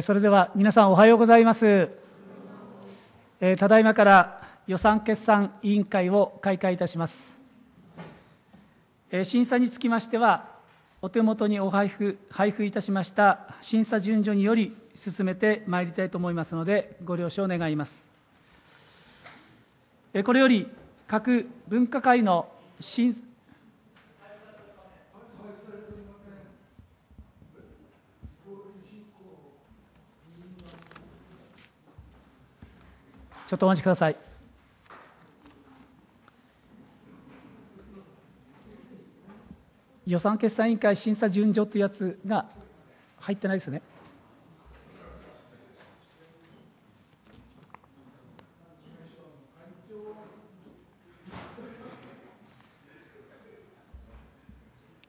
それでは皆さんおはようございます。えただいまから予算決算委員会を開会いたします。え審査につきましては、お手元にお配布配布いたしました審査順序により進めてまいりたいと思いますので、ご了承願います。えこれより各分科会の審査ちょっとお待ちください。予算決算委員会審査順序というやつが入ってないですね。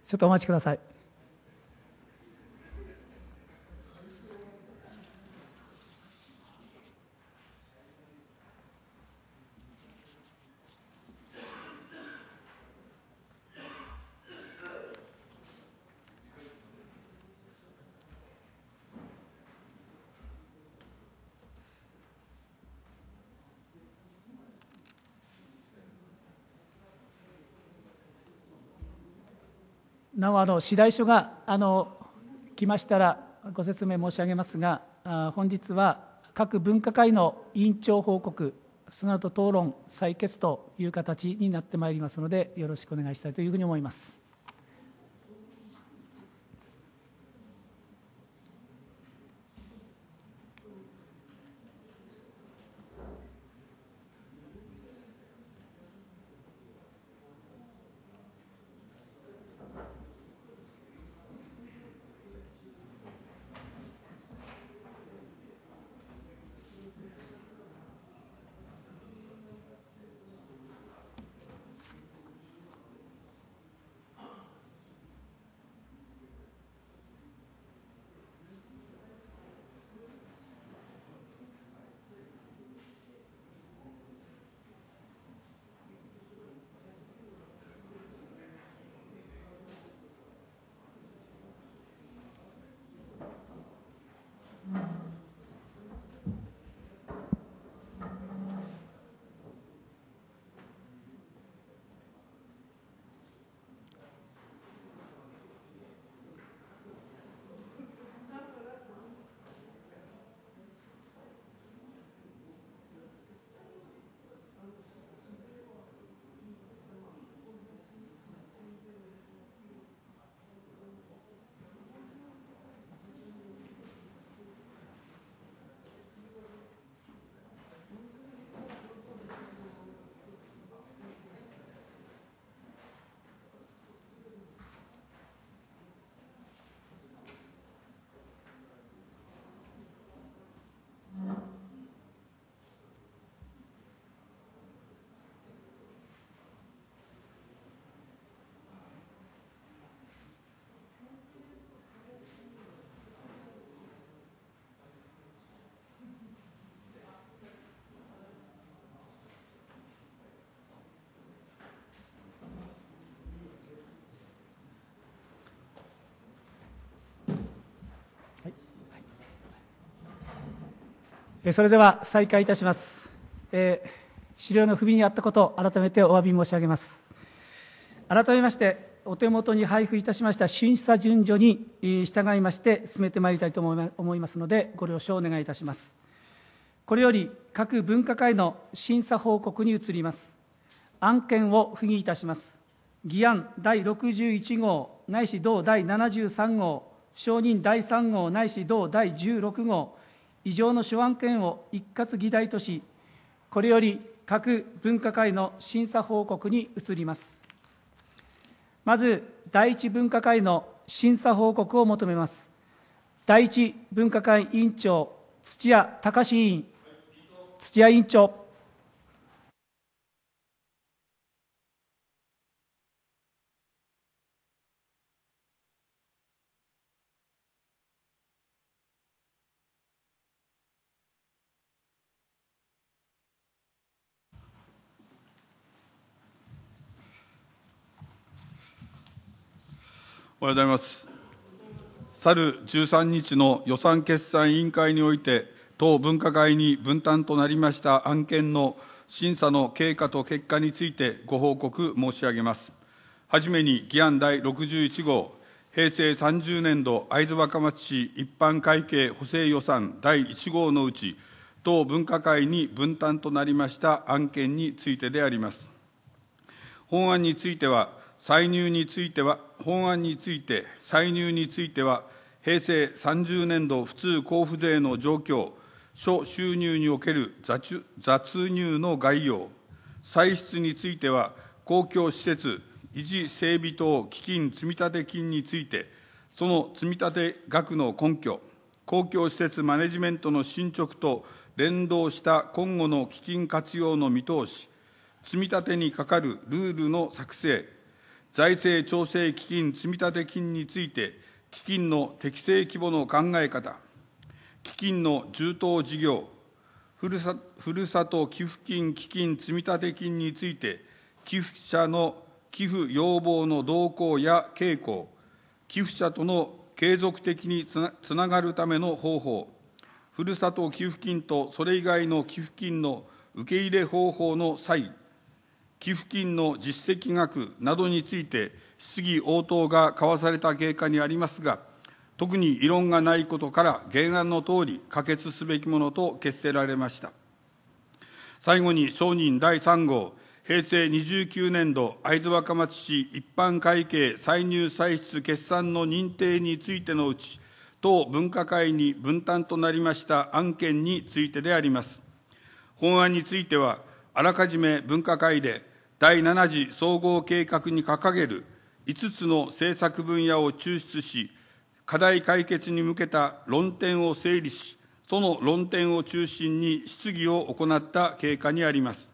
ちょっとお待ちください。なおあの次第書があの来ましたらご説明申し上げますが本日は各分科会の委員長報告その後討論採決という形になってまいりますのでよろしくお願いしたいというふうに思います。それでは再開いたします、えー、資料の不備にあったことを改めてお詫び申し上げます改めましてお手元に配布いたしました審査順序に従いまして進めてまいりたいと思いますのでご了承お願いいたしますこれより各分科会の審査報告に移ります案件を不議いたします議案第61号ないし同第73号承認第3号ないし同第16号異常の手腕権を一括議題とし、これより各分科会の審査報告に移ります。まず、第一分科会の審査報告を求めます。第一分科会委員長、土屋隆委員、土屋委員長。おはようございます。去る13日の予算決算委員会において、当分科会に分担となりました案件の審査の経過と結果についてご報告申し上げます。はじめに議案第61号、平成30年度会津若松市一般会計補正予算第1号のうち、当分科会に分担となりました案件についてであります。法案については、歳入については、法案について、歳入については、平成30年度普通交付税の状況、諸収入における雑入の概要、歳出については、公共施設維持整備等基金積立金について、その積立額の根拠、公共施設マネジメントの進捗と連動した今後の基金活用の見通し、積立にかかるルールの作成、財政調整基金積立金について、基金の適正規模の考え方、基金の充当事業、ふるさふるさと寄付金基金積立金について、寄付者の寄付要望の動向や傾向、寄付者との継続的につなつながるための方法、ふるさと寄付金とそれ以外の寄付金の受け入れ方法の際寄付金の実績額などについて質疑応答が交わされた経過にありますが、特に異論がないことから原案のとおり可決すべきものと決せられました。最後に承認第3号、平成29年度会津若松市一般会計歳入歳出決算の認定についてのうち、当分科会に分担となりました案件についてであります。法案については、あらかじめ分科会で第7次総合計画に掲げる5つの政策分野を抽出し、課題解決に向けた論点を整理し、その論点を中心に質疑を行った経過にあります。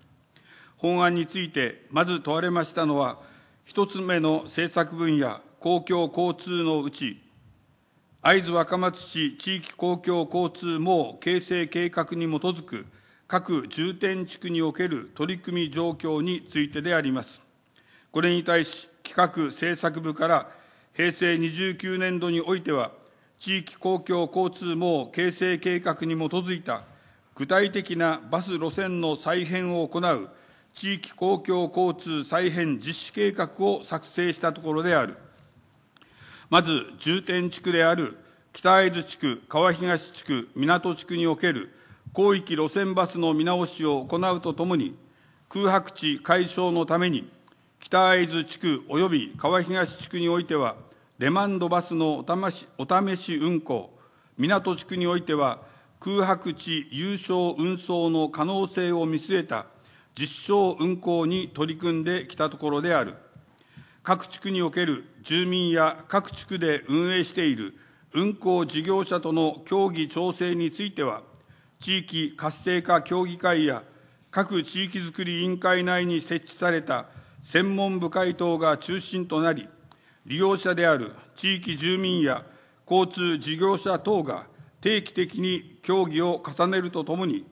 本案について、まず問われましたのは、1つ目の政策分野、公共交通のうち、会津若松市地域公共交通網形成計画に基づく各重点地区における取り組み状況についてであります。これに対し、企画政策部から平成29年度においては、地域公共交通網形成計画に基づいた具体的なバス路線の再編を行う地域公共交通再編実施計画を作成したところである。まず、重点地区である北会津地区、川東地区、港地区における広域路線バスの見直しを行うとともに、空白地解消のために、北会津地区及び川東地区においては、デマンドバスのお試しお試し運行、港地区においては、空白地有償運送の可能性を見据えた実証運行に取り組んできたところである。各地区における住民や各地区で運営している運行事業者との協議調整については、地域活性化協議会や各地域づくり委員会内に設置された専門部会等が中心となり、利用者である地域住民や交通事業者等が定期的に協議を重ねるとともに、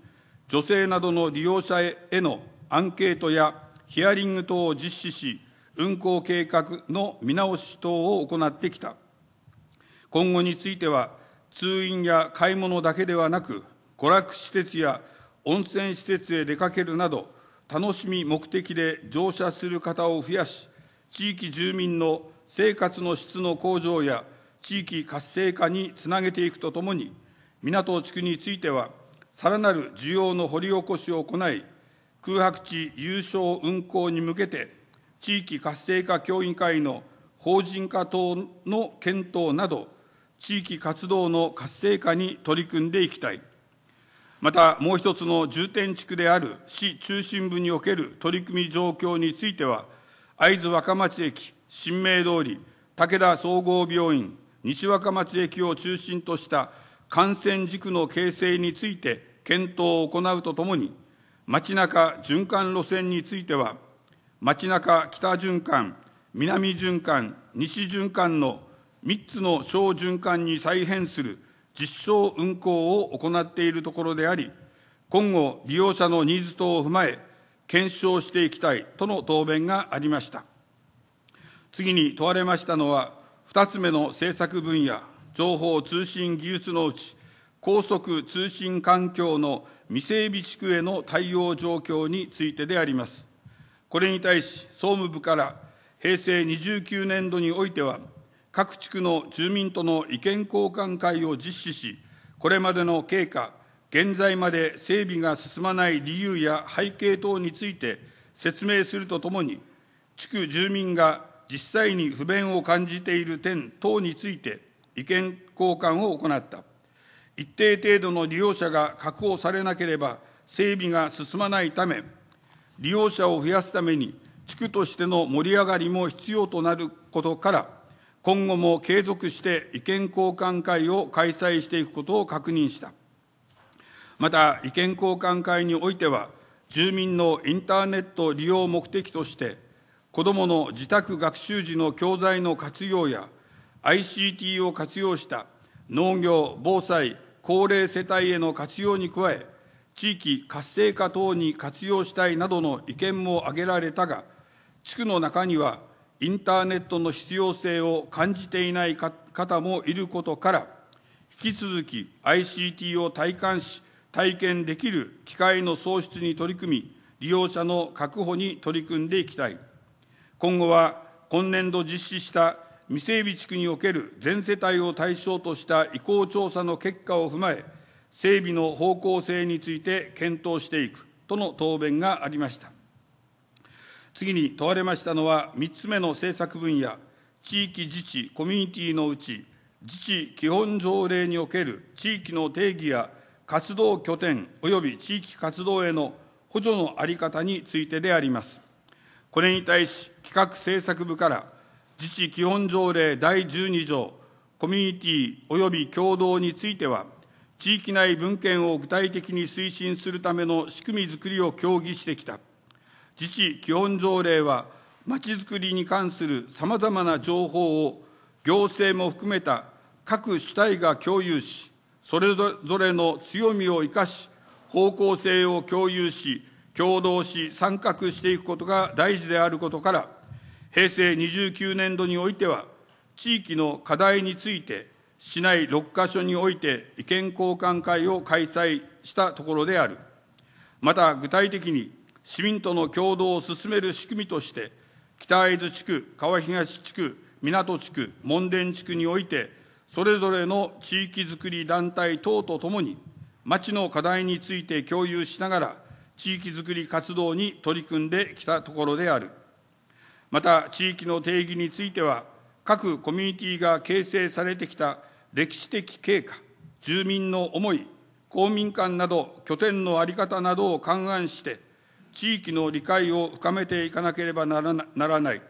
女性などの利用者へのアンケートやヒアリング等を実施し、運行計画の見直し等を行ってきた。今後については、通院や買い物だけではなく、娯楽施設や温泉施設へ出かけるなど、楽しみ目的で乗車する方を増やし、地域住民の生活の質の向上や地域活性化につなげていくとともに、港地区については、さらなる需要の掘り起こしを行い、空白地有償運行に向けて、地域活性化協議会の法人化等の検討など、地域活動の活性化に取り組んでいきたい。またもう一つの重点地区である市中心部における取り組み状況については会津若松駅新名通り武田総合病院西若松駅を中心とした感染軸の形成について検討を行うとともに街中循環路線については街中北循環南循環西循環の3つの小循環に再編する実証運行を行っているところであり、今後、利用者のニーズ等を踏まえ、検証していきたいとの答弁がありました。次に問われましたのは、2つ目の政策分野、情報通信技術のうち、高速通信環境の未整備地区への対応状況についてであります。これに対し、総務部から平成29年度においては、各地区の住民との意見交換会を実施し、これまでの経過、現在まで整備が進まない理由や背景等について説明するとともに、地区住民が実際に不便を感じている点等について意見交換を行った。一定程度の利用者が確保されなければ整備が進まないため、利用者を増やすために地区としての盛り上がりも必要となることから、今後も継続して意見交換会を開催していくことを確認した。また、意見交換会においては、住民のインターネット利用目的として、子どもの自宅学習時の教材の活用や、ICT を活用した農業、防災、高齢世帯への活用に加え、地域活性化等に活用したいなどの意見も挙げられたが、地区の中にはインターネットの必要性を感じていない方もいることから、引き続き ICT を体感し、体験できる機会の創出に取り組み、利用者の確保に取り組んでいきたい。今後は今年度実施した未整備地区における全世帯を対象とした意向調査の結果を踏まえ、整備の方向性について検討していくとの答弁がありました。次に問われましたのは、3つ目の政策分野、地域自治、コミュニティのうち、自治基本条例における地域の定義や活動拠点及び地域活動への補助の在り方についてであります。これに対し、企画政策部から、自治基本条例第12条、コミュニティ及び共同については、地域内文献を具体的に推進するための仕組みづくりを協議してきた。自治基本条例は、まちづくりに関するさまざまな情報を行政も含めた各主体が共有し、それぞれの強みを生かし、方向性を共有し、共同し、参画していくことが大事であることから、平成29年度においては、地域の課題について、市内6か所において意見交換会を開催したところである。また、具体的に、市民との協働を進める仕組みとして、北会津地区、川東地区、港地区、門田地区において、それぞれの地域づくり団体等とともに、町の課題について共有しながら、地域づくり活動に取り組んできたところである。また、地域の定義については、各コミュニティが形成されてきた歴史的経過、住民の思い、公民館など拠点の在り方などを勘案して、地域の理解を深めていかなければならない、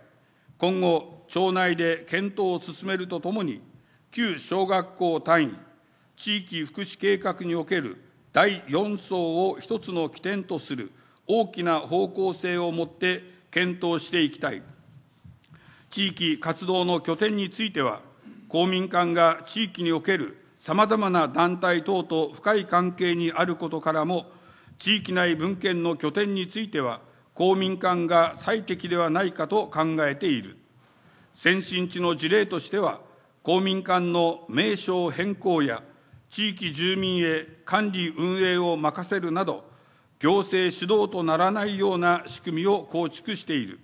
今後、町内で検討を進めるとともに、旧小学校単位、地域福祉計画における第4層を一つの起点とする大きな方向性を持って検討していきたい。地域活動の拠点については、公民館が地域におけるさまざまな団体等と深い関係にあることからも地域内文献の拠点については、公民館が最適ではないかと考えている。先進地の事例としては、公民館の名称変更や地域住民へ管理運営を任せるなど、行政主導とならないような仕組みを構築している。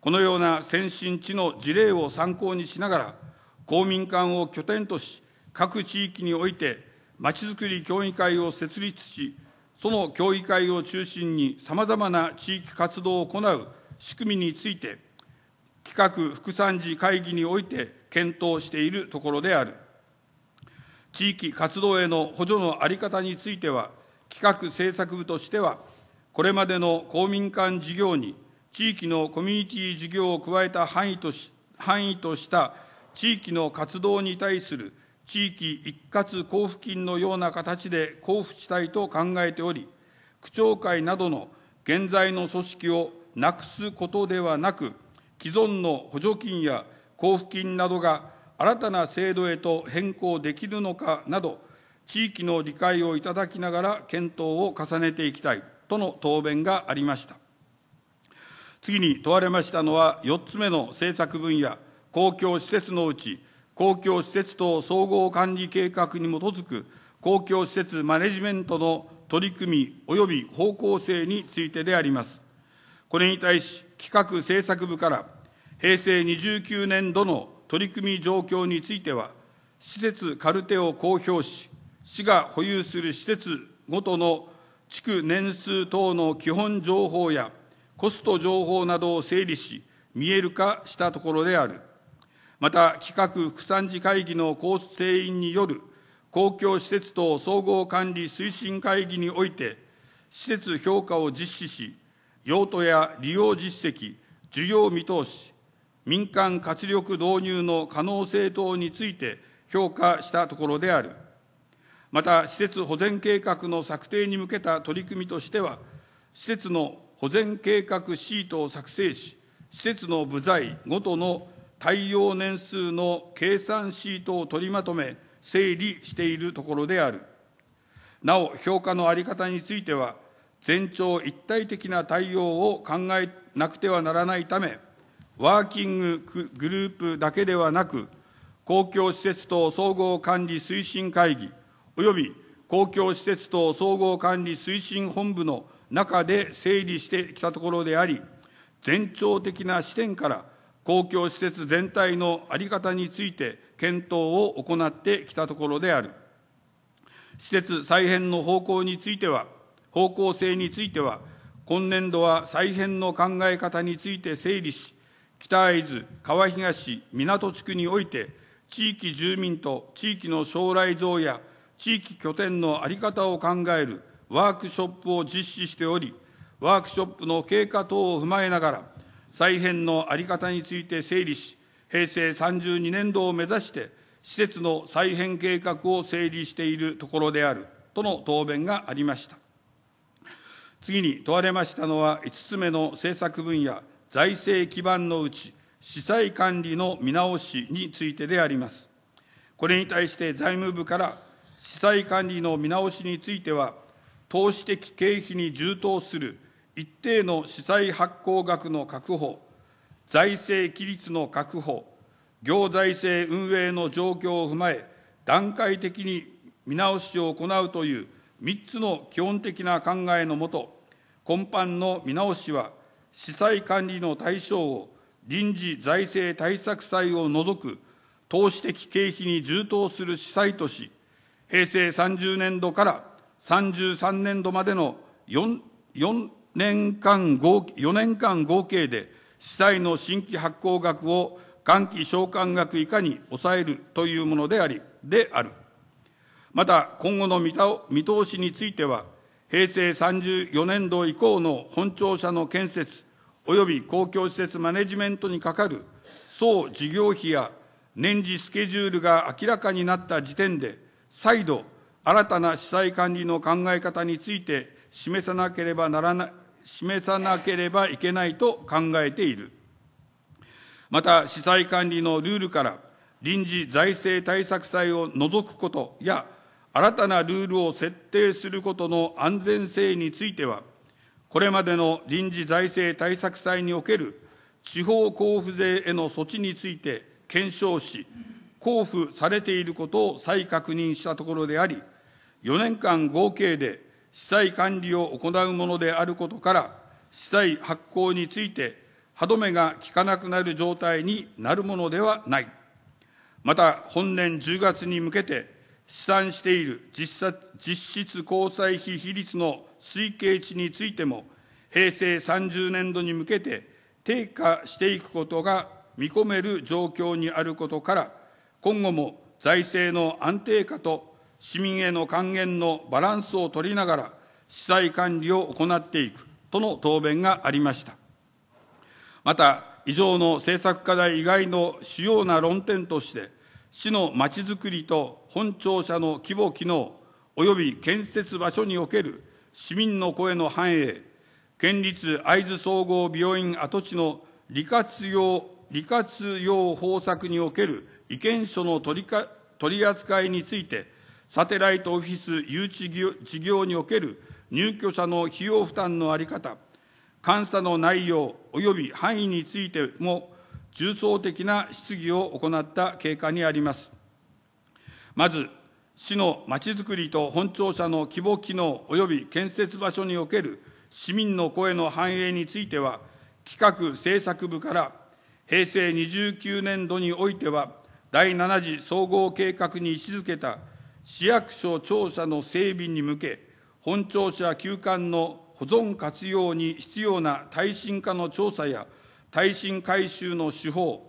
このような先進地の事例を参考にしながら、公民館を拠点とし、各地域において、まちづくり協議会を設立し、その協議会を中心にさまざまな地域活動を行う仕組みについて、企画副参事会議において検討しているところである。地域活動への補助の在り方については、企画政策部としては、これまでの公民館事業に地域のコミュニティ事業を加えた範囲とし範囲とした地域の活動に対する地域一括交付金のような形で交付したいと考えており、区長会などの現在の組織をなくすことではなく、既存の補助金や交付金などが新たな制度へと変更できるのかなど、地域の理解をいただきながら検討を重ねていきたいとの答弁がありました。次に問われましたのは、4つ目の政策分野、公共施設のうち、公共施設等総合管理計画に基づく公共施設マネジメントの取り組み及び方向性についてであります。これに対し、企画政策部から平成29年度の取り組み状況については、施設カルテを公表し、市が保有する施設ごとの地区年数等の基本情報やコスト情報などを整理し、見える化したところである。また企画副参事会議の構成員による公共施設等総合管理推進会議において施設評価を実施し用途や利用実績需要見通し民間活力導入の可能性等について評価したところであるまた施設保全計画の策定に向けた取り組みとしては施設の保全計画シートを作成し施設の部材ごとの対応年数の計算シートを取りまとめ、整理しているところである。なお、評価の在り方については、全庁一体的な対応を考えなくてはならないため、ワーキンググループだけではなく、公共施設等総合管理推進会議、および公共施設等総合管理推進本部の中で整理してきたところであり、全庁的な視点から、公共施設全体の在り方について検討を行ってきたところである。施設再編の方向については、方向性については、今年度は再編の考え方について整理し、北会津、川東、港地区において、地域住民と地域の将来像や地域拠点の在り方を考えるワークショップを実施しており、ワークショップの経過等を踏まえながら、再編の在り方について整理し、平成32年度を目指して、施設の再編計画を整理しているところであるとの答弁がありました。次に問われましたのは、5つ目の政策分野、財政基盤のうち、資債管理の見直しについてであります。これに対して財務部から、資債管理の見直しについては、投資的経費に充当する一定の資債発行額の確保、財政規律の確保、行財政運営の状況を踏まえ、段階的に見直しを行うという3つの基本的な考えのもと、根本の見直しは、資債管理の対象を臨時財政対策債を除く投資的経費に充当する資債とし、平成30年度から33年度までの 4, 4年間合4年間合計で、資債の新規発行額を換期償還額以下に抑えるというものであり、である。また、今後の見通しについては、平成34年度以降の本庁舎の建設、及び公共施設マネジメントにかかる総事業費や年次スケジュールが明らかになった時点で、再度、新たな資材管理の考え方について示さなければならない示さなければいけないと考えている。また、司祭管理のルールから、臨時財政対策債を除くことや、新たなルールを設定することの安全性については、これまでの臨時財政対策債における地方交付税への措置について検証し、交付されていることを再確認したところであり、4年間合計で司祭管理を行うものであることから、司祭発行について歯止めが効かなくなる状態になるものではない。また、本年10月に向けて、試算している実質交際費比率の推計値についても、平成30年度に向けて低下していくことが見込める状況にあることから、今後も財政の安定化と市民への還元のバランスを取りながら、資材管理を行っていくとの答弁がありました。また、以上の政策課題以外の主要な論点として、市のまちづくりと本庁舎の規模、機能、および建設場所における市民の声の反映、県立会津総合病院跡地の利活用利活用方策における意見書の取りか取り扱いについて、サテライトオフィス誘致事業における入居者の費用負担の在り方、監査の内容及び範囲についても重層的な質疑を行った経過にあります。まず、市のまちづくりと本庁舎の規模機能及び建設場所における市民の声の反映については、企画政策部から平成29年度においては、第7次総合計画に位置づけた市役所庁舎の整備に向け、本庁舎休館の保存活用に必要な耐震化の調査や耐震改修の手法、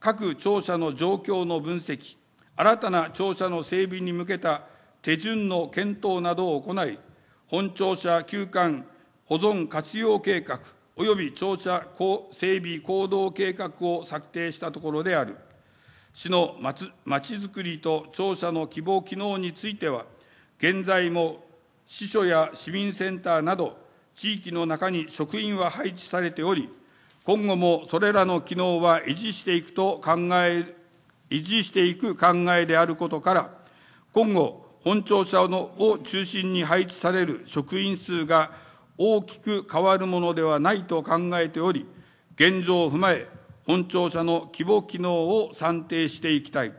各庁舎の状況の分析、新たな庁舎の整備に向けた手順の検討などを行い、本庁舎休館保存活用計画及び庁舎整備行動計画を策定したところである。市のまちづくりと庁舎の希望機能については、現在も司書や市民センターなど、地域の中に職員は配置されており、今後もそれらの機能は維持していくと考え、維持していく考えであることから、今後、本庁舎のを中心に配置される職員数が大きく変わるものではないと考えており、現状を踏まえ、本庁舎の規模機能を算定していきたい。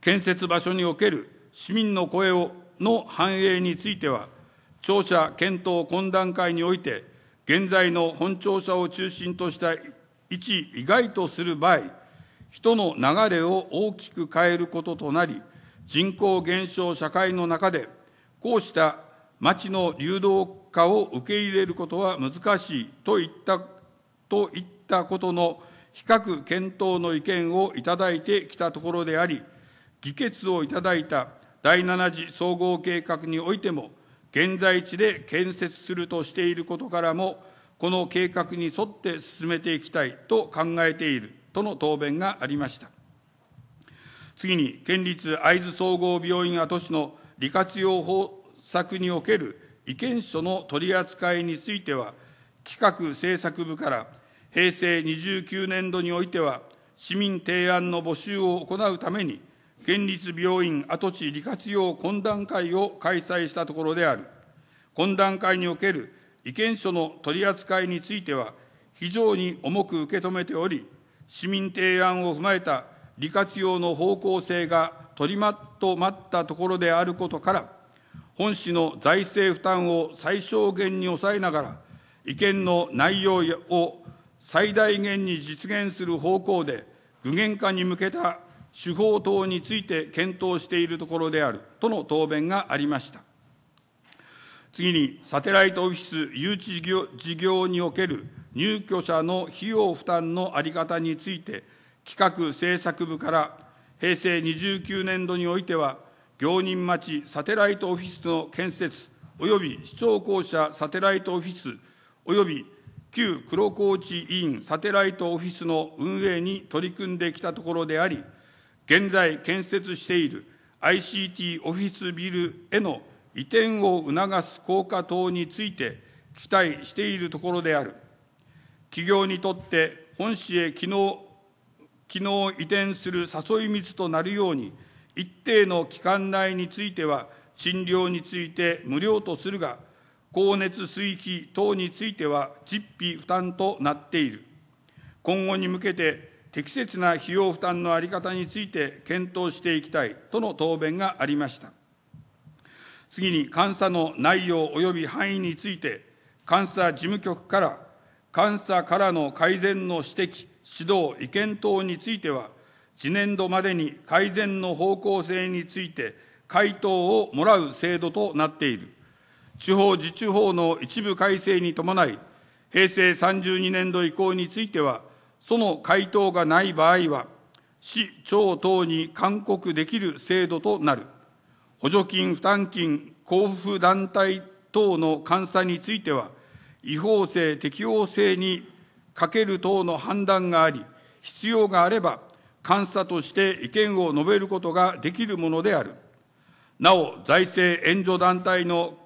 建設場所における市民の声をの反映については、庁舎検討懇談会において、現在の本庁舎を中心とした位置以外とする場合、人の流れを大きく変えることとなり、人口減少社会の中で、こうした町の流動化を受け入れることは難しいといったといっったことの比較検討の意見をいただいてきたところであり、議決をいただいた第7次総合計画においても、現在地で建設するとしていることからも、この計画に沿って進めていきたいと考えているとの答弁がありました。次に、県立会津総合病院跡地の利活用方策における意見書の取り扱いについては、企画政策部から平成29年度においては、市民提案の募集を行うために、県立病院跡地利活用懇談会を開催したところである。懇談会における意見書の取り扱いについては、非常に重く受け止めており、市民提案を踏まえた利活用の方向性が取りまとまったところであることから、本市の財政負担を最小限に抑えながら、意見の内容を最大限に実現する方向で、具現化に向けた手法等について検討しているところであるとの答弁がありました。次に、サテライトオフィス誘致事業における入居者の費用負担の在り方について、企画政策部から平成29年度においては、行人町サテライトオフィスの建設及び市町公社サテライトオフィス及び旧黒河内委員サテライトオフィスの運営に取り組んできたところであり、現在建設している ICT オフィスビルへの移転を促す効果等について期待しているところである。企業にとって本市へ機能機能移転する誘い水となるように、一定の期間内については、診療について無料とするが、光熱水費等については実費負担となっている。今後に向けて適切な費用負担の在り方について検討していきたいとの答弁がありました。次に監査の内容及び範囲について、監査事務局から監査からの改善の指摘、指導、意見等については、次年度までに改善の方向性について回答をもらう制度となっている。地方自治法の一部改正に伴い、平成32年度以降については、その回答がない場合は、市町等に勧告できる制度となる。補助金、負担金、交付団体等の監査については、違法性、適応性にかける等の判断があり、必要があれば、監査として意見を述べることができるものである。なお、財政援助団体の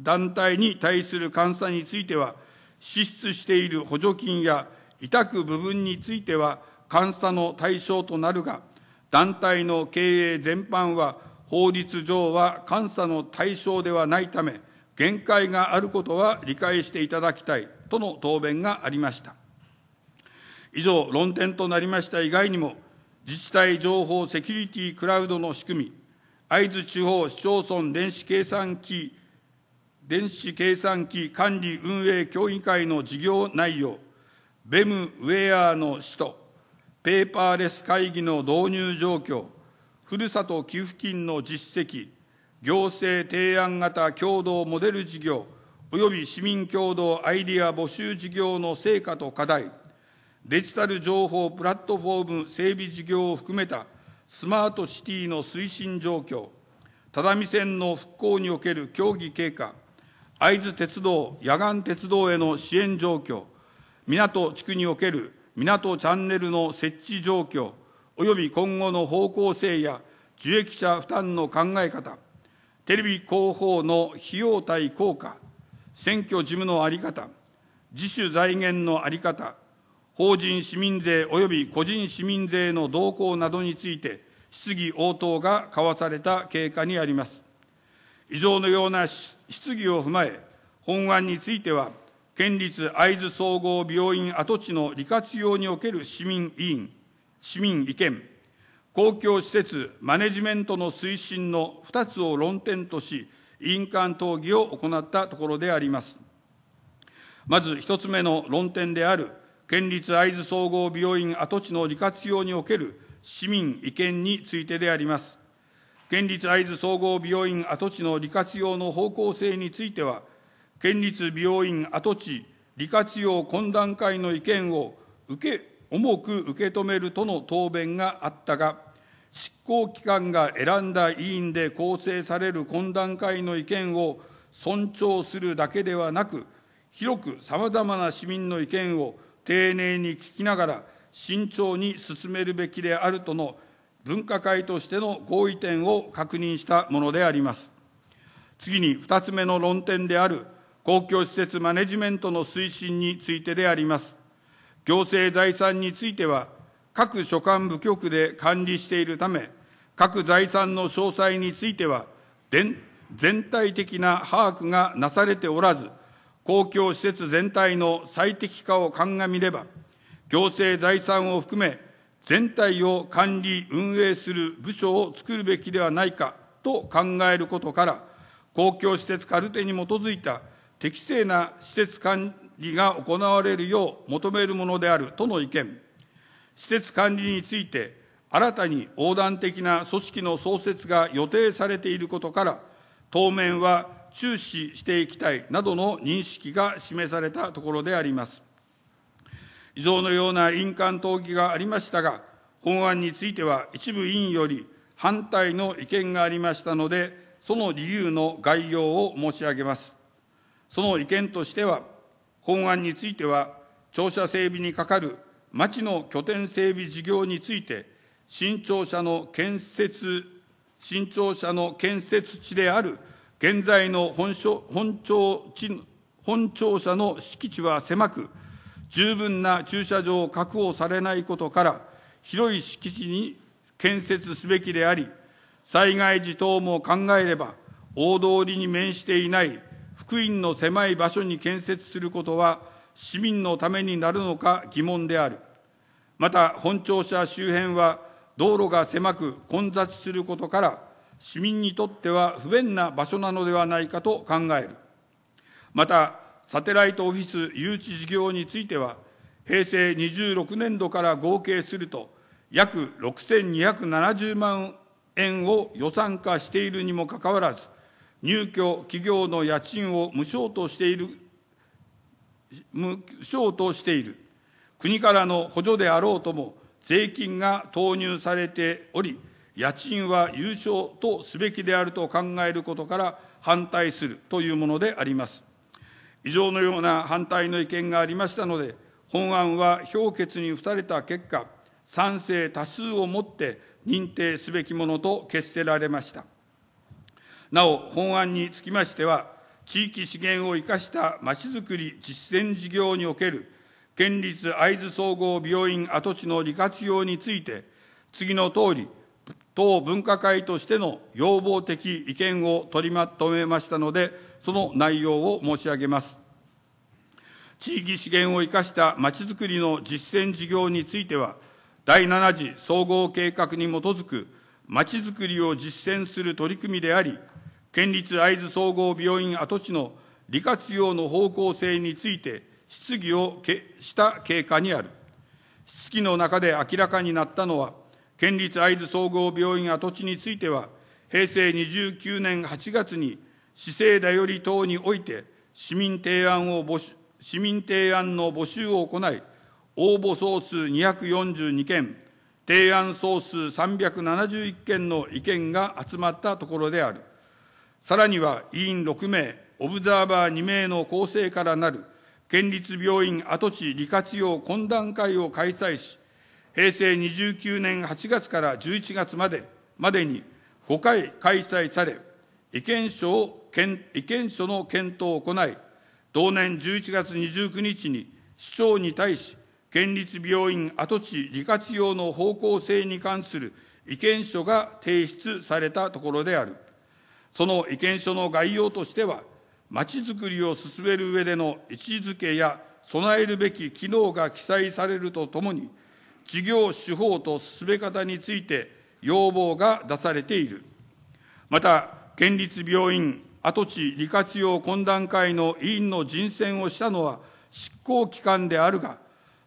団体に対する監査については、支出している補助金や委託部分については監査の対象となるが、団体の経営全般は法律上は監査の対象ではないため、限界があることは理解していただきたいとの答弁がありました。以上、論点となりました以外にも、自治体情報セキュリティクラウドの仕組み、会津地方市町村電子計算機電子計算機管理運営協議会の事業内容、ベムウェアの使途、ペーパーレス会議の導入状況、ふるさと寄付金の実績、行政提案型共同モデル事業、及び市民共同アイディア募集事業の成果と課題、デジタル情報プラットフォーム整備事業を含めたスマートシティの推進状況、只見線の復興における協議経過、会津鉄道、野岸鉄道への支援状況、港地区における港チャンネルの設置状況、および今後の方向性や受益者負担の考え方、テレビ広報の費用対効果、選挙事務の在り方、自主財源の在り方、法人市民税及び個人市民税の動向などについて質疑応答が交わされた経過にあります。以上のような質疑を踏まえ、本案については、県立会津総合病院跡地の利活用における市民委員、市民意見、公共施設マネジメントの推進の2つを論点とし、委員間討議を行ったところであります。まず1つ目の論点である、県立会津総合病院跡地の利活用における市民意見についてであります。県立会津総合美容院跡地の利活用の方向性については、県立美容院跡地利活用懇談会の意見を受け重く受け止めるとの答弁があったが、執行機関が選んだ委員で構成される懇談会の意見を尊重するだけではなく、広くさまざまな市民の意見を丁寧に聞きながら、慎重に進めるべきであるとの分科会としての合意点を確認したものであります。次に2つ目の論点である公共施設マネジメントの推進についてであります。行政財産については、各所管部局で管理しているため、各財産の詳細については、全体的な把握がなされておらず、公共施設全体の最適化を鑑みれば、行政財産を含め、全体を管理・運営する部署を作るべきではないかと考えることから、公共施設カルテに基づいた適正な施設管理が行われるよう求めるものであるとの意見、施設管理について、新たに横断的な組織の創設が予定されていることから、当面は注視していきたいなどの認識が示されたところであります。以上のような印鑑討議がありましたが、本案については一部委員より反対の意見がありましたので、その理由の概要を申し上げます。その意見としては、法案については、庁舎整備にかかる町の拠点整備事業について、新庁舎の建設、新庁舎の建設地である現在の本庁本庁地本庁舎の敷地は狭く、十分な駐車場を確保されないことから、広い敷地に建設すべきであり、災害時等も考えれば、大通りに面していない福音の狭い場所に建設することは、市民のためになるのか疑問である。また、本庁舎周辺は、道路が狭く混雑することから、市民にとっては不便な場所なのではないかと考える。また、サテライトオフィス誘致事業については、平成26年度から合計すると、約6270万円を予算化しているにもかかわらず、入居企業の家賃を無償としている、無償としている。国からの補助であろうとも、税金が投入されており、家賃は優勝とすべきであると考えることから反対するというものであります。以上のような反対の意見がありましたので、本案は評決に付された結果、賛成多数をもって認定すべきものと決せられました。なお、本案につきましては、地域資源を生かしたまちづくり実践事業における県立会津総合病院跡地の利活用について、次のとおり、当分科会としての要望的意見を取りまとめましたので、その内容を申し上げます。地域資源を生かしたまちづくりの実践事業については、第7次総合計画に基づくまちづくりを実践する取り組みであり、県立会津総合病院跡地の利活用の方向性について質疑をした経過にある。質疑の中で明らかになったのは、県立会津総合病院跡地については、平成29年8月に、市政だより等において市民提案を募集、市民提案の募集を行い、応募総数242件、提案総数371件の意見が集まったところである。さらには委員6名、オブザーバー2名の構成からなる県立病院跡地利活用懇談会を開催し、平成29年8月から11月までまでに5回開催され、意見書を意見書の検討を行い、同年11月29日に市長に対し、県立病院跡地利活用の方向性に関する意見書が提出されたところである。その意見書の概要としては、まちづくりを進める上での位置づけや備えるべき機能が記載されるとともに、事業手法と進め方について要望が出されている。また、県立病院跡地利活用懇談会の委員の人選をしたのは執行機関であるが、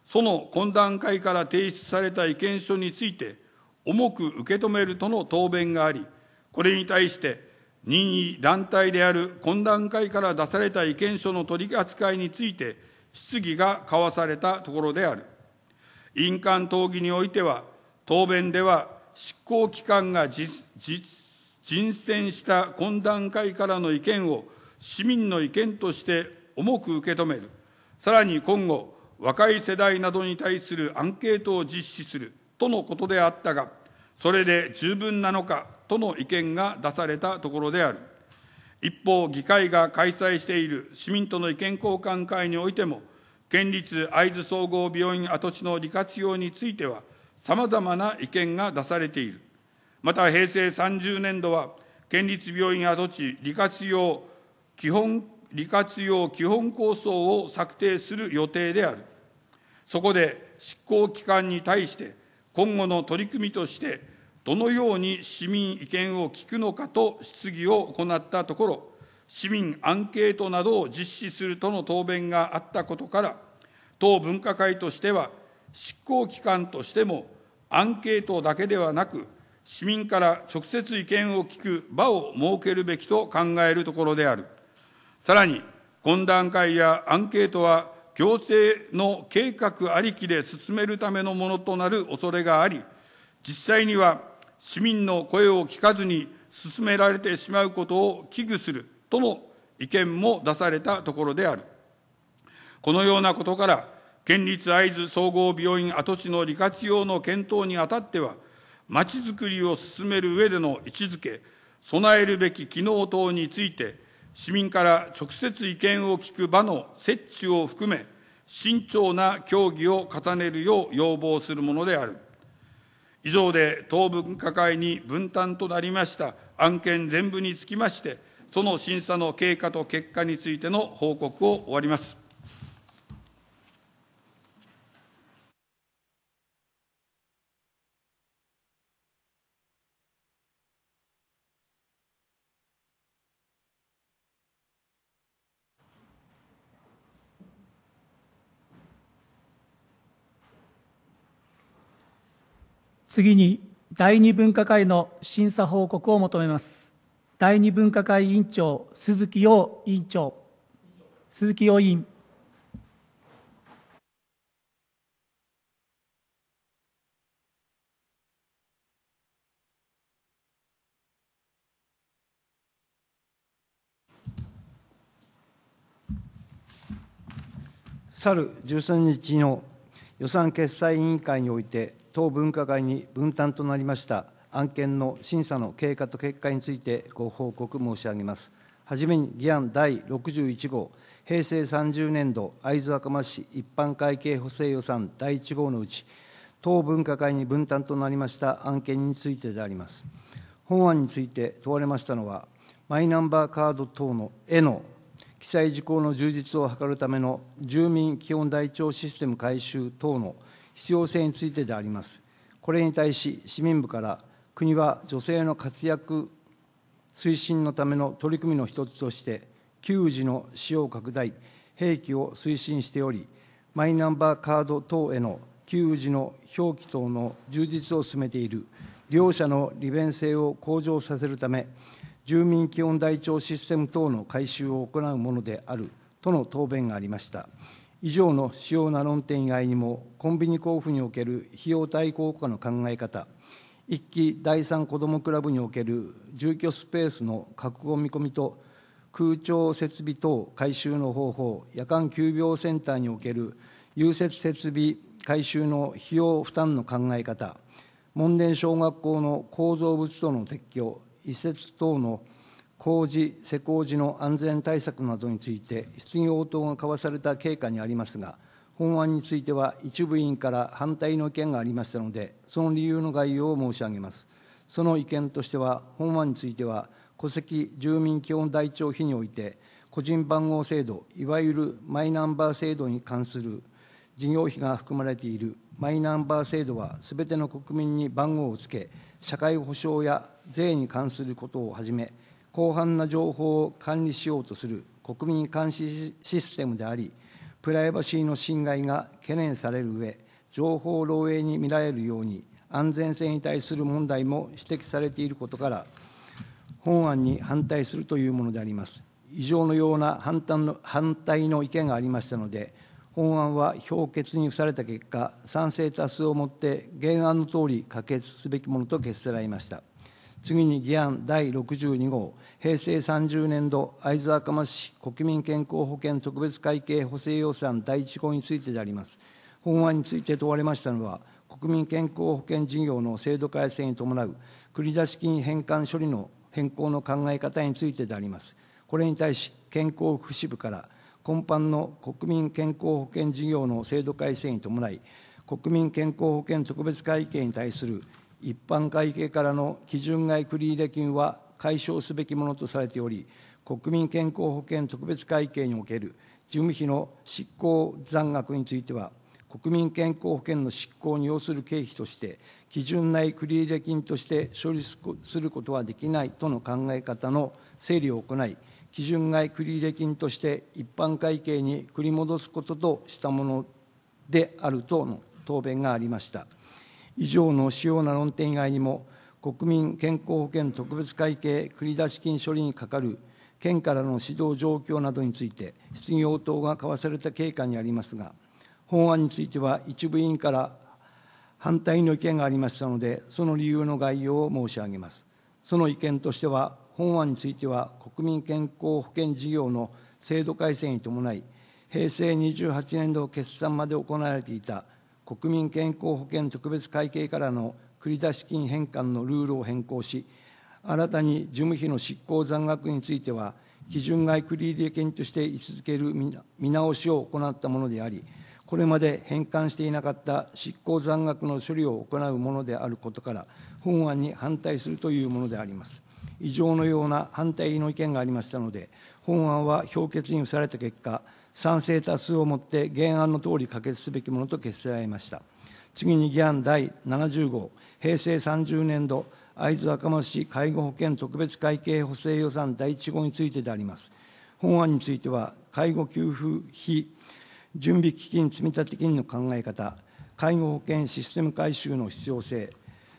その懇談会から提出された意見書について、重く受け止めるとの答弁があり、これに対して、任意団体である懇談会から出された意見書の取り扱いについて、質疑が交わされたところである。印鑑討議においては、答弁では執行機関が人選した懇談会からの意見を市民の意見として重く受け止める、さらに今後、若い世代などに対するアンケートを実施するとのことであったが、それで十分なのかとの意見が出されたところである。一方、議会が開催している市民との意見交換会においても、県立会津総合病院跡地の利活用については、さまざまな意見が出されている。また、平成30年度は、県立病院跡地利活用基本利活用基本構想を策定する予定である。そこで執行機関に対して今後の取り組みとしてどのように市民意見を聞くのかと質疑を行ったところ市民アンケートなどを実施するとの答弁があったことから、当分科会としては、執行機関としても、アンケートだけではなく、市民から直接意見を聞く場を設けるべきと考えるところである。さらに、懇談会やアンケートは、行政の計画ありきで進めるためのものとなる恐れがあり、実際には市民の声を聞かずに進められてしまうことを危惧するとの意見も出されたところである。このようなことから、県立会津総合病院跡地の利活用の検討にあたっては、まちづくりを進める上での位置づけ、備えるべき機能等について、市民から直接意見を聞く場の設置を含め、慎重な協議を重ねるよう要望するものである。以上で、当分科会に分担となりました案件全部につきまして、その審査の経過と結果についての報告を終わります。次に第二分科会の審査報告を求めます。第二分科会委員長、鈴木陽委員長、鈴木陽委員。去る13日の予算決裁委員会において、当分科会に分担となりました案件の審査の経過と結果についてご報告申し上げます。はじめに議案第61号、平成30年度会津若松市一般会計補正予算第1号のうち、当分科会に分担となりました案件についてであります。本案について問われましたのは、マイナンバーカード等のへの記載事項の充実を図るための住民基本台帳システム改修等の必要性についてであります。これに対し、市民部から国は女性の活躍推進のための取り組みの一つとして給仕の使用拡大兵器を推進しておりマイナンバーカード等への給仕の表記等の充実を進めている両者の利便性を向上させるため住民基本台帳システム等の改修を行うものであるとの答弁がありました以上の主要な論点以外にもコンビニ交付における費用対効果の考え方1期第三こどもクラブにおける住居スペースの確保見込みと空調設備等改修の方法夜間休業センターにおける融雪設備改修の費用負担の考え方門田小学校の構造物等の撤去移設等の工事施工時の安全対策などについて質疑応答が交わされた経過にありますが法案については一部委員から反対の意見がありましたので、その理由の概要を申し上げます。その意見としては、本案については、戸籍住民基本台帳費において、個人番号制度、いわゆるマイナンバー制度に関する事業費が含まれているマイナンバー制度は、すべての国民に番号をつけ、社会保障や税に関することをはじめ、広範な情報を管理しようとする国民監視システムであり、プライバシーの侵害が懸念される上、情報漏洩に見られるように、安全性に対する問題も指摘されていることから、本案に反対するというものであります。以上のような反対の反対の意見がありましたので、本案は評決に付された結果、賛成多数をもって原案のとおり可決すべきものと決せられました。次に議案第62号、平成30年度会津若松市国民健康保険特別会計補正予算第1項についてであります本案について問われましたのは国民健康保険事業の制度改正に伴う繰出金返還処理の変更の考え方についてでありますこれに対し健康福祉部から今般の国民健康保険事業の制度改正に伴い国民健康保険特別会計に対する一般会計からの基準外繰入金は解消すべきものとされており国民健康保険特別会計における事務費の執行残額については国民健康保険の執行に要する経費として基準内繰入金として処理することはできないとの考え方の整理を行い基準外繰入金として一般会計に繰り戻すこととしたものであるとの答弁がありました以上の主要な論点以外にも国民健康保険特別会計繰出金処理にかかる県からの指導状況などについて質疑応答が交わされた経過にありますが、本案については一部委員から反対の意見がありましたので、その理由の概要を申し上げます。その意見としては、本案については国民健康保険事業の制度改正に伴い、平成28年度決算まで行われていた国民健康保険特別会計からの繰出金返還のルールを変更し、新たに事務費の執行残額については、基準外繰入金として位置づける見直しを行ったものであり、これまで返還していなかった執行残額の処理を行うものであることから、本案に反対するというものであります。以上のような反対の意見がありましたので、本案は評決に付された結果、賛成多数をもって原案のとおり可決すべきものと決せられました。次に議案第70号、平成30年度会津若松市介護保険特別会計補正予算第1号についてであります。本案については、介護給付費準備基金積立金の考え方、介護保険システム改修の必要性、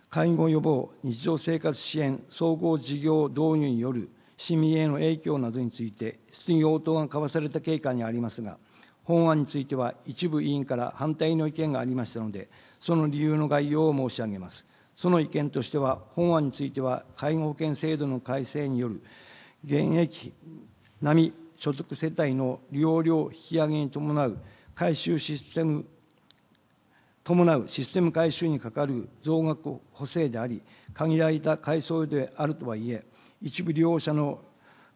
介護予防、日常生活支援、総合事業導入による市民への影響などについて、質疑応答が交わされた経過にありますが、本案については一部委員から反対の意見がありましたので、その理由の概要を申し上げます。その意見としては、本案については、介護保険制度の改正による現役並み所得世帯の利用料引き上げに伴う回収システム伴うシステム改修にかかる増額補正であり、限られた階層であるとはいえ、一部利用者の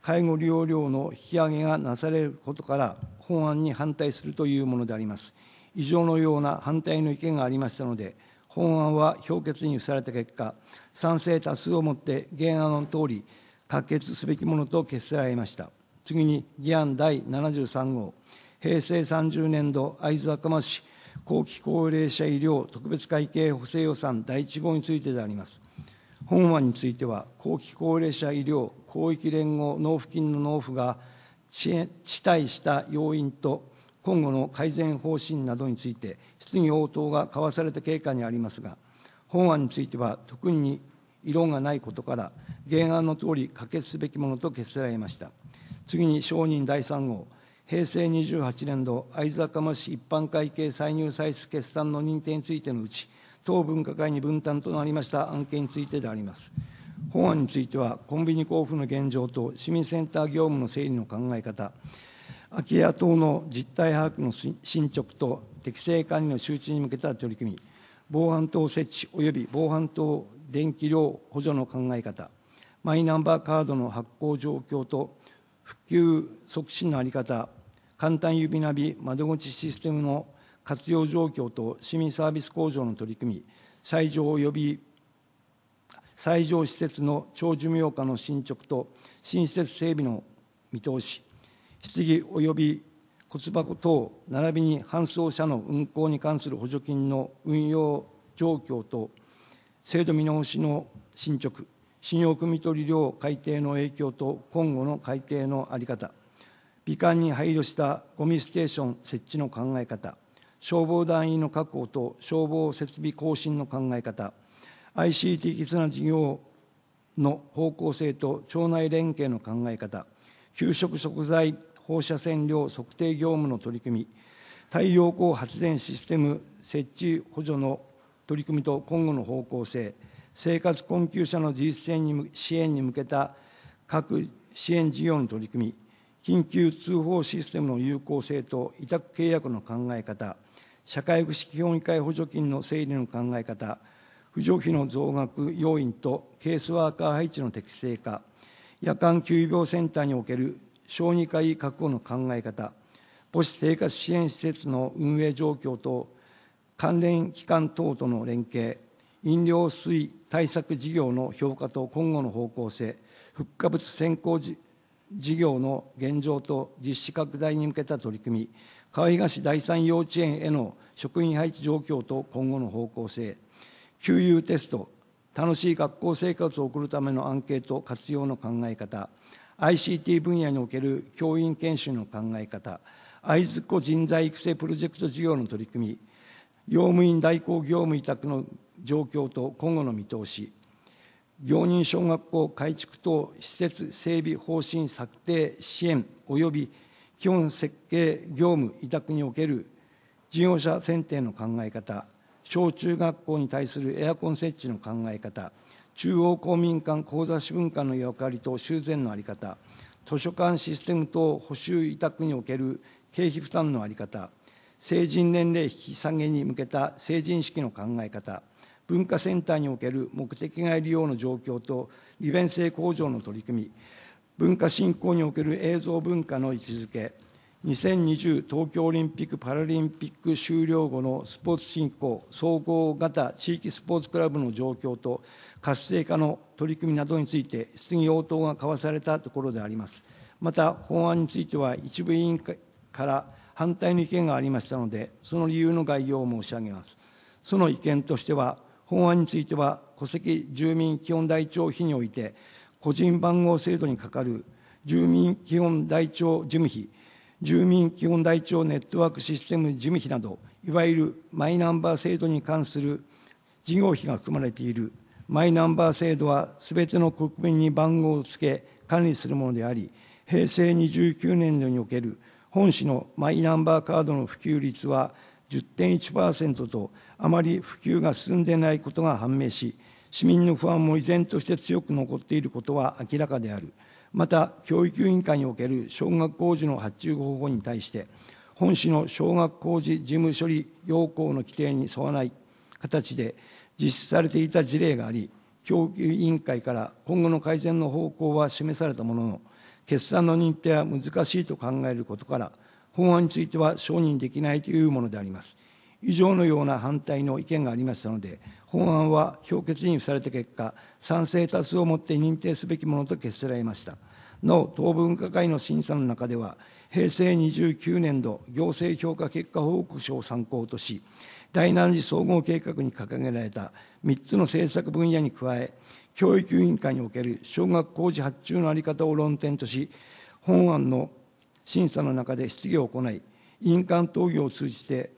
介護利用料の引き上げがなされることから、法案に反対するというものであります。以上のような反対の意見がありましたので、法案は評決に付された結果、賛成多数をもって原案の通り、可決すべきものと決せられました。次に、議案第73号、平成30年度会津若松市後期高齢者医療特別会計補正予算第1号についてであります。本案については、後期高齢者医療広域連合納付金の納付が遅滞した要因と今後の改善方針などについて質疑応答が交わされた経過にありますが本案については特に異論がないことから原案のとおり可決すべきものと決せられました次に承認第3号平成28年度会津若松市一般会計歳入歳出決算の認定についてのうち当分科会に分担となりました案件についてであります。本案については、コンビニ交付の現状と市民センター業務の整理の考え方、空き家等の実態把握の進捗と適正管理の周知に向けた取り組み、防犯等設置及び防犯等電気量補助の考え方、マイナンバーカードの発行状況と復旧促進の在り方、簡単指ナビ窓口システムの活用状況と市民サービス向上の取り組み、最上及び最上施設の長寿命化の進捗と新施設整備の見通し、質疑及び骨箱等並びに搬送車の運行に関する補助金の運用状況と制度見直しの進捗、信用組取量改定の影響と今後の改定の在り方、美観に配慮したゴミステーション設置の考え方、消防団員の確保と消防設備更新の考え方、ICT 絆事業の方向性と町内連携の考え方、給食食材放射線量測定業務の取り組み、太陽光発電システム設置補助の取り組みと今後の方向性、生活困窮者の自立支援に向けた各支援事業の取り組み、緊急通報システムの有効性と委託契約の考え方、社会福祉基本委員会補助金の整理の考え方、扶助費の増額要因とケースワーカー配置の適正化、夜間急病センターにおける小児科医確保の考え方、母子生活支援施設の運営状況と関連機関等との連携、飲料水対策事業の評価と今後の方向性、復活物先行事業の現状と実施拡大に向けた取り組み、川東第三幼稚園への職員配置状況と今後の方向性、給油テスト楽しい学校生活を送るためのアンケート活用の考え方 ICT 分野における教員研修の考え方会津子人材育成プロジェクト事業の取り組み用務員代行業務委託の状況と今後の見通し行人小学校改築等施設整備方針策定支援及び基本設計業務委託における事業者選定の考え方小中学校に対するエアコン設置の考え方中央公民館講座支文館の役割と修繕の在り方図書館システム等補修委託における経費負担の在り方成人年齢引き下げに向けた成人式の考え方文化センターにおける目的外利用の状況と利便性向上の取り組み文化振興における映像文化の位置づけ2020東京オリンピック・パラリンピック終了後のスポーツ振興、総合型地域スポーツクラブの状況と活性化の取り組みなどについて質疑応答が交わされたところであります。また、法案については一部委員会から反対の意見がありましたので、その理由の概要を申し上げます。その意見としては、法案については戸籍住民基本台帳費において、個人番号制度にかかる住民基本台帳事務費住民基本台帳ネットワークシステム事務費など、いわゆるマイナンバー制度に関する事業費が含まれているマイナンバー制度は、すべての国民に番号をつけ、管理するものであり、平成29年度における本市のマイナンバーカードの普及率は10.1%と、あまり普及が進んでいないことが判明し、市民の不安も依然として強く残っていることは明らかである。また教育委員会における小学工事の発注方法に対して本市の小学工事事務処理要項の規定に沿わない形で実施されていた事例があり教育委員会から今後の改善の方向は示されたものの決算の認定は難しいと考えることから法案については承認できないというものであります以上のような反対の意見がありましたので法案は評決に付された結果、賛成多数をもって認定すべきものと決せられました。なお、当分科会の審査の中では、平成29年度行政評価結果報告書を参考とし、第7次総合計画に掲げられた3つの政策分野に加え、教育委員会における小学校時発注の在り方を論点とし、本案の審査の中で質疑を行い、委員間討議を通じて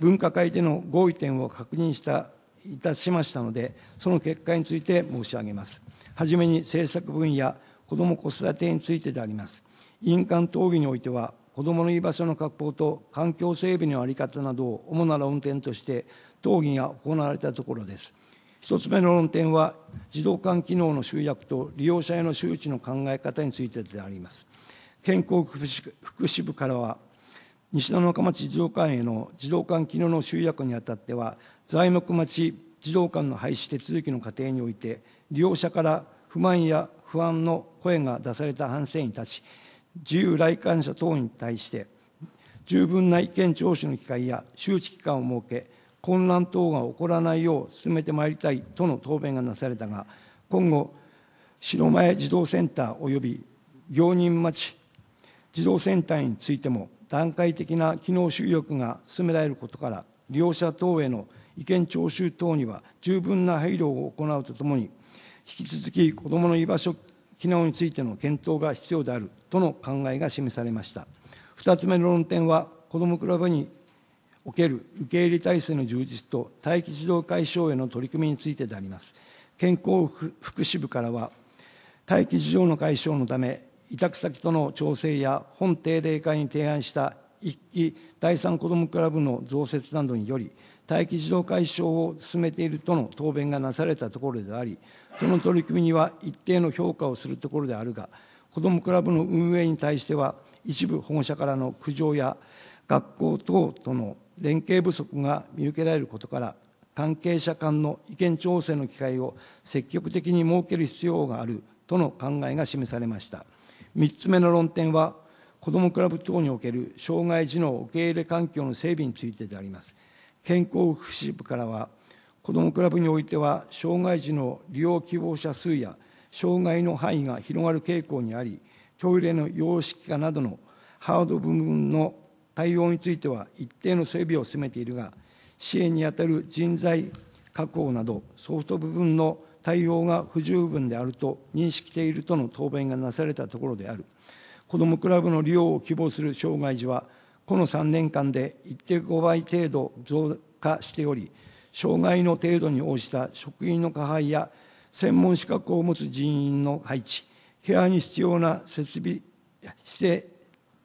分科会での合意点を確認したいたしましたので、その結果について申し上げます。はじめに政策分野、子ども子育てについてであります。印鑑討議においては、子どもの居場所の確保と環境整備の在り方などを主な論点として討議が行われたところです。一つ目の論点は、児童館機能の集約と利用者への周知の考え方についてであります。健康福祉部からは、西野中町児童館への児童館機能の集約にあたっては材木町児童館の廃止手続きの過程において利用者から不満や不安の声が出された反省に立ち自由来館者等に対して十分な意見聴取の機会や周知期間を設け混乱等が起こらないよう進めてまいりたいとの答弁がなされたが今後白前児童センター及び行人町児童センターについても段階的な機能集約が進められることから利用者等への意見聴取等には十分な配慮を行うとともに引き続き子どもの居場所機能についての検討が必要であるとの考えが示されました2つ目の論点は子どもクラブにおける受け入れ体制の充実と待機児童解消への取り組みについてであります健康福祉部からは待機児童の解消のため委託先との調整や本定例会に提案した一期第三子どもクラブの増設などにより待機児童解消を進めているとの答弁がなされたところでありその取り組みには一定の評価をするところであるが子どもクラブの運営に対しては一部保護者からの苦情や学校等との連携不足が見受けられることから関係者間の意見調整の機会を積極的に設ける必要があるとの考えが示されました。3つ目の論点は、子どもクラブ等における障害児の受け入れ環境の整備についてであります。健康福祉部からは、子どもクラブにおいては、障害児の利用希望者数や障害の範囲が広がる傾向にあり、トイレの様式化などのハード部分の対応については一定の整備を進めているが、支援にあたる人材確保など、ソフト部分の対応が不十分であると認識しているとの答弁がなされたところである。子どもクラブの利用を希望する障害児は、この3年間で1.5倍程度増加しており、障害の程度に応じた職員の加配や、専門資格を持つ人員の配置、ケアに必要な設備、施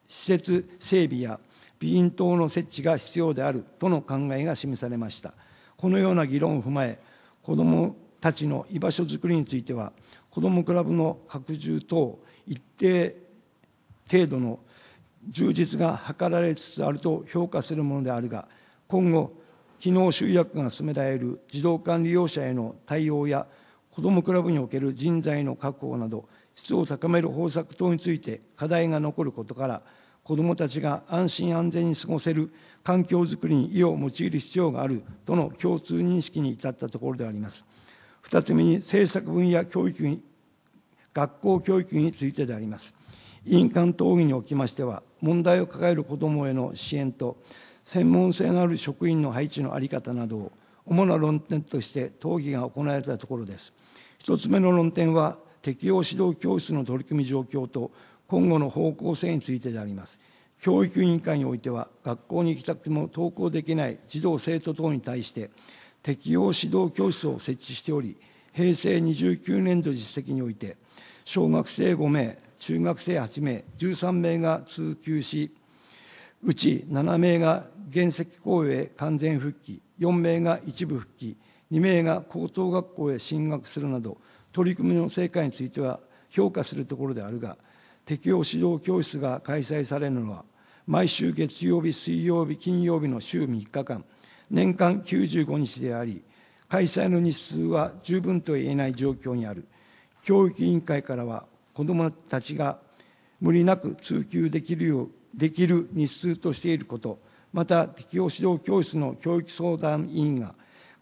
設整備や、備品等の設置が必要であるとの考えが示されました。このような議論を踏まえ、子どもたちの居場所づくりについては子どもクラブの拡充等一定程度の充実が図られつつあると評価するものであるが今後機能集約が進められる児童館利用者への対応や子どもクラブにおける人材の確保など質を高める方策等について課題が残ることから子どもたちが安心安全に過ごせる環境づくりに意を用いる必要があるとの共通認識に至ったところであります。2つ目に政策分野教育に学校教育についてであります印鑑討議におきましては問題を抱える子どもへの支援と専門性のある職員の配置の在り方などを主な論点として討議が行われたところです1つ目の論点は適応指導教室の取り組み状況と今後の方向性についてであります教育委員会においては学校に行きたくても登校できない児童生徒等に対して適応指導教室を設置しており平成29年度実績において小学生5名中学生8名13名が通級しうち7名が原石校へ完全復帰4名が一部復帰2名が高等学校へ進学するなど取り組みの成果については評価するところであるが適応指導教室が開催されるのは毎週月曜日水曜日金曜日の週3日間年間95日であり、開催の日数は十分と言えない状況にある。教育委員会からは、子どもたちが無理なく通級できるよう、できる日数としていること、また適応指導教室の教育相談委員が、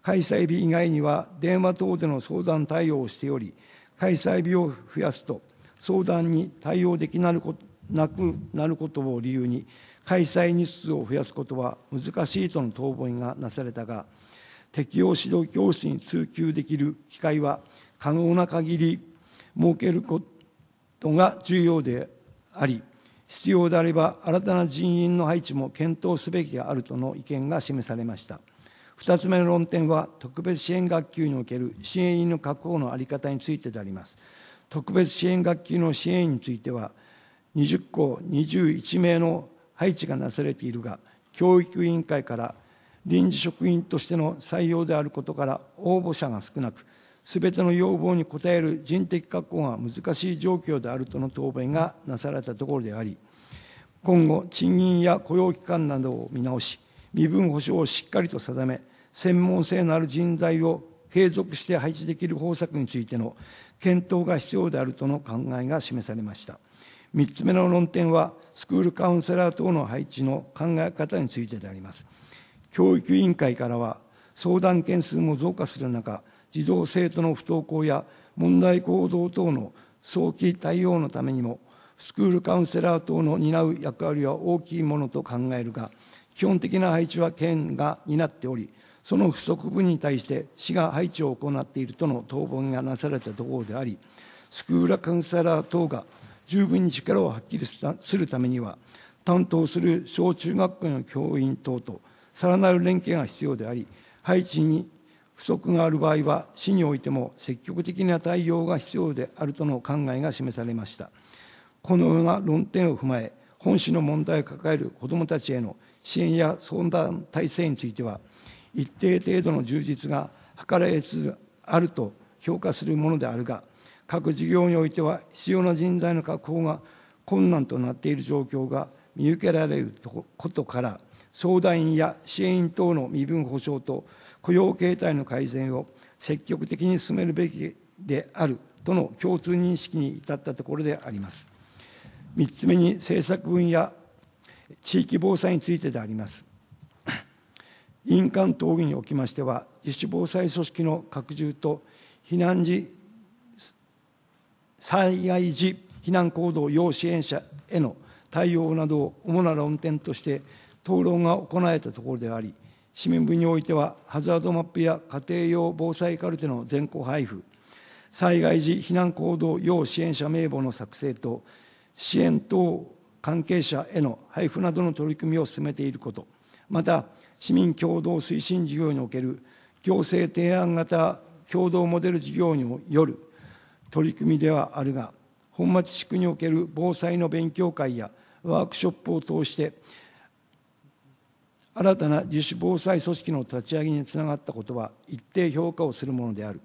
開催日以外には電話等での相談対応をしており、開催日を増やすと、相談に対応できなくなることを理由に、開催日数を増やすことは難しいとの答弁がなされたが、適用指導教室に通級できる機会は可能な限り設けることが重要であり、必要であれば新たな人員の配置も検討すべきであるとの意見が示されました。2つ目の論点は、特別支援学級における支援員の確保の在り方についてであります。特別支援学級の支援員については、20校21名の配置がなされているが教育委員会から臨時職員としての採用であることから応募者が少なく全ての要望に応える人的確保が難しい状況であるとの答弁がなされたところであり今後賃金や雇用期間などを見直し身分保障をしっかりと定め専門性のある人材を継続して配置できる方策についての検討が必要であるとの考えが示されました3つ目の論点はスクールカウンセラー等の配置の考え方についてであります。教育委員会からは、相談件数も増加する中、児童生徒の不登校や問題行動等の早期対応のためにも、スクールカウンセラー等の担う役割は大きいものと考えるが、基本的な配置は県が担っており、その不足分に対して市が配置を行っているとの答弁がなされたところであり、スクールカウンセラー等が十分に力を発揮するためには、担当する小中学校の教員等とさらなる連携が必要であり、配置に不足がある場合は、市においても積極的な対応が必要であるとの考えが示されました。このような論点を踏まえ、本市の問題を抱える子どもたちへの支援や相談体制については、一定程度の充実が図られつつあると評価するものであるが、各事業においては必要な人材の確保が困難となっている状況が見受けられることから相談員や支援員等の身分保障と雇用形態の改善を積極的に進めるべきであるとの共通認識に至ったところであります。3つ目に政策分野地域防災についてであります。印鑑討議におきましては、自主防災組織の拡充と避難時災害時避難行動要支援者への対応などを主な論点として討論が行われたところであり、市民部においては、ハザードマップや家庭用防災カルテの全項配布、災害時避難行動要支援者名簿の作成と、支援等関係者への配布などの取り組みを進めていること、また、市民共同推進事業における行政提案型共同モデル事業による取り組みではあるが本町地区における防災の勉強会やワークショップを通して新たな自主防災組織の立ち上げにつながったことは一定評価をするものである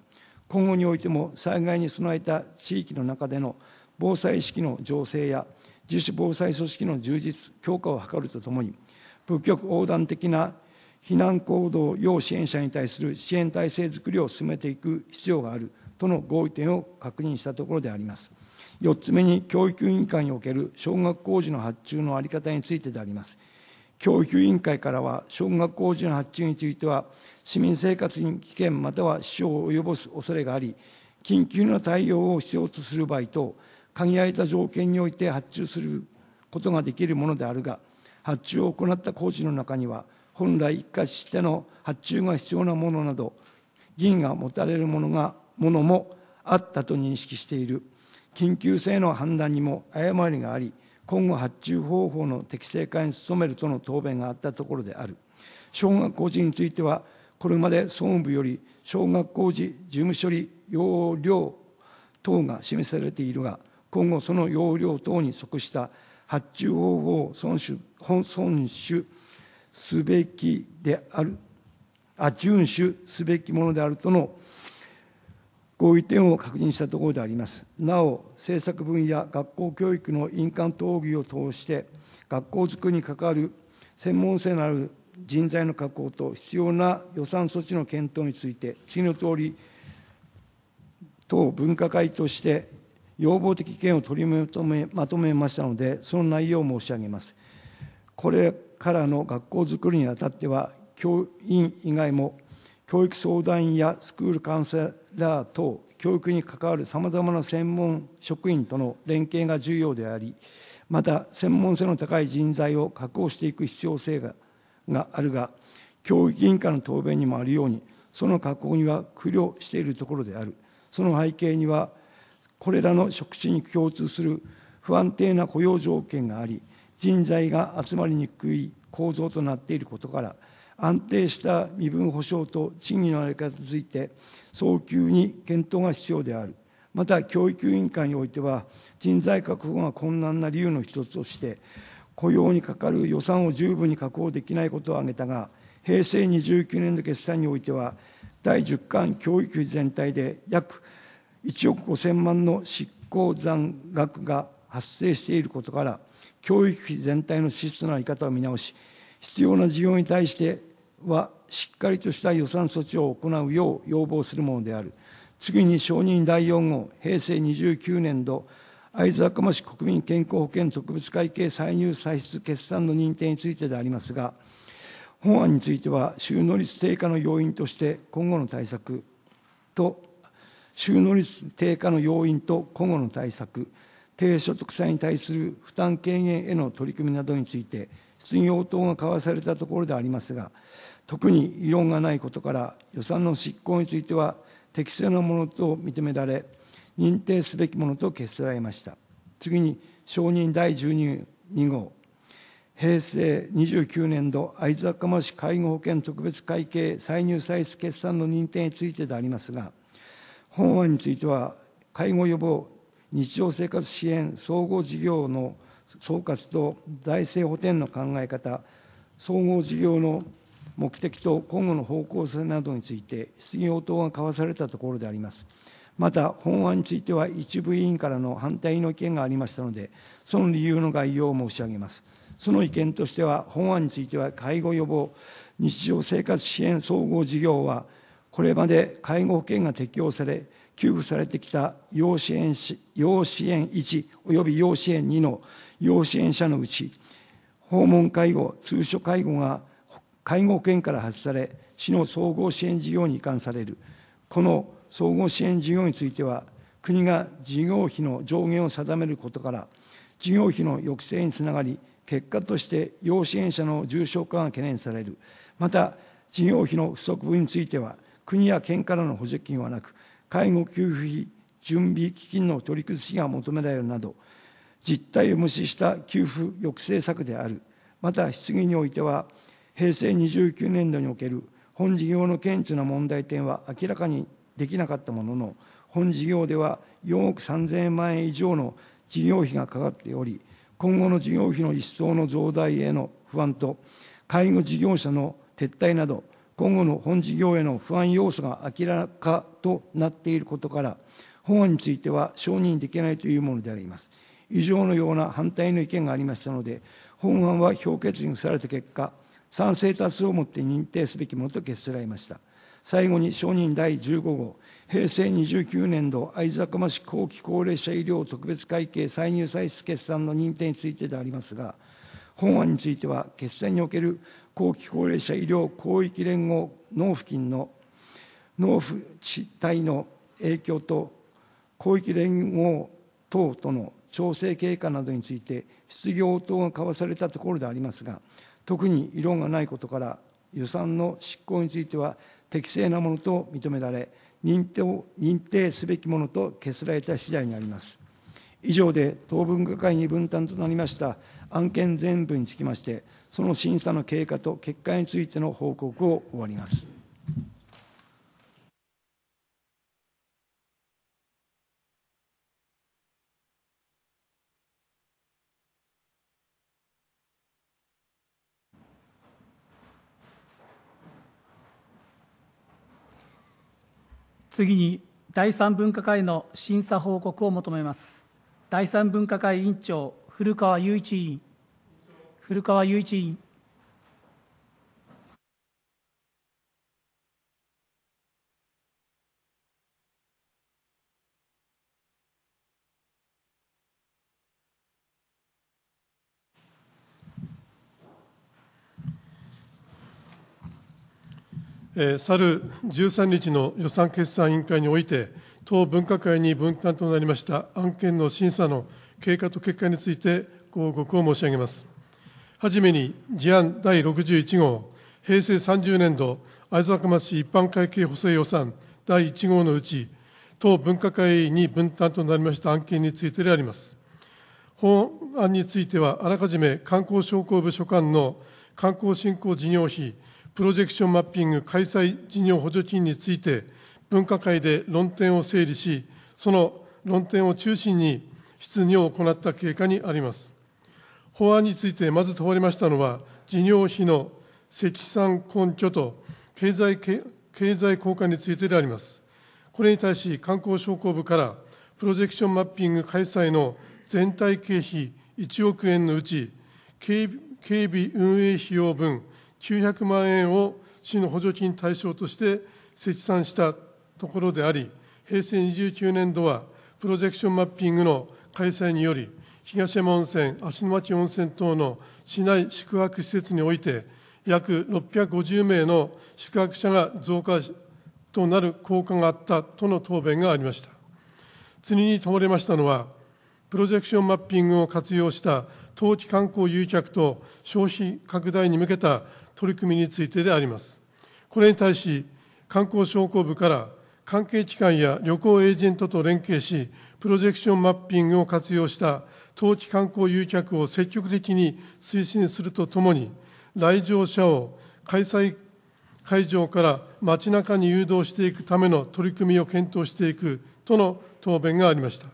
今後においても災害に備えた地域の中での防災意識の醸成や自主防災組織の充実強化を図るとともに部局横断的な避難行動要支援者に対する支援体制づくりを進めていく必要があるとの合意点を確認したところであります。4つ目に、教育委員会における小学工事の発注の在り方についてであります。教育委員会からは、小学工事の発注については、市民生活に危険または支障を及ぼす恐れがあり、緊急の対応を必要とする場合と、限られた条件において発注することができるものであるが、発注を行った工事の中には、本来一括しての発注が必要なものなど、議員が持たれるものがものもあったと認識している緊急性の判断にも誤りがあり今後発注方法の適正化に努めるとの答弁があったところである小学校児についてはこれまで総務部より小学校児事務処理要領等が示されているが今後その要領等に即した発注方法を遵守遵守すべきであるあ遵守すべきものであるとの合意点を確認したところでありますなお政策分野学校教育の印鑑討議を通して学校づくりに関わる専門性のある人材の確保と必要な予算措置の検討について次のとおり党分科会として要望的意見を取りまとめまとめましたのでその内容を申し上げますこれからの学校づくりにあたっては教員以外も教育相談員やスクールカウンセラー等教育に関わるさまざまな専門職員との連携が重要でありまた専門性の高い人材を確保していく必要性ががあるが教育委員会の答弁にもあるようにその確保には苦慮しているところであるその背景にはこれらの職種に共通する不安定な雇用条件があり人材が集まりにくい構造となっていることから安定した身分保障と賃金の在り方について、早急に検討が必要である。また、教育委員会においては、人材確保が困難な理由の一つとして、雇用にかかる予算を十分に確保できないことを挙げたが、平成29年度決算においては、第10巻教育費全体で約1億5000万の執行残額が発生していることから、教育費全体の支出の在り方を見直し、必要な事業に対しては、しっかりとした予算措置を行うよう要望するものである。次に承認第4号、平成29年度、会津若松市国民健康保険特別会計歳入歳出決算の認定についてでありますが、本案については、収納率低下の要因として、今後の対策と、収納率低下の要因と今後の対策、低所得者に対する負担軽減への取り組みなどについて、質疑応答が交わされたところでありますが、特に異論がないことから、予算の執行については適正なものと認められ、認定すべきものと決せられました。次に、承認第12号、平成29年度会津若松市介護保険特別会計歳入歳出決算の認定についてでありますが、本案については、介護予防日常生活支援総合事業の総括と財政補填の考え方、総合事業の目的と今後の方向性などについて質疑応答が交わされたところであります。また、本案については一部委員からの反対の意見がありましたので、その理由の概要を申し上げます。その意見としては、本案については介護予防、日常生活支援総合事業は、これまで介護保険が適用され、給付されてきた要支援1要支援1及び要支援2の要支援者のうち、訪問介護、通所介護が介護保険から外され、市の総合支援事業に移管される。この総合支援事業については、国が事業費の上限を定めることから、事業費の抑制につながり、結果として要支援者の重症化が懸念される。また、事業費の不足分については、国や県からの補助金はなく、介護給付費準備基金の取り崩しが求められるなど、実態を無視した給付抑制策であるまた質疑においては平成29年度における本事業の顕著な問題点は明らかにできなかったものの本事業では4億3000万円以上の事業費がかかっており今後の事業費の一層の増大への不安と介護事業者の撤退など今後の本事業への不安要素が明らかとなっていることから本案については承認できないというものであります。以上のような反対の意見がありましたので、本案は評決にされた結果、賛成多数をもって認定すべきものと決せられました。最後に承認第15号、平成29年度会津若松市後期高齢者医療特別会計歳入歳出決算の認定についてでありますが、本案については、決算における後期高齢者医療広域連合納付金の納付地帯の影響と広域連合等との調整経過などについて質疑応答が交わされたところでありますが特に異論がないことから予算の執行については適正なものと認められ認定認定すべきものと決せられた次第にあります以上で当分科会に分担となりました案件全部につきましてその審査の経過と結果についての報告を終わります。次に第三分科会の審査報告を求めます第三分科会委員長古川雄一委員古川雄一委員去る13日の予算決算委員会において、当分科会に分担となりました案件の審査の経過と結果についてご報告を申し上げます。はじめに、事案第61号、平成30年度会津若松市一般会計補正予算第1号のうち、当分科会に分担となりました案件についてであります。法案については、あらかじめ観光商工部所管の観光振興事業費プロジェクションマッピング開催事業補助金について、分科会で論点を整理し、その論点を中心に質疑を行った経過にあります。法案についてまず問われましたのは、事業費の積算根拠と経済経済効果についてであります。これに対し、観光商工部から、プロジェクションマッピング開催の全体経費1億円のうち、警備運営費用分900万円を市の補助金対象として積算したところであり、平成29年度はプロジェクションマッピングの開催により、東山温泉、芦ノ町温泉等の市内宿泊施設において、約650名の宿泊者が増加となる効果があったとの答弁がありました。次に問われましたのは、プロジェクションマッピングを活用した冬季観光誘客と消費拡大に向けた取り組みについてであります。これに対し、観光商工部から関係機関や旅行エージェントと連携し、プロジェクションマッピングを活用した冬季観光誘客を積極的に推進するとともに、来場者を開催会場から街中に誘導していくための取り組みを検討していくとの答弁がありました。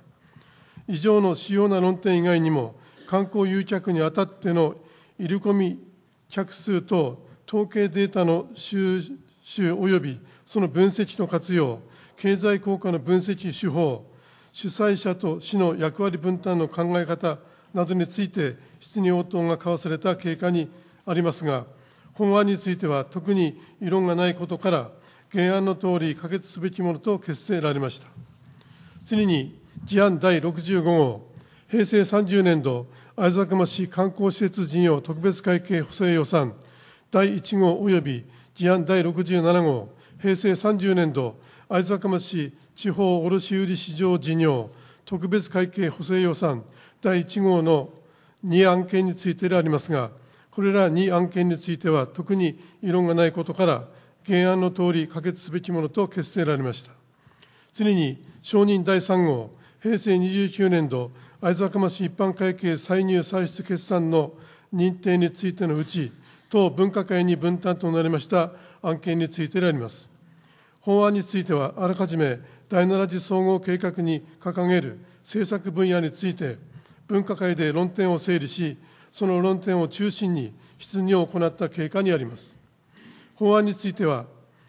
以上の主要な論点以外にも、観光誘客にあたっての入れ込み客数等統計データの収集及びその分析の活用、経済効果の分析手法、主催者と市の役割分担の考え方などについて質疑応答が交わされた経過にありますが、本案については特に異論がないことから、原案のとおり可決すべきものと決せられました。次に、議案第65号、平成30年度会津若松市観光施設事業特別会計補正予算第1号及び事案第67号、平成30年度会津若松市地方卸売市場事業特別会計補正予算第1号の2案件についてでありますが、これら2案件については特に異論がないことから、原案の通り可決すべきものと決せられました。次に、承認第3号、平成29年度会津若松市一般会計歳入歳出決算の認定についてのうち、当分科会に分担となりました案件についてであります。法案については、あらかじめ第7次総合計画に掲げる政策分野について、分科会で論点を整理し、その論点を中心に質疑を行った経過にあります。法案については、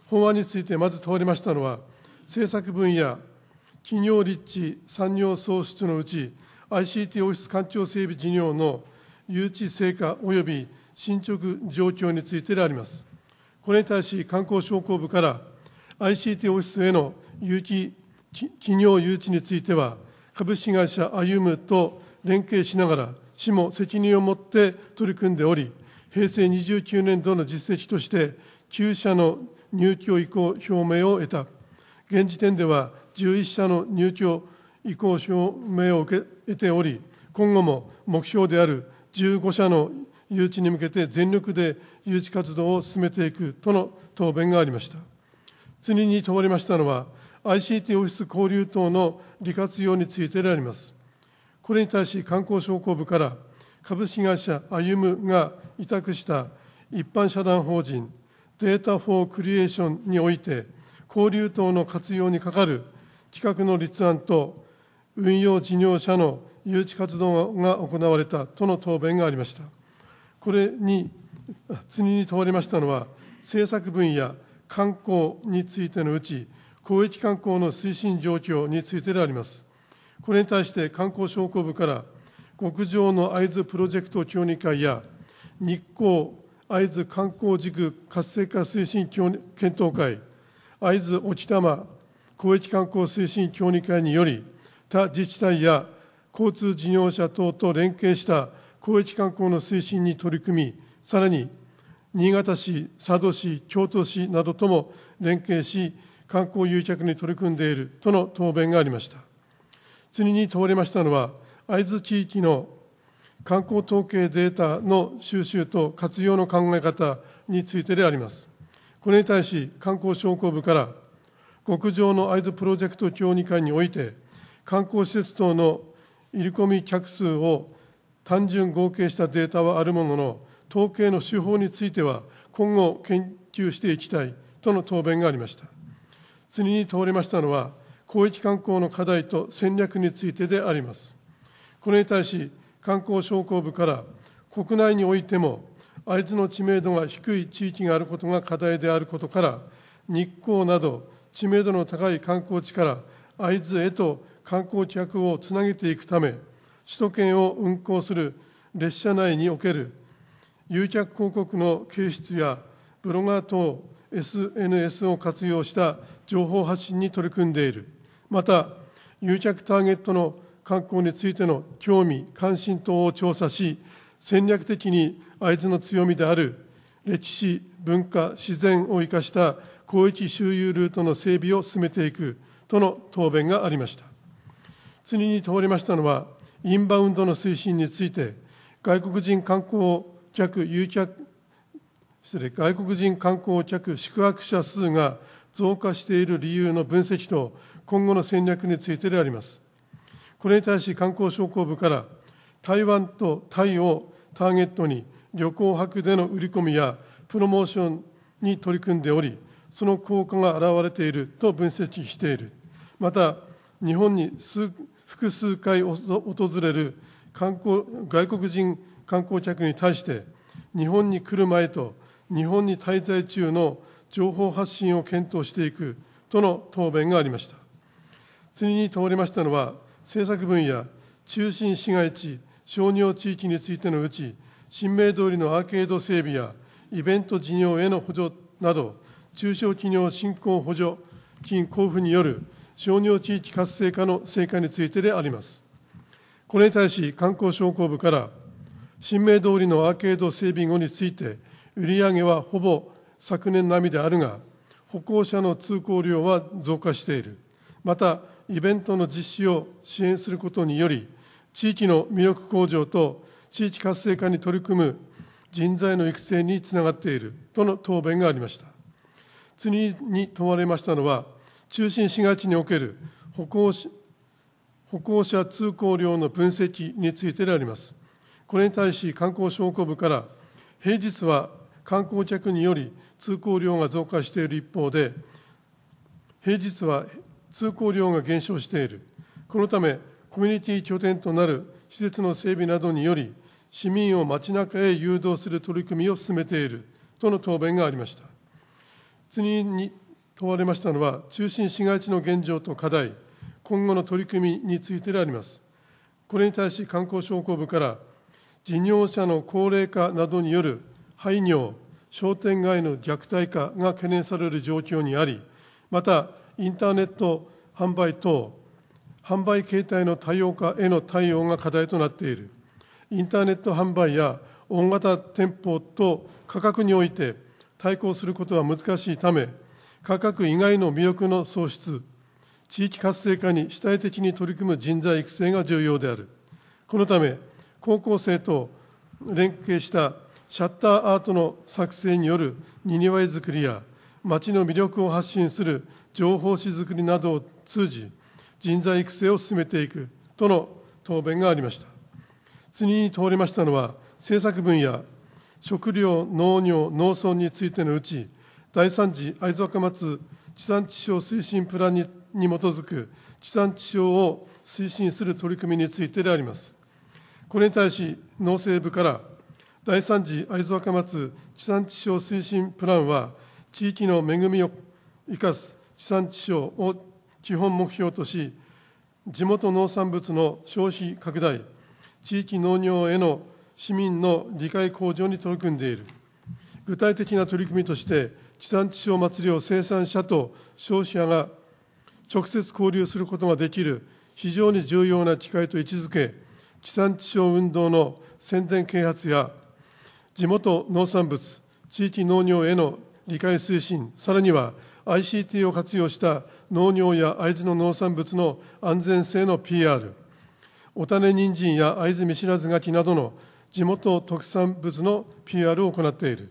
法案についてまず問われましたのは、政策分野、企業立地、産業創出のうち、ICT オフィス環境整備事業の誘致成果及び進捗状況についてであります。これに対し、観光商工部から ICT オフィスへの有機企業誘致については、株式会社歩むと連携しながら、市も責任を持って取り組んでおり、平成29年度の実績として、9社の入居意向表明を得た。現時点では11社の入居移行証明を受けており、今後も目標である15社の誘致に向けて全力で誘致活動を進めていくとの答弁がありました。次に問われましたのは、ICT オフィス交流等の利活用についてであります。これに対し、観光商工部から株式会社歩夢が委託した一般社団法人データフォークリエーションにおいて、交流等の活用にかかる企画の立案と運用事業者の誘致活動が行われたとの答弁がありました。これに、次に問われましたのは、政策分野、観光についてのうち、公益観光の推進状況についてであります。これに対して観光商工部から、極上の会津プロジェクト協議会や、日光会津観光軸活性化推進検討会、会津沖玉広域観光推進協議会により、他自治体や交通事業者等と連携した広域観光の推進に取り組み、さらに新潟市、佐渡市、京都市などとも連携し、観光誘着に取り組んでいるとの答弁がありました。次に問われましたのは、会津地域の観光統計データの収集と活用の考え方についてであります。これに対し、観光商工部から、極上の会津プロジェクト協議会において、観光施設等の入り込み客数を単純合計したデータはあるものの、統計の手法については、今後、研究していきたいとの答弁がありました。次に問われましたのは、広域観光の課題と戦略についてであります。これに対し、観光商工部から、国内においても、会津の知名度が低い地域があることが課題であることから、日光など知名度の高い観光地から会津へと観光客をつなげていくため首都圏を運行する列車内における誘客広告の掲出やブロガー等 SNS を活用した情報発信に取り組んでいるまた誘客ターゲットの観光についての興味関心等を調査し戦略的に会津の強みである歴史文化自然を生かした広域周遊ルートの整備を進めていくとの答弁がありました。次に通りましたのは、インバウンドの推進について、外国人観光客誘客、失礼、外国人観光客宿泊者数が増加している理由の分析と、今後の戦略についてであります。これに対し、観光商工部から、台湾とタイをターゲットに、旅行泊での売り込みやプロモーションに取り組んでおり、その効果が表れていると分析している。また、日本に数複数回訪れる観光外国人観光客に対して、日本に来る前と日本に滞在中の情報発信を検討していくとの答弁がありました。次に問われましたのは、政策分野、中心市街地、商業地域についてのうち、新名通りのアーケード整備やイベント事業への補助など、中小企業振興補助金交付による商業地域活性化の成果についてであります。これに対し、観光商工部から、新名通りのアーケード整備後について、売り上げはほぼ昨年並みであるが、歩行者の通行量は増加している。また、イベントの実施を支援することにより、地域の魅力向上と地域活性化に取り組む人材の育成につながっているとの答弁がありました。次に問われましたのは、中心市街地における歩行歩行者通行量の分析についてであります。これに対し、観光商工部から、平日は観光客により通行量が増加している一方で、平日は通行量が減少している。このため、コミュニティ拠点となる施設の整備などにより、市民を街中へ誘導する取り組みを進めているとの答弁がありました。次に問われましたのは、中心市街地の現状と課題、今後の取り組みについてであります。これに対し、観光商工部から、事業者の高齢化などによる廃業、商店街の虐待化が懸念される状況にあり、また、インターネット販売等、販売形態の多様化への対応が課題となっている。インターネット販売や大型店舗と価格において対抗することは難しいため、価格以外の魅力の創出、地域活性化に主体的に取り組む人材育成が重要である。このため、高校生と連携したシャッターアートの作成によるにわいづくりや、町の魅力を発信する情報誌づくりなどを通じ、人材育成を進めていくとの答弁がありました。次に通りましたのは、政策分野、食料、農業、農村についてのうち、第3次会津若松地産地消推進プランに基づく地産地消を推進する取り組みについてであります。これに対し、農政部から第3次会津若松地産地消推進プランは、地域の恵みを生かす地産地消を基本目標とし、地元農産物の消費拡大、地域農業への市民の理解向上に取り組んでいる。具体的な取り組みとして、地産地消祭りを生産者と消費者が直接交流することができる非常に重要な機会と位置づけ、地産地消運動の宣伝啓発や、地元農産物、地域農業への理解推進、さらには ICT を活用した農業や会津の農産物の安全性の PR、お種人参や会津見知らず柿などの地元特産物の PR を行っている。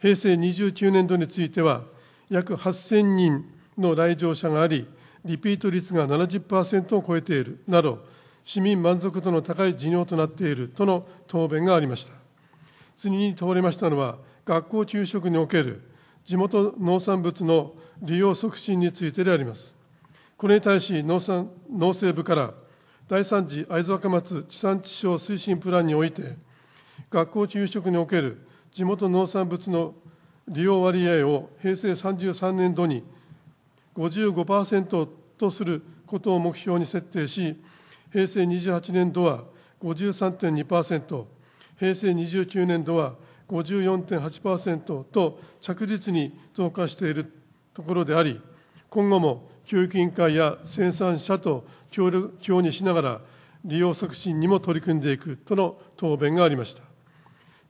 平成29年度については、約8000人の来場者があり、リピート率が70%を超えているなど、市民満足度の高い事業となっているとの答弁がありました。次に問われましたのは、学校給食における地元農産物の利用促進についてであります。これに対し農産、農政部から、第3次会津若松地産地消推進プランにおいて、学校給食における地元農産物の利用割合を平成33年度に55%とすることを目標に設定し、平成28年度は53.2%、平成29年度は54.8%と着実に増加しているところであり、今後も教育委員会や生産者と協力、協議しながら、利用促進にも取り組んでいくとの答弁がありました。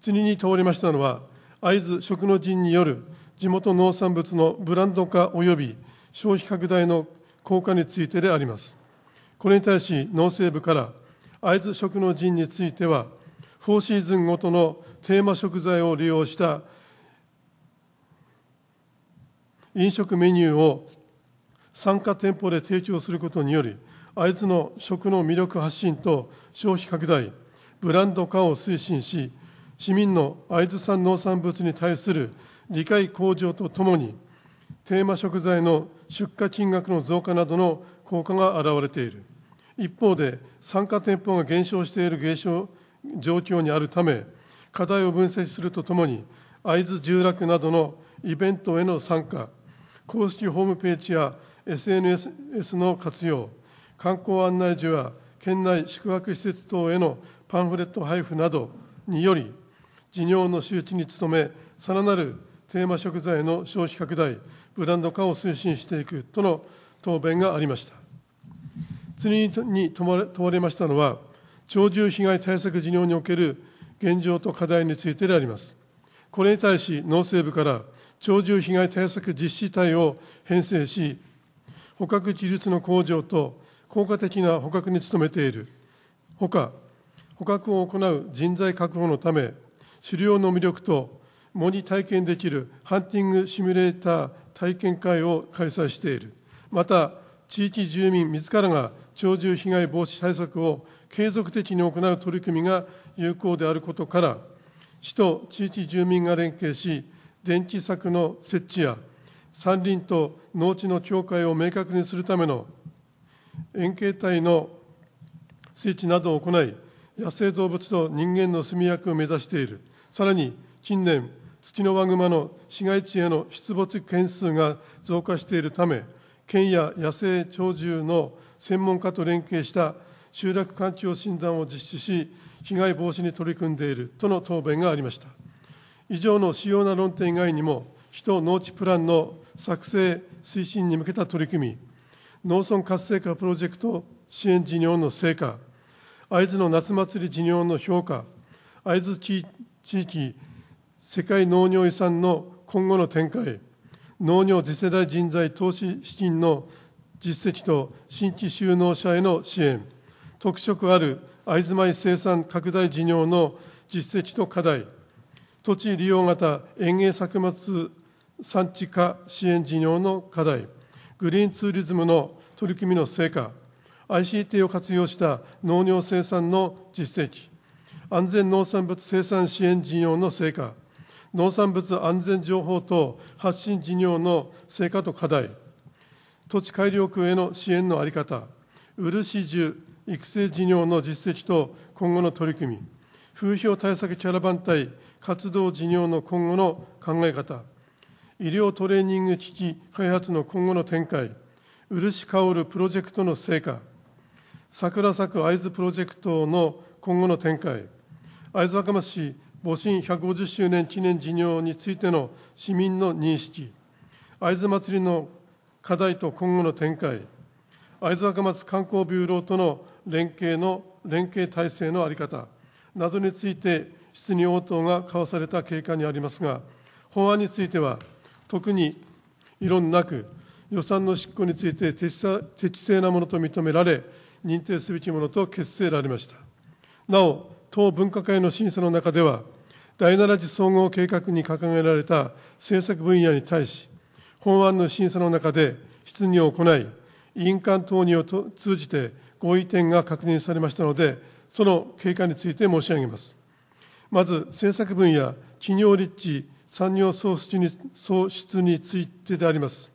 次に通りましたのは、会津食の陣による地元農産物のブランド化及び消費拡大の効果についてであります。これに対し、農政部から、会津食の陣については、4シーズンごとのテーマ食材を利用した飲食メニューを参加店舗で提供することにより、会津の食の魅力発信と消費拡大、ブランド化を推進し、市民の会津産農産物に対する理解向上とともに、テーマ食材の出荷金額の増加などの効果が表れている。一方で、参加店舗が減少している減少状況にあるため、課題を分析するとともに、会津住楽などのイベントへの参加、公式ホームページや SNS の活用、観光案内所や県内宿泊施設等へのパンフレット配布などにより、事業の周知に努め、さらなるテーマ食材の消費拡大、ブランド化を推進していくとの答弁がありました。次に問われましたのは、鳥獣被害対策事業における現状と課題についてであります。これに対し、農政部から鳥獣被害対策実施隊を編成し、捕獲自立の向上と効果的な捕獲に努めているほか、捕獲を行う人材確保のため、狩猟の魅力と藻に体験できるハンティングシミュレーター体験会を開催しているまた地域住民自らが鳥獣被害防止対策を継続的に行う取り組みが有効であることから市と地域住民が連携し電気柵の設置や山林と農地の境界を明確にするための円形態の設置などを行い野生動物と人間の住み分けを目指している。さらに近年、ツチノワグマの市街地への出没件数が増加しているため、県や野生鳥獣の専門家と連携した集落環境診断を実施し、被害防止に取り組んでいるとの答弁がありました。以上の主要な論点以外にも、人農地プランの作成、推進に向けた取り組み、農村活性化プロジェクト支援事業の成果、会津の夏祭り事業の評価、会津地地域、世界農業遺産の今後の展開、農業次世代人材投資資金の実績と新規就農者への支援、特色ある会津米生産拡大事業の実績と課題、土地利用型園芸作物産地化支援事業の課題、グリーンツーリズムの取り組みの成果、ICT を活用した農業生産の実績、安全農産物生産支援事業の成果、農産物安全情報等発信事業の成果と課題、土地改良区への支援の在り方、漆樹育成事業の実績と今後の取り組み、風評対策キャラバン隊活動事業の今後の考え方、医療トレーニング機器開発の今後の展開、漆薫プロジェクトの成果、桜咲く会津プロジェクトの今後の展開、会津若松市戊辰150周年記念事業についての市民の認識、会津祭りの課題と今後の展開、会津若松観光ビューローとの連携の連携体制の在り方などについて質疑応答が交わされた経過にありますが、法案については、特に異論なく、予算の執行について適正なものと認められ、認定すべきものと決せられました。なお党分科会の審査の中では、第7次総合計画に掲げられた政策分野に対し、法案の審査の中で質疑を行い、委員間等にを通じて合意点が確認されましたので、その経過について申し上げます。まず、政策分野、企業立地、産業創出に創出についてであります。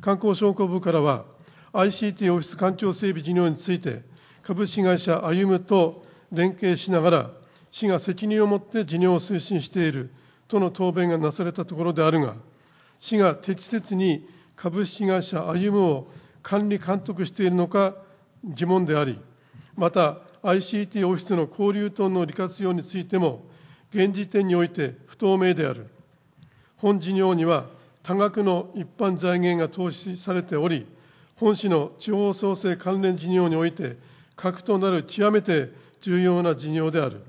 観光商工部からは、ICT オフィス環境整備事業について、株式会社歩むと連携しながら、市が責任を持って事業を推進しているとの答弁がなされたところであるが、市が適切に株式会社歩を管理監督しているのか疑問であり、また ICT オフィスの交流等の利活用についても、現時点において不透明である。本事業には多額の一般財源が投資されており、本市の地方創生関連事業において、核となる極めて重要な事業である。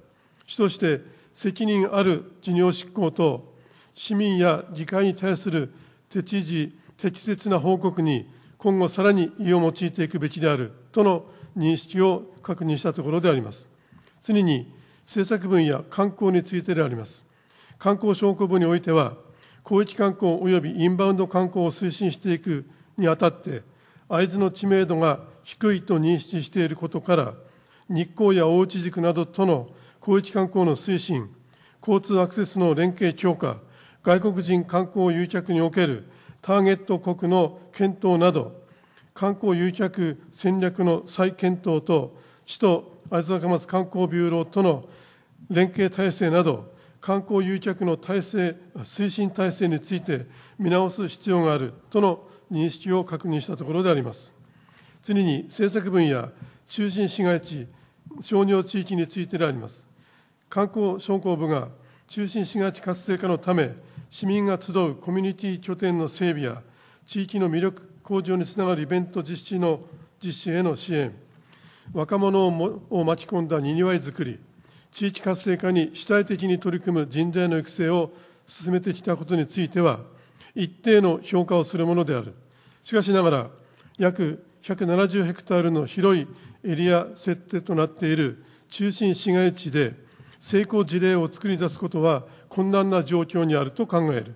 主として責任ある事業執行と市民や議会に対する手知事、適切な報告に今後さらに意を用いていくべきであるとの認識を確認したところであります。次に政策分野観光についてであります。観光商工部においては、広域観光及びインバウンド観光を推進していくにあたって、会津の知名度が低いと認識していることから、日光や大内塾などとの広域観光の推進、交通アクセスの連携強化、外国人観光誘客におけるターゲット国の検討など、観光誘客戦略の再検討と、首都会津若松観光ビューローとの連携体制など、観光誘客の体制、推進体制について見直す必要があるとの認識を確認したところであります。次に政策分野、中心市街地、商業地域についてであります。観光商工部が中心市街地活性化のため、市民が集うコミュニティ拠点の整備や、地域の魅力向上につながるイベント実施の実施への支援、若者を巻き込んだにぎわいづくり、地域活性化に主体的に取り組む人材の育成を進めてきたことについては、一定の評価をするものである。しかしながら、約170ヘクタールの広いエリア設定となっている中心市街地で成功事例を作り出すことは困難な状況にあると考える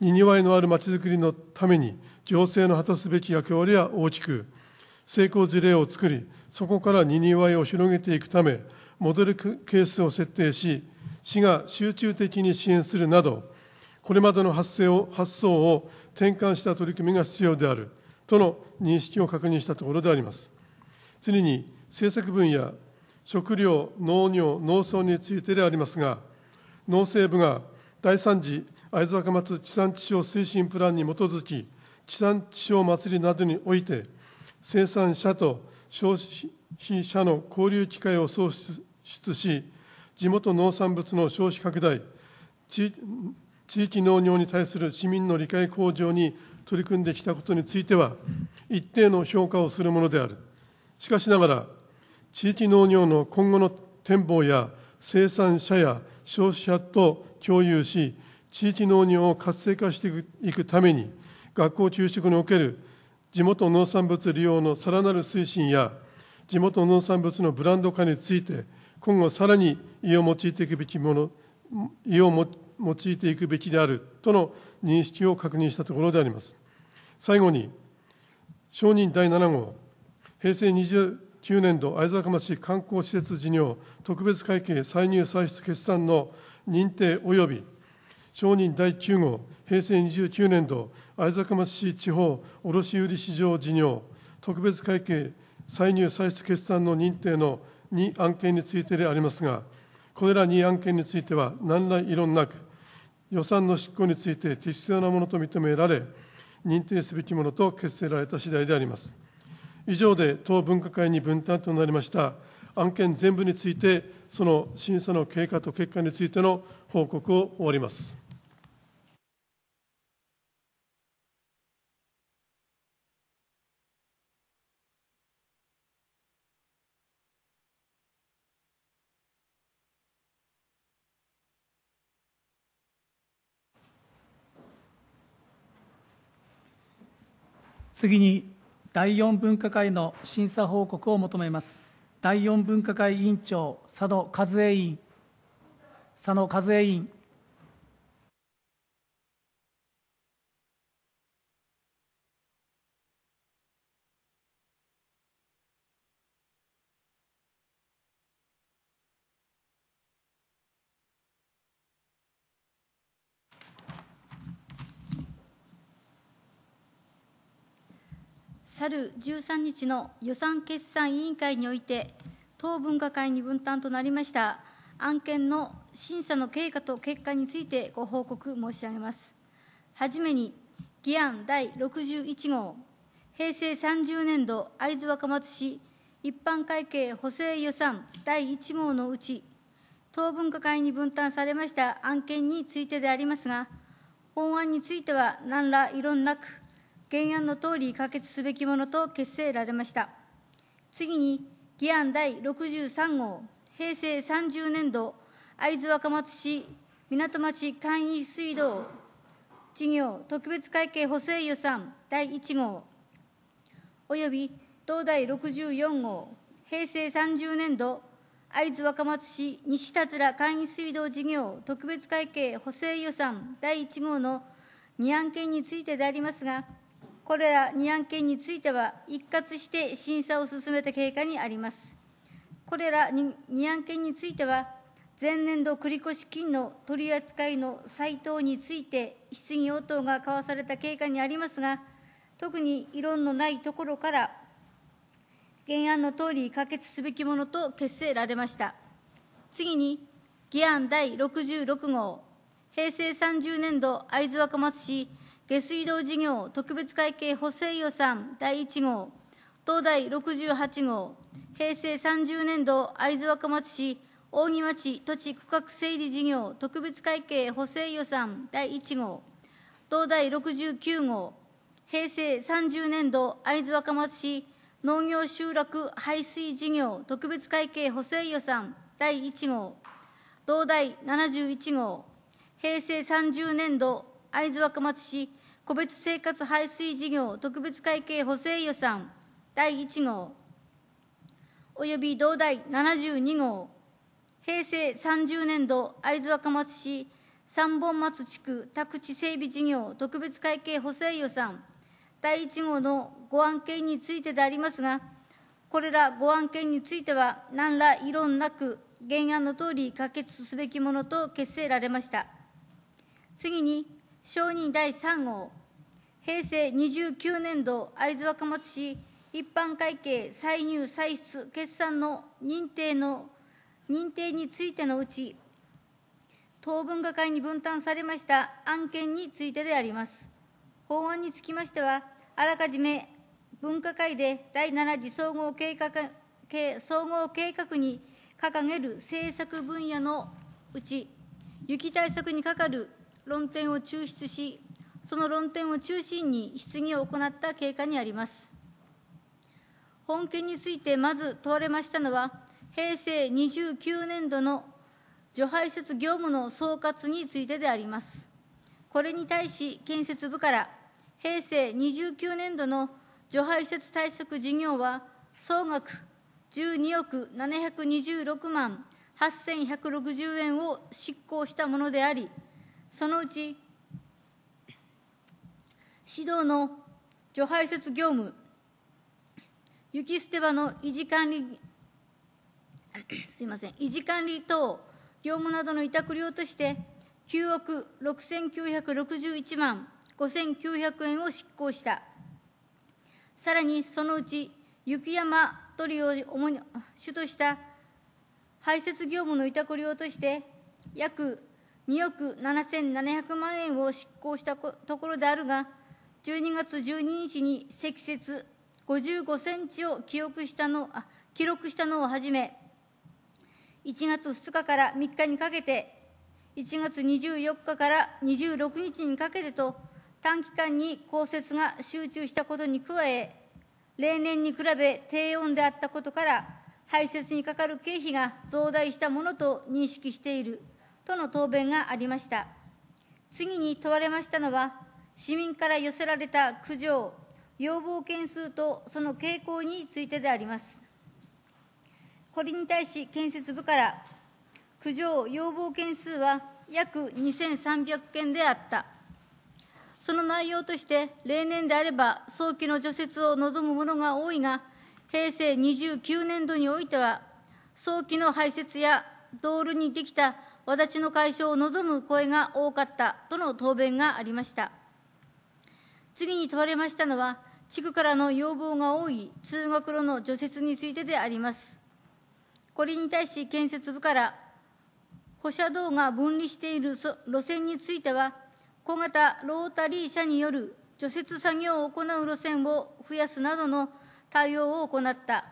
にぎわいのあるまちづくりのために行政の果たすべき役割は大きく成功事例を作りそこからにぎわいを広げていくためモデルケースを設定し市が集中的に支援するなどこれまでの発生を発想を転換した取り組みが必要であるとの認識を確認したところであります。次に政策分野、食料、農業、農村についてでありますが、農政部が第3次会津若松地産地消推進プランに基づき、地産地消祭りなどにおいて、生産者と消費者の交流機会を創出し、地元農産物の消費拡大、地域農業に対する市民の理解向上に取り組んできたことについては、一定の評価をするものである。しかしながら、地域農業の今後の展望や生産者や消費者と共有し、地域農業を活性化していくために、学校給食における地元農産物利用のさらなる推進や、地元農産物のブランド化について、今後さらに意を用いていくべきもの、意を用いていくべきであるとの認識を確認したところであります。最後に、承認第7号、平成29年度会津若松市観光施設事業特別会計歳入歳出決算の認定及び承認第9号平成29年度会津若松市地方卸売市場事業特別会計歳入歳出決算の認定の2案件についてでありますがこれら2案件については何ら異論なく予算の執行について適正なものと認められ認定すべきものと決せられた次第であります。以上で当分科会に分担となりました案件全部について、その審査の経過と結果についての報告を終わります。次に第四分科会の審査報告を求めます。第四分科会委員長、佐野和恵委員。佐野和恵委員。去る13日の予算決算委員会において、当分科会に分担となりました案件の審査の経過と結果についてご報告申し上げます。はじめに、議案第61号、平成30年度会津若松市一般会計補正予算第1号のうち、当分科会に分担されました案件についてでありますが、法案については何ら異論なく、原案のとおり可決すべきものと決せられました。次に、議案第63号、平成30年度、会津若松市港町簡易水道事業特別会計補正予算第1号、および同第64号、平成30年度、会津若松市西田ら簡易水道事業特別会計補正予算第1号の2案件についてでありますが、これら2案件については、一括して審査を進めた経過にあります。これら 2, 案件については、前年度繰越金の取り扱いの再答について、質疑応答が交わされた経過にありますが、特に異論のないところから、原案のとおり可決すべきものと決せられました。次に、議案第66号、平成30年度会津若松市下水道事業特別会計補正予算第1号、東大68号、平成30年度会津若松市扇町土地区画整理事業特別会計補正予算第1号、東大69号、平成30年度会津若松市農業集落排水事業特別会計補正予算第1号、東大71号、平成30年度会津若松市個別生活排水事業特別会計補正予算第1号、および同第72号、平成30年度会津若松市三本松地区宅地整備事業特別会計補正予算第1号のご案件についてでありますが、これらご案件については、何ら異論なく、原案のとおり可決すべきものと決せられました。次に、承認第3号、平成29年度会津若松市一般会計歳入歳出決算の認定の認定についてのうち、当分科会に分担されました案件についてであります。法案につきましては、あらかじめ分科会で第7次総合計画総合計画に掲げる政策分野のうち、雪対策に係る論点を抽出し、その論点を中心に質疑を行った経過にあります。本件についてまず問われましたのは、平成29年度の除排設業務の総括についてであります。これに対し、建設部から、平成29年度の除排設対策事業は、総額12億726万8160円を執行したものであり、そのうち、指導の除排雪業務、雪捨て場の維持管理、すいません、維持管理等、業務などの委託料として、9億6961万5900円を執行した。さらにそのうち、雪山りを主とした排雪業務の委託料として、約2億7700万円を執行したところであるが、12月12日に積雪55センチを記録したのあ記録したのをはじめ、1月2日から3日にかけて、1月24日から26日にかけてと、短期間に降雪が集中したことに加え、例年に比べ低温であったことから、排雪にかかる経費が増大したものと認識している。との答弁がありました。次に問われましたのは、市民から寄せられた苦情、要望件数とその傾向についてであります。これに対し、建設部から、苦情・要望件数は約2300件であった。その内容として、例年であれば早期の除雪を望むものが多いが、平成29年度においては、早期の排雪や道路にできた私の解消を望む声が多かったとの答弁がありました。次に問われましたのは、地区からの要望が多い通学路の除雪についてであります。これに対し、建設部から、歩車道が分離している路線については、小型ロータリー車による除雪作業を行う路線を増やすなどの対応を行った。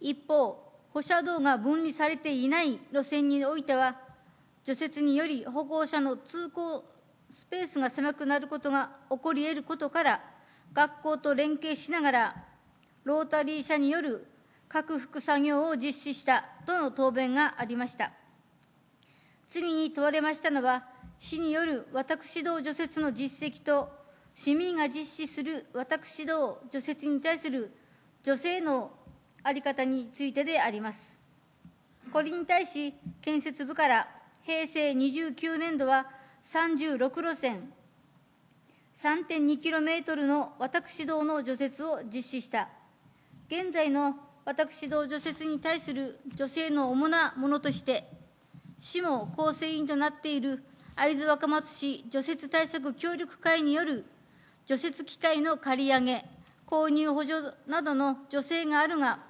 一方、歩車道が分離されていない路線においては、除雪により歩行者の通行スペースが狭くなることが起こり得ることから、学校と連携しながら、ロータリー車による拡幅作業を実施したとの答弁がありました。次に問われましたのは、市による私道除雪の実績と、市民が実施する私道除雪に対する女性のあり方についてであります。これに対し、建設部から平成29年度は36路線、3.2キロメートルの私道の除雪を実施した。現在の私道除雪に対する女性の主なものとして、市も構成員となっている会津若松市除雪対策協力会による除雪機械の借り上げ、購入補助などの助成があるが、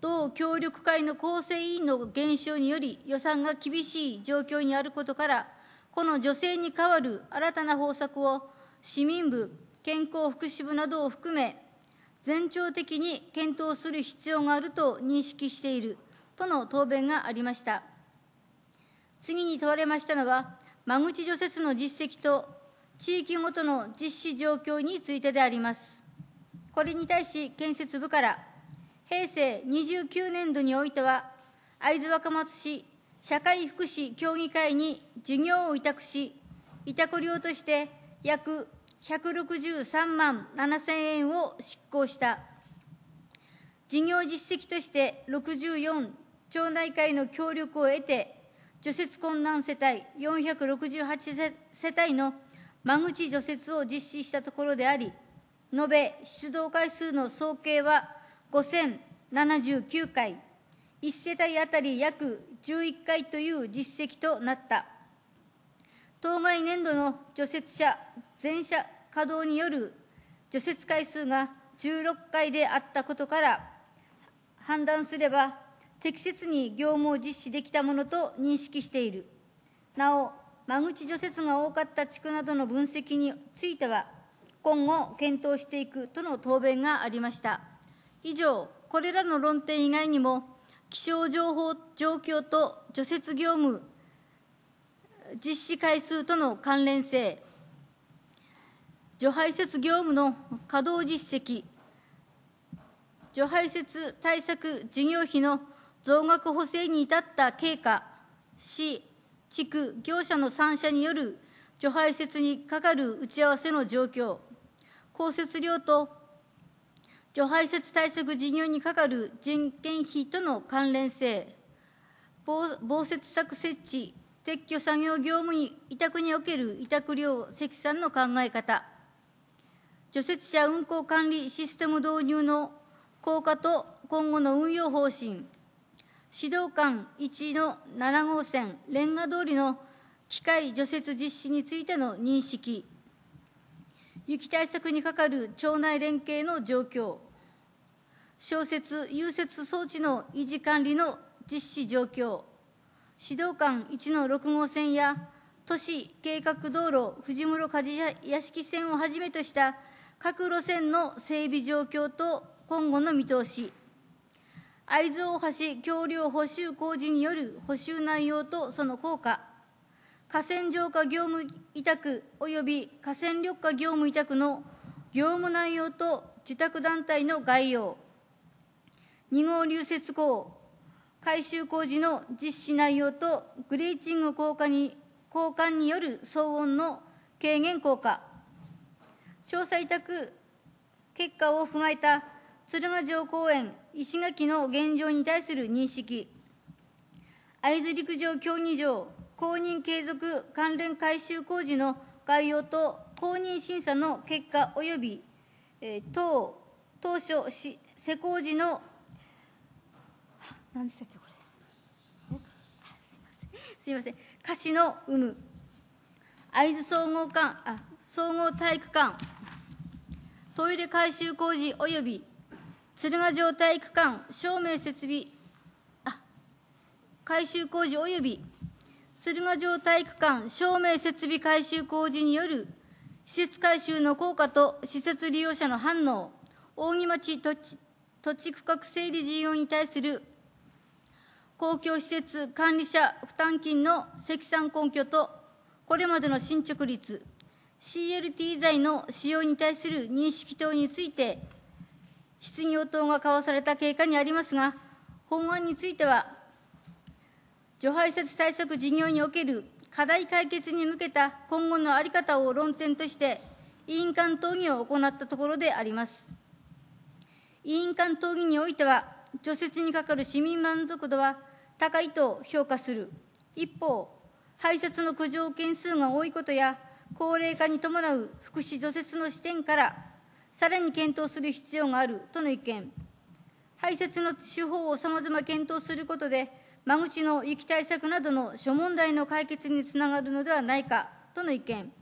同協力会の構成委員の減少により、予算が厳しい状況にあることから、この助成に代わる新たな方策を、市民部、健康福祉部などを含め、全庁的に検討する必要があると認識しているとの答弁がありました。次に問われましたのは、間口除雪の実績と地域ごとの実施状況についてであります。これに対し、建設部から、平成29年度においては、会津若松市社会福祉協議会に事業を委託し、委託料として約163万7000円を執行した。事業実績として64町内会の協力を得て、除雪困難世帯468世帯の間口除雪を実施したところであり、延べ出動回数の総計は5079回、1世帯当たり約11回という実績となった。当該年度の除雪車、全車稼働による除雪回数が16回であったことから、判断すれば、適切に業務を実施できたものと認識している。なお、間口除雪が多かった地区などの分析については、今後、検討していくとの答弁がありました。以上、これらの論点以外にも、気象情報状況と除雪業務実施回数との関連性、除排雪業務の稼働実績、除排雪対策事業費の増額補正に至った経過、市、地区、業者の3社による除排雪にかかる打ち合わせの状況、降雪量と除排雪対策事業にかかる人件費との関連性、防雪策設置、撤去作業業務に委託における委託料積算の考え方、除雪車運行管理システム導入の効果と今後の運用方針、指導官1の7号線、レンガ通りの機械除雪実施についての認識、雪対策に係る町内連携の状況、消雪・融雪装置の維持管理の実施状況、指導官1の6号線や都市計画道路藤室梶屋敷線をはじめとした各路線の整備状況と今後の見通し、会津大橋橋梁補修工事による補修内容とその効果、河川浄化業務委託及び河川緑化業務委託の業務内容と受託団体の概要、2号流雪溝改修工事の実施内容とグレーチング効果に交換による騒音の軽減効果、調査委託結果を踏まえた鶴ヶ城公園、石垣の現状に対する認識、会津陸上競技場公認継続関連改修工事の概要と公認審査の結果及び、えー、当当初施工時の何でしたっけこれすいませんすいません歌詞の有無会津総合館あ総合体育館トイレ改修工事及び鶴ヶ城体育館照明設備あ改修工事及び鶴ヶ城体育館照明設備改修工事による施設改修の効果と施設利用者の反応、町土町土地区画整理事業に対する公共施設管理者負担金の積算根拠と、これまでの進捗率、CLT 剤の使用に対する認識等について、質疑応答が交わされた経過にありますが、本案については、除排雪対策事業における課題解決に向けた今後の在り方を論点として、委員間討議を行ったところであります。委員間討議においては、除雪にかかる市民満足度は高いと評価する一方、排泄の苦情件数が多いことや、高齢化に伴う福祉除雪の視点から、さらに検討する必要があるとの意見、排泄の手法をさまざま検討することで、間口の雪対策などの諸問題の解決につながるのではないかとの意見、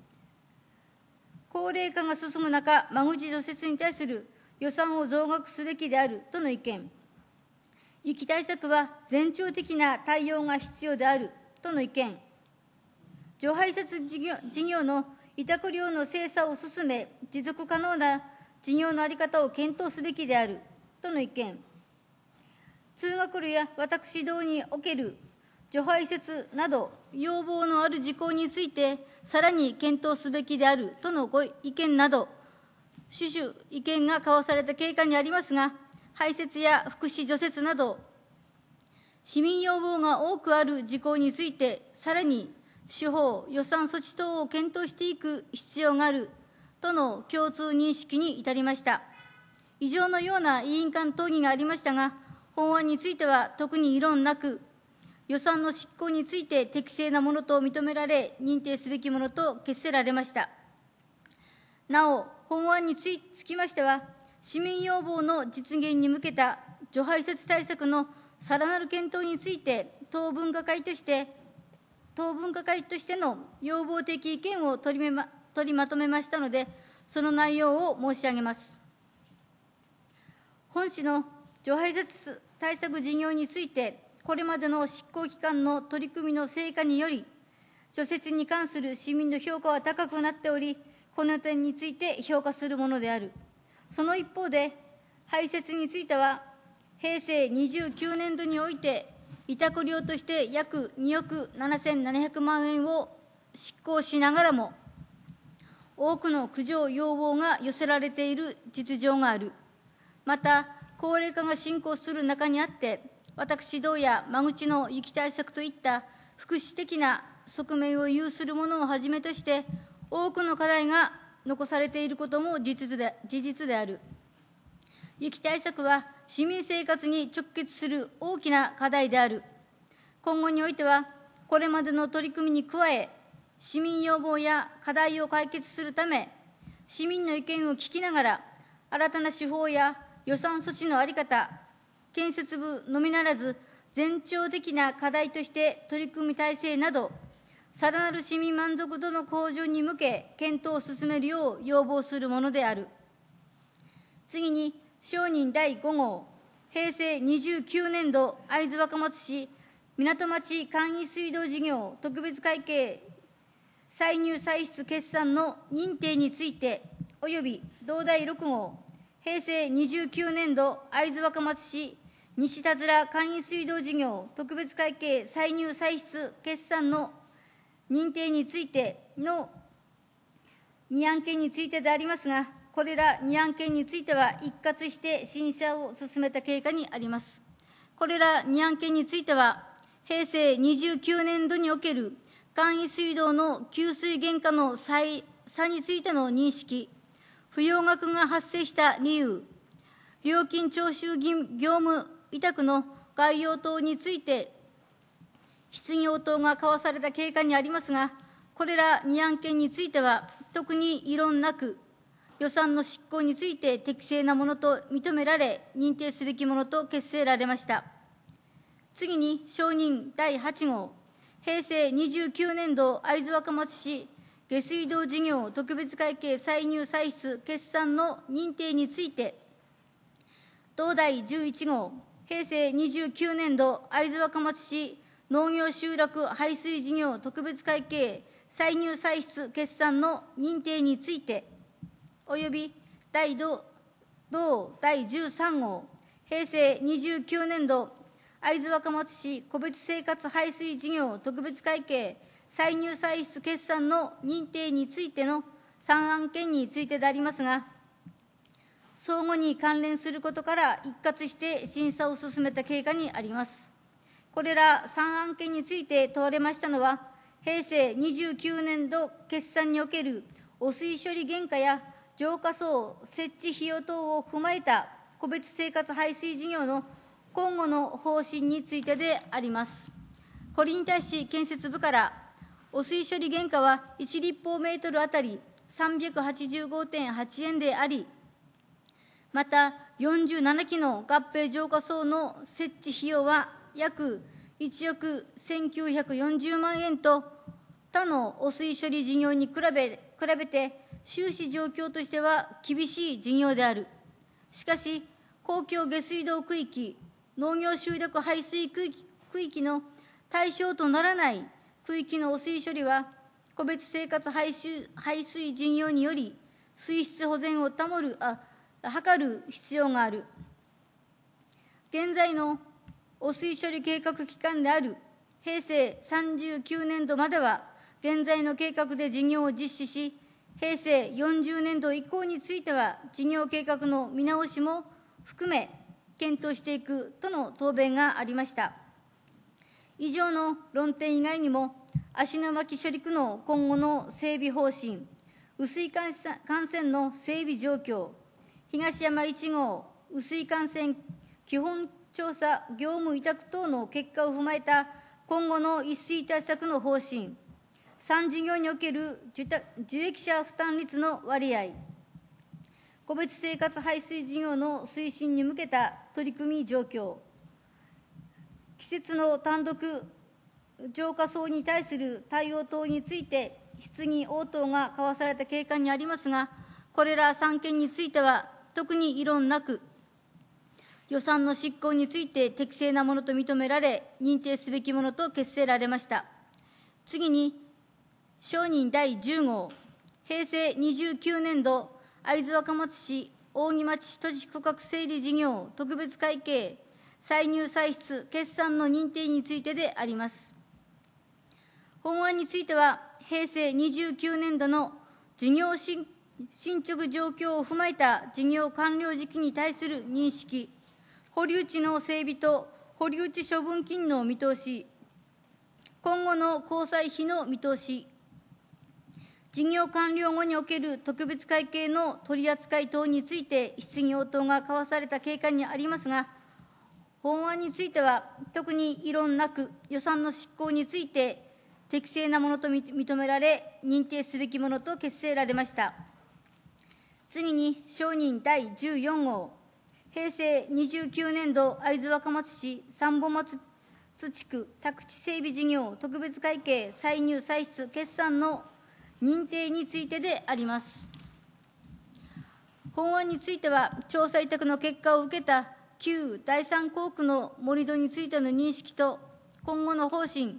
高齢化が進む中、間口除雪に対する予算を増額すべきであるとの意見。雪対策は全庁的な対応が必要であるとの意見、除排雪事業の委託料の精査を進め、持続可能な事業の在り方を検討すべきであるとの意見、通学路や私道における除排雪など、要望のある事項について、さらに検討すべきであるとのご意見など、種々意見が交わされた経過にありますが、排泄や福祉除雪など、市民要望が多くある事項について、さらに手法、予算措置等を検討していく必要があるとの共通認識に至りました。以上のような委員間討議がありましたが、法案については特に異論なく、予算の執行について適正なものと認められ、認定すべきものと決せられました。なお、法案につきましては、市民要望の実現に向けた除排雪対策のさらなる検討について、当分科会として、当分科会としての要望的意見を取りま取りまとめましたので、その内容を申し上げます。本市の除排雪対策事業について、これまでの執行機関の取り組みの成果により、除雪に関する市民の評価は高くなっており、この点について評価するものである。その一方で、排泄については、平成29年度において、委託料として約2億7700万円を執行しながらも、多くの苦情、要望が寄せられている実情がある。また、高齢化が進行する中にあって、私どうや間口の雪対策といった福祉的な側面を有するものをはじめとして、多くの課題が残されていることも事実で事実である。雪対策は市民生活に直結する大きな課題である。今後においては、これまでの取り組みに加え、市民要望や課題を解決するため、市民の意見を聞きながら、新たな手法や予算措置の在り方、建設部のみならず、全庁的な課題として取り組む体制など、さらなる市民満足度の向上に向け、検討を進めるよう要望するものである。次に、承認第5号、平成29年度会津若松市港町簡易水道事業特別会計歳入歳出決算の認定について、および同第6号、平成29年度会津若松市西田面簡易水道事業特別会計歳入歳出決算の認定についての2案件についてでありますが、これら2案件については、一括して審査を進めた経過にあります。これら2案件については、平成29年度における簡易水道の給水原価の差についての認識、不要額が発生した理由、料金徴収業務委託の概要等について質疑応答が交わされた経過にありますが、これら2案件については、特に異論なく、予算の執行について適正なものと認められ、認定すべきものと決せられました。次に、承認第8号、平成29年度会津若松市下水道事業特別会計歳入歳出決算の認定について、東大11号、平成29年度会津若松市農業集落排水事業特別会計歳入歳出決算の認定について、および第同第13号平成29年度会津若松市個別生活排水事業特別会計歳入歳出決算の認定についての3案件についてでありますが、相互に関連することから一括して審査を進めた経過にあります。これら3案件について問われましたのは、平成29年度決算における汚水処理原価や浄化層設置費用等を踏まえた個別生活排水事業の今後の方針についてであります。これに対し、建設部から、汚水処理原価は1立方メートル当たり385.8円であり、また47基の合併浄化層の設置費用は約1億1940万円と、他の汚水処理事業に比べ比べて、収支状況としては厳しい事業である。しかし、公共下水道区域、農業集落排水区域区域の対象とならない区域の汚水処理は、個別生活排水排水事業により、水質保全を保るあ図る必要がある。現在の汚水処理計画期間である平成39年度までは、現在の計画で事業を実施し、平成40年度以降については、事業計画の見直しも含め、検討していくとの答弁がありました。以上の論点以外にも、芦ノ牧処理区の今後の整備方針、薄い幹線の整備状況、東山1号、薄い幹線基本調査、業務委託等の結果を踏まえた今後の一水対策の方針、3事業における受益者負担率の割合、個別生活排水事業の推進に向けた取り組み状況、季節の単独浄化層に対する対応等について、質疑応答が交わされた経過にありますが、これら3件については、特に異論なく、予算の執行について適正なものと認められ、認定すべきものと決せられました。次に、承認第10号、平成29年度、会津若松市大木町都市区画整理事業特別会計、歳入歳出、決算の認定についてであります。本案については、平成29年度の事業進捗状況を踏まえた事業完了時期に対する認識、保留地の整備と保留地処分金の見通し、今後の交際費の見通し、事業完了後における特別会計の取り扱い等について質疑応答が交わされた経過にありますが、法案については、特に異論なく予算の執行について、適正なものと認められ、認定すべきものと決せられました。次に、承認第14号。平成29年度会津若松市三本松地区宅地整備事業特別会計歳入歳出決算の認定についてであります。法案については、調査委託の結果を受けた旧第三工区の盛り土についての認識と、今後の方針、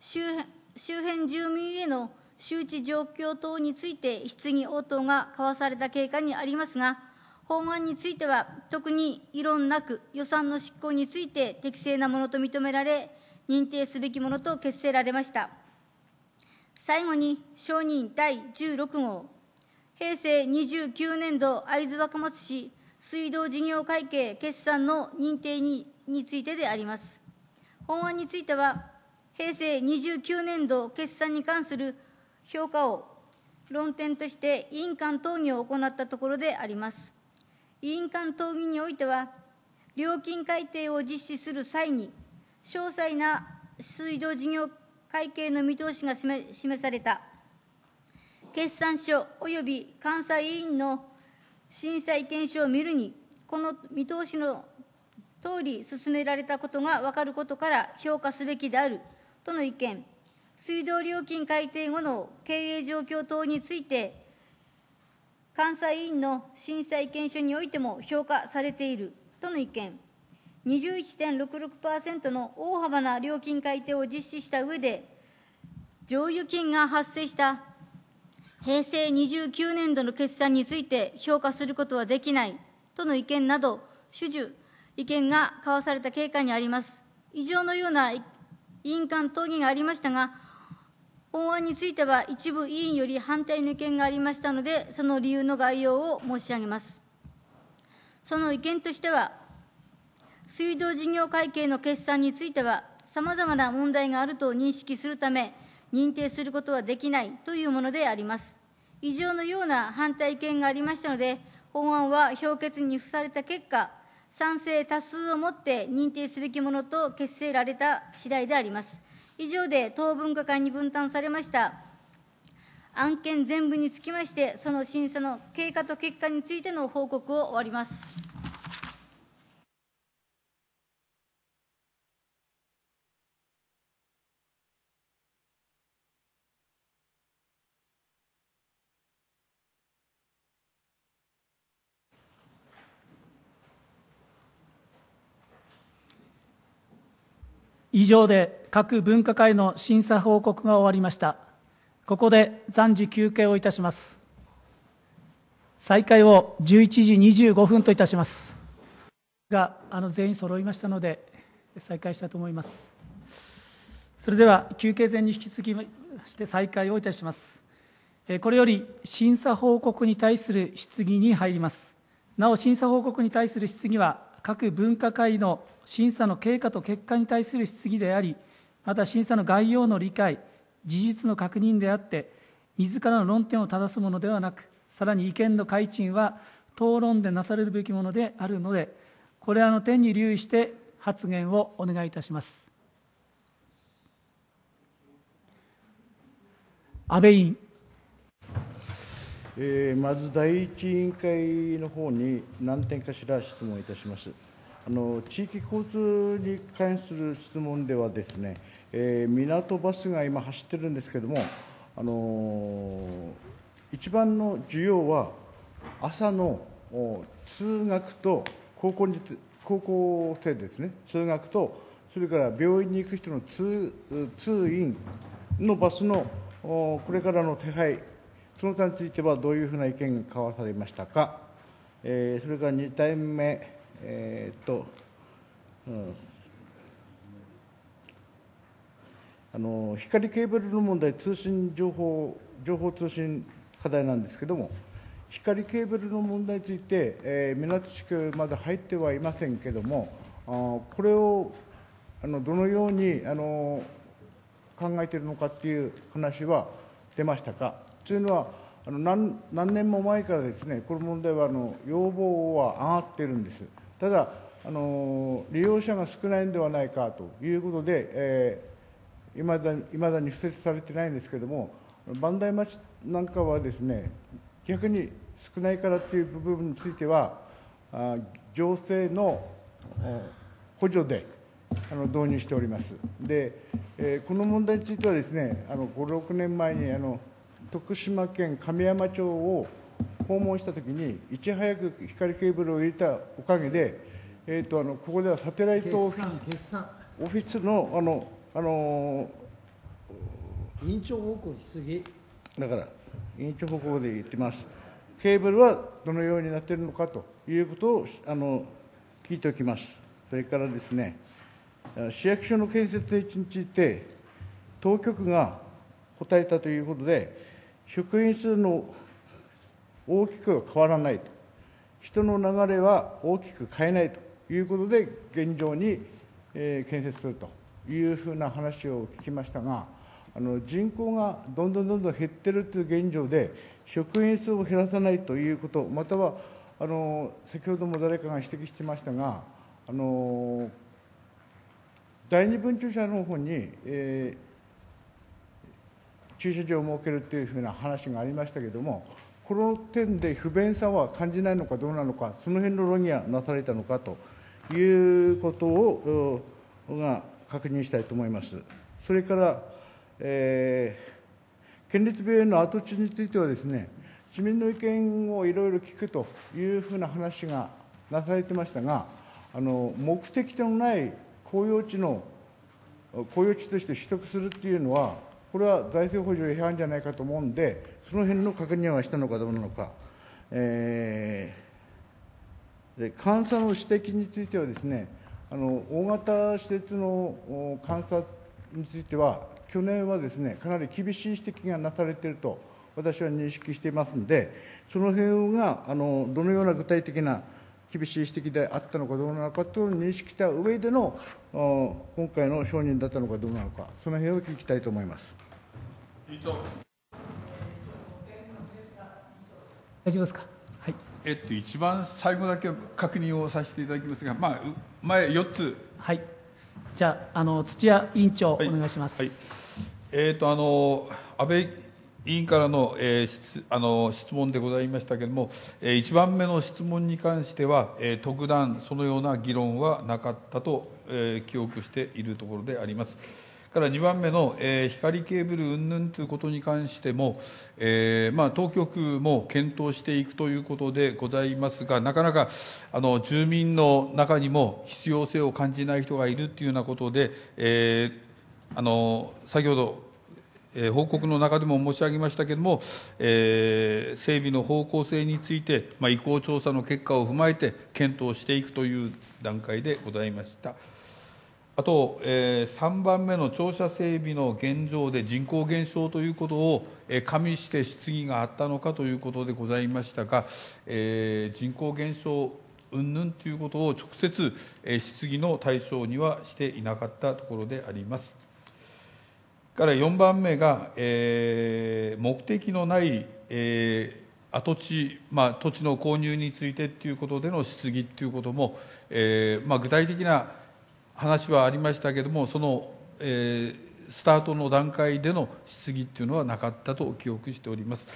周辺周辺住民への周知状況等について質疑応答が交わされた経過にありますが、法案については、特に異論なく、予算の執行について適正なものと認められ、認定すべきものと決せられました。最後に、承認第16号、平成29年度会津若松市水道事業会計決算の認定にについてであります。法案については、平成29年度決算に関する評価を論点として委員間討議を行ったところであります。委員間討議においては、料金改定を実施する際に、詳細な水道事業会計の見通しが示された、決算書及び監査委員の審査意見書を見るに、この見通しの通り進められたことが分かることから評価すべきであるとの意見、水道料金改定後の経営状況等について、監査委員の審査意見書においても評価されているとの意見、21.66%の大幅な料金改定を実施した上で、剰余金が発生した平成29年度の決算について評価することはできないとの意見など、主従意見が交わされた経過にあります。以上のような委員間討議がありましたが、法案については、一部委員より反対の意見がありましたので、その理由の概要を申し上げます。その意見としては、水道事業会計の決算については、さまざまな問題があると認識するため、認定することはできないというものであります。以上のような反対意見がありましたので、法案は評決に付された結果、賛成多数をもって認定すべきものと決せられた次第であります。以上で当分科会に分担されました。案件全部につきまして、その審査の経過と結果についての報告を終わります。以上で各分科会の審査報告が終わりました。ここで暫時休憩をいたします。再開を11時25分といたします。が、あの全員揃いましたので、再開したと思います。それでは休憩前に引き続きまして再開をいたします。これより審査報告に対する質疑に入ります。なお、審査報告に対する質疑は、各分科会の審査の経過と結果に対する質疑であり、また審査の概要の理解事実の確認であって自らの論点を正すものではなくさらに意見の改陳は討論でなされるべきものであるのでこれらの点に留意して発言をお願いいたします安倍委員、えー、まず第一委員会の方に何点かしら質問いたします。あの地域交通に関する質問ではですね、えー、港バスが今走ってるんですけども、あのー、一番の需要は朝の通学と高校に高校生ですね通学とそれから病院に行く人の通通院のバスのこれからの手配その他についてはどういうふうな意見が交わされましたか、えー、それから2点目えー、っと、うん、あの光ケーブルの問題、通信情報、情報通信課題なんですけれども、光ケーブルの問題について、えー、港地区、まだ入ってはいませんけれども、あこれをあのどのようにあの考えているのかっていう話は出ましたか。というのはあの何何年も前からですねこの問題はあの要望は上がっているんです。ただあの、利用者が少ないんではないかということで、えー、だいまだに敷設されてないんですけども、磐梯町なんかはですね、逆に少ないからっていう部分については、あ行政の補助であの導入しております。で、えー、この問題についてはですね、あの5、6年前にあの徳島県亀山町を訪問したときに、いち早く光ケーブルを入れたおかげで、えーと、あのここではサテライトオフィスのあの、あの委員長方向しすぎだから、委員長方向で言ってます、ケーブルはどのようになっているのかということをあの聞いておきます、それからですね、市役所の建設について、当局が答えたということで、職員数の大きくは変わらないと、人の流れは大きく変えないということで、現状に、え建設するというふうな話を聞きましたが、あの人口がどんどんどんどん減ってるという現状で、職員数を減らさないということ、またはあの先ほども誰かが指摘してましたが、あの第二分駐車の方に、えー、駐車場を設けるというふうな話がありましたけれども、この点で不便さは感じないのかどうなのか、そのへんの論議はなされたのかということが確認したいと思います。それから、えー、県立病院の跡地についてはですね、市民の意見をいろいろ聞くというふうな話がなされてましたが、あの目的のない公用地の公用地として取得するっていうのは、これは財政法上違反じゃないかと思うんで、その辺の確認はしたのかどうなのか、えー、で監査の指摘についてはですね、あの大型施設の監査については、去年はですねかなり厳しい指摘がなされていると、私は認識していますので、その辺があのどのような具体的な厳しい指摘であったのかどうなのかと認識した上での今回の承認だったのかどうなのか、その辺を聞きたいと思います。大丈夫ですかはいえっと一番最後だけ確認をさせていただきますが、まあ、前4つはいじゃあの土屋委員長、はい、お願いします、はい、えー、っとあの安倍委員からの,、えー、質あの質問でございましたけれども、えー、1番目の質問に関しては、えー、特段そのような議論はなかったと、えー、記憶しているところであります。から2番目の、えー、光ケーブル云々ということに関しても、えーまあ、当局も検討していくということでございますが、なかなかあの住民の中にも必要性を感じない人がいるというようなことで、えー、あの先ほどえ報告の中でも申し上げましたけれども、えー、整備の方向性について、まあ、意向調査の結果を踏まえて検討していくという段階でございました。あと、えー、3番目の庁舎整備の現状で人口減少ということを、えー、加味して質疑があったのかということでございましたが、えー、人口減少云々ということを直接、えー、質疑の対象にはしていなかったところであります。から4番目が、えー、目的のない、えー、跡地、まあ、土地の購入についてということでの質疑ということも、えーまあ、具体的な話はありましたけれどもその、えー、スタートの段階での質疑っていうのはなかったと記憶しております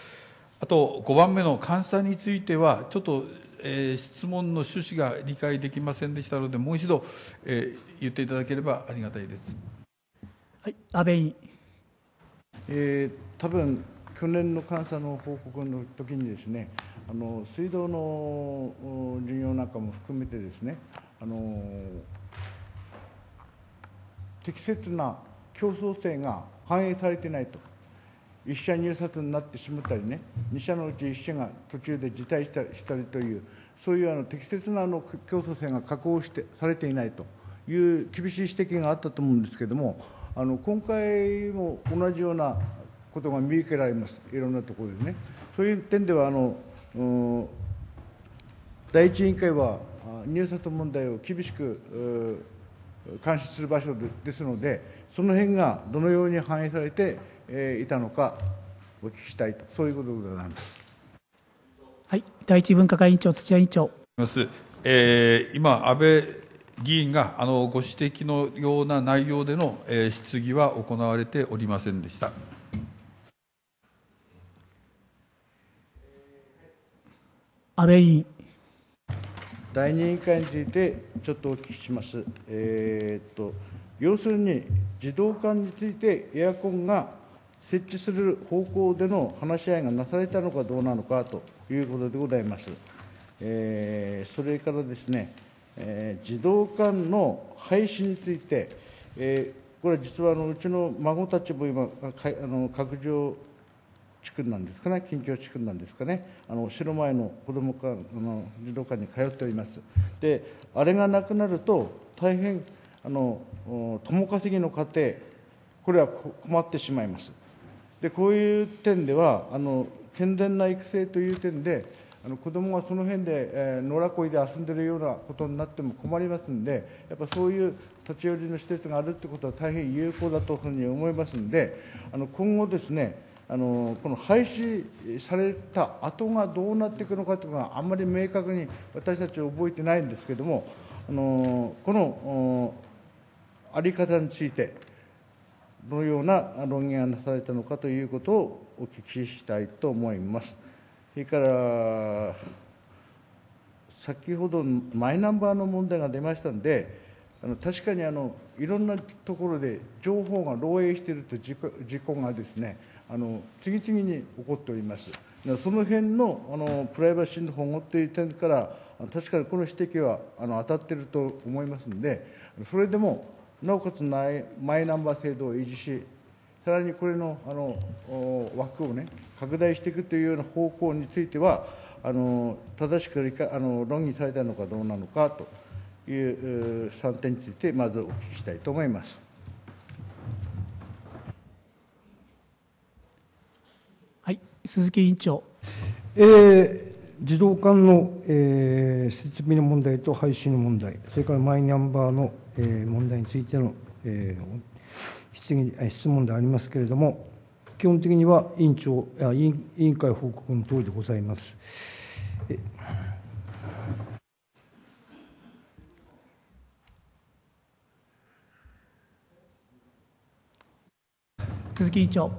あと5番目の監査についてはちょっと、えー、質問の趣旨が理解できませんでしたのでもう一度、えー、言っていただければありがたいですはい安倍委員、えー、多分去年の監査の報告の時にですねあの水道の事業なんかも含めてですねあの適切な競争性が反映されてないと1社入札になってしまったりね2社のうち1社が途中で辞退したしたりというそういうあの適切なあの競争性が確保してされていないという厳しい指摘があったと思うんですけどもあの今回も同じようなことが見受けられますいろんなところでね。そういう点ではあの、第一委員会は入札問題を厳しく監視する場所ですので、その辺がどのように反映されていたのか、お聞きしたいと、そういうことでございます。はい、第一分科会委員長、土屋委員長。えー、今、安倍議員があのご指摘のような内容での、えー、質疑は行われておりませんでした。安倍委員。第2委員会についてちょっとお聞きします。えー、っと要するに、自動化についてエアコンが設置する方向での話し合いがなされたのかどうなのかということでございます。えー、それからですね、えー、自動化の廃止について、えー、これは実はあのうちの孫たちも今、かあの拡張地区なんですかね、近況地区なんですかね、あの城前の子ども館、あの児童館に通っております。で、あれがなくなると、大変あの共稼ぎの家庭、これは困ってしまいます。で、こういう点では、あの健全な育成という点で、あの子どもがその辺で、えー、野良恋で遊んでるようなことになっても困りますんで、やっぱそういう立ち寄りの施設があるってことは大変有効だというふうに思いますんで、あの今後ですね、あのこの廃止された後がどうなっていくのかというのは、あんまり明確に私たちは覚えてないんですけれども、あのこの在り方について、どのような論議がなされたのかということをお聞きしたいと思います。それから先ほどマイナンバーの問題が出ましたんで、あの確かにあのいろんなところで情報が漏洩しているという事故がですね、あの次々に起こっております。その辺のあのプライバシーの保護という点から、確かにこの指摘はあの当たっていると思いますので、それでも、なおかつマイナンバー制度を維持し、さらにこれのあの枠を、ね、拡大していくというような方向については、あの正しく理解あの論議されたのかどうなのかという3点について、まずお聞きしたいと思います。鈴木委員長。えー、児童館の、えー、設備の問題と廃止の問題、それからマイナンバーの、えー、問題についての、えー、質疑質問でありますけれども、基本的には委員長委員会報告の通りでございます。鈴木委員長。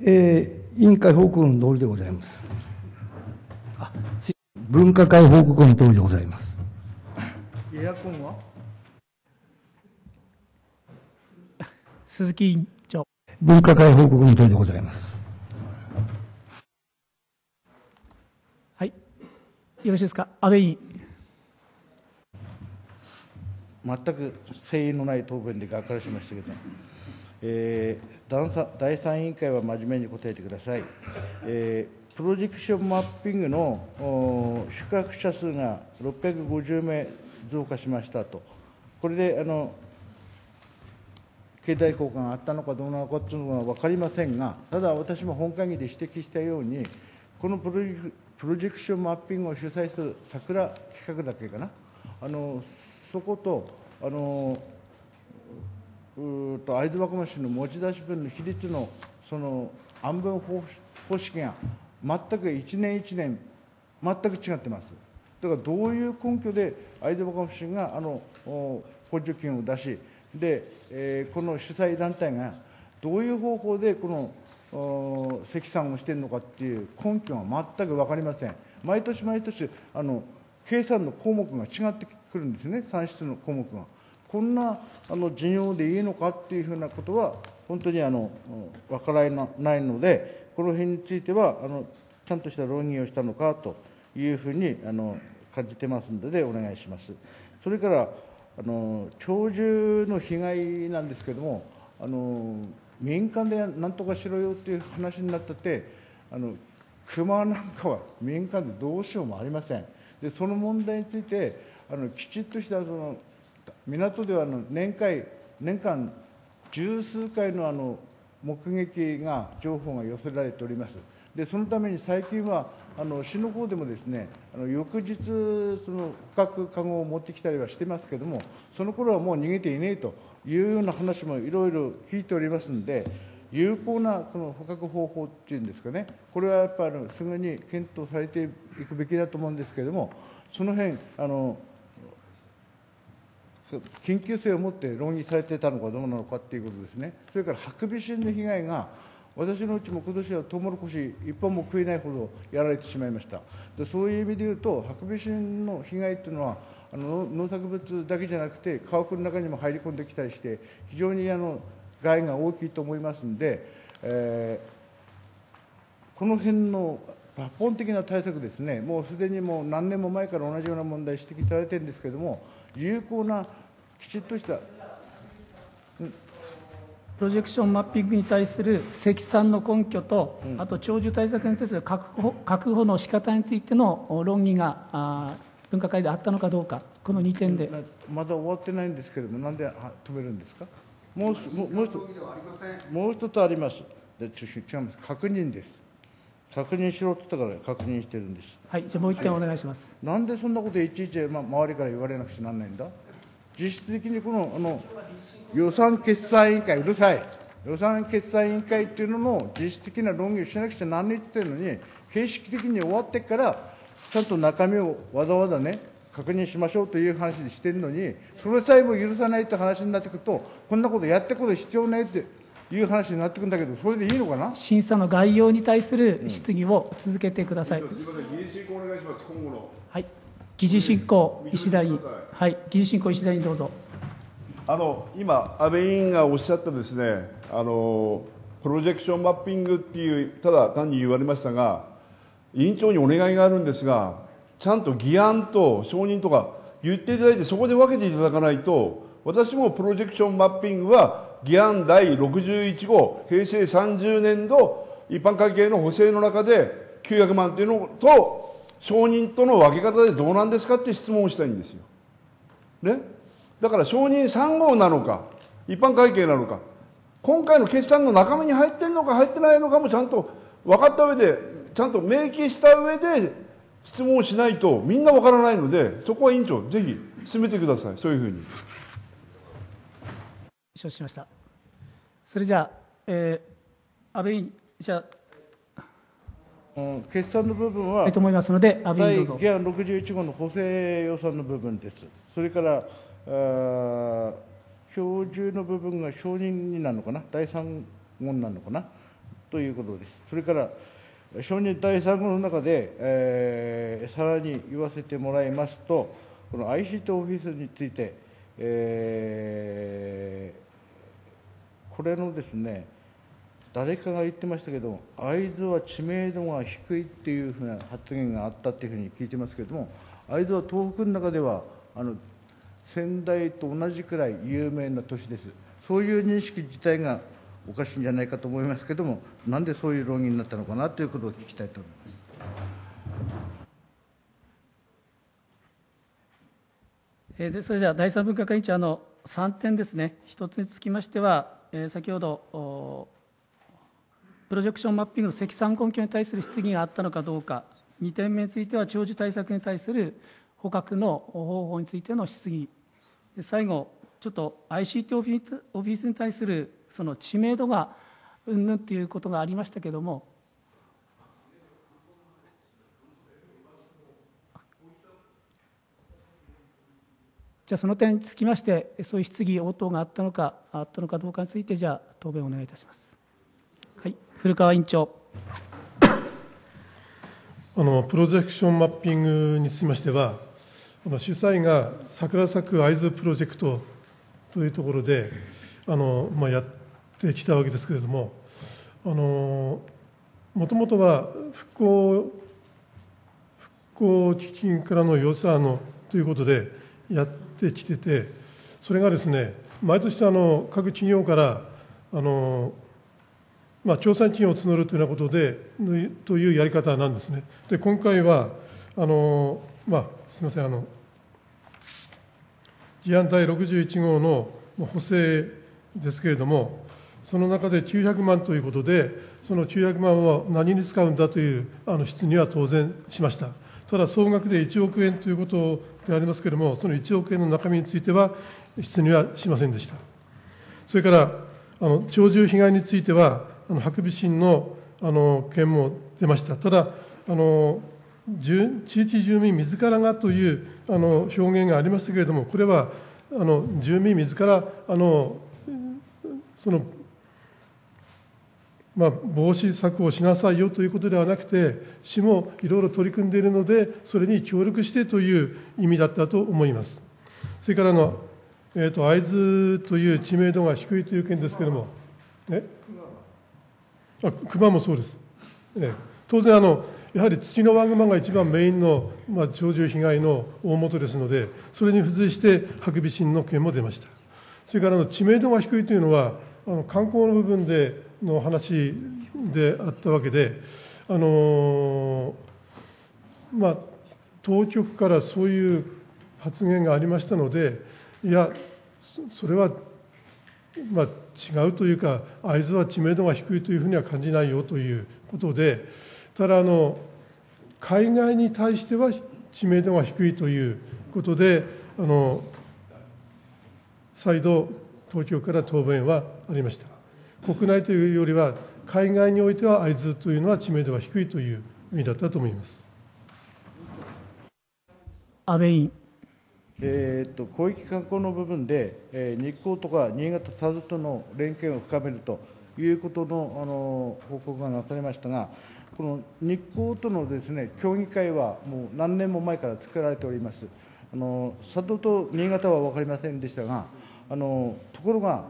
えー委員会報告の通りでございます。あ分科会報告の通りでございます。エアコンは 鈴木委員長。分科会報告の通りでございます。はい。よろしいですか。安倍委員。全く誠意のない答弁でがっかりしましたけど。えー、第3委員会は真面目に答えてください、えー、プロジェクションマッピングの宿泊者数が650名増加しましたと、これであの携帯効果があったのかどうなのかというのは分かりませんが、ただ私も本会議で指摘したように、このプロジェクションマッピングを主催する桜企画だけかな、あのそことあのと会津若松市の持ち出し分の比率のその安分方式が全く1年1年全く違ってます。だからどういう根拠で会津若松市があの補助金を出しで、えー、この主催団体がどういう方法でこの積算をしているのかっていう根拠が全く分かりません。毎年毎年あの計算の項目が違ってくるんですね、算出の項目が。こんなあの事業でいいのかっていうふうなことは、本当にあの分からないので、この辺についてはあの、ちゃんとした論議をしたのかというふうにあの感じてますので、お願いします。それからあの鳥獣の被害なんですけどもあの民間でなんとかしろよっていう話になったってあの熊なんかは民間でどうしようもありませんでその問題についてあのきちっとしたその港ではあの年回年間十数回のあの目撃が情報が寄せられております。でそのために最近はあの市の方でもですねあの翌日その捕獲籠を持ってきたりはしてますけどもその頃はもう逃げていねえというような話もいろいろ聞いておりますんで有効なこの捕獲方法っていうんですかねこれはやっぱりすぐに検討されていくべきだと思うんですけれどもその辺あの緊急性を持って論議されてたのかどうなのかっていうことですね、それからハクビシンの被害が、私のうちも今年はトウモロコシ一本も食えないほどやられてしまいました、でそういう意味でいうと、ハクビシンの被害というのは、あの農作物だけじゃなくて、家屋の中にも入り込んできたりして、非常にあの害が大きいと思いますんで、えー、この辺の抜本的な対策ですね、もうすでにもう何年も前から同じような問題指摘されてるんですけれども、有効なきちっとした、うん、プロジェクションマッピングに対する積算の根拠と、うん、あと長寿対策に対する確保確保の仕方についての論議が分科会であったのかどうか、この2点で。まだ終わってないんですけれども、なんで止めるんですか。もうもう一つもう一つあります。で違います確認です。確認しろって言ったから確認してるんです。はい、じゃあもう一点お願いします。なんでそんなこといちいち、まあ、周りから言われなくちゃなんないんだ。実質的にこのあの予算決算委員会、うるさい、予算決算委員会っていうのの実質的な論議をしなくちゃなんねって言ってるのに、形式的に終わってから、ちゃんと中身をわざわざね、確認しましょうという話にしてるのに、それさえも許さないって話になってくると、こんなことやってこと必要ないっていう話になってくるんだけど、それでいいのかな審査の概要に対する質疑を続けてください。うん、すみません、認識お願いします、今後の。はい議事進行、石田委員、はい、議事進行、石田委員、どうぞ。あの今、安倍委員がおっしゃったですねあのプロジェクションマッピングっていう、ただ単に言われましたが、委員長にお願いがあるんですが、ちゃんと議案と承認とか言っていただいて、そこで分けていただかないと、私もプロジェクションマッピングは、議案第61号、平成30年度一般会計の補正の中で900万というのと、証人との分け方でどうなんですかって質問をしたいんですよ。ね、だから証人3号なのか一般会計なのか今回の決算の中身に入ってるのか入ってないのかもちゃんと分かった上でちゃんと明記した上で質問をしないとみんな分からないのでそこは委員長ぜひ進めてくださいそういうふうに承知しましたそれじゃあ、えー、安倍委員じゃ決算の部分は、と思いますので、阿議案61号の補正予算の部分です。それから、あょう中の部分が承認になるのかな、第3号なのかなということです。それから承認第3号の中で、えー、さらに言わせてもらいますと、この ICT オフィスについて、えー、これのですね、誰かが言ってましたけど会津は知名度が低いっていうふうな発言があったっていうふうに聞いてますけれども会津は東北の中ではあの仙台と同じくらい有名な都市ですそういう認識自体がおかしいんじゃないかと思いますけれどもなんでそういう論議になったのかなということを聞きたいと思います。えー、でそれじゃあ第三分科会長の3点ですね1つにつきましては、えー、先ほどプロジェクションマッピングの積算根拠に対する質疑があったのかどうか、2点目については、長寿対策に対する捕獲の方法についての質疑、最後、ちょっと ICT オフィスに対するその知名度がうんぬんということがありましたけれども、じゃあ、その点につきまして、そういう質疑応答があったのか、あったのかどうかについて、じゃあ、答弁をお願いいたします。古川委員長。あのプロジェクションマッピングにつきましては、あの主催が桜咲く会津プロジェクトというところで、あのまあ、やってきたわけですけれども、あのもともとは復興復興基金からの予算のということでやってきてて、それがですね、毎年あの各企業からあのまあ、共産金を募るというようなことでというやり方なんですね。で今回はあの、まあ、すみませんあの事案第61号の補正ですけれども、その中で900万ということで、その900万は何に使うんだというあの質には当然しました。ただ、総額で1億円ということでありますけれども、その1億円の中身については、質にはしませんでした。それから、あの鳥獣被害については、あのハクビシンのあの件も出ました。ただあの地域住民自らがというあの表現がありましたけれども、これはあの住民自らあのその、まあ、防止策をしなさいよということではなくて、市もいろいろ取り組んでいるので、それに協力してという意味だったと思います。それからの、えーと、会津という知名度が低いという件ですけれども。えあ熊もそうです、え当然あの、やはり土のワグマが一番メインの、まあ、鳥獣被害の大元ですので、それに付随して、ハクビシンの件も出ました。それからあの知名度が低いというのは、あの観光の部分での話であったわけで、あのまあ、当局からそういう発言がありましたので、いや、それはまあ、違うというか会津は知名度が低いというふうには感じないよということでただあの海外に対しては知名度が低いということであの再度東京から答弁はありました国内というよりは海外においては会津というのは知名度が低いという意味だったと思います安倍委員広域観光の部分で、日光とか新潟、佐渡との連携を深めるということの報告がなされましたが、この日光との協議会は、もう何年も前から作られております。佐渡と新潟は分かりませんでしたが、ところが、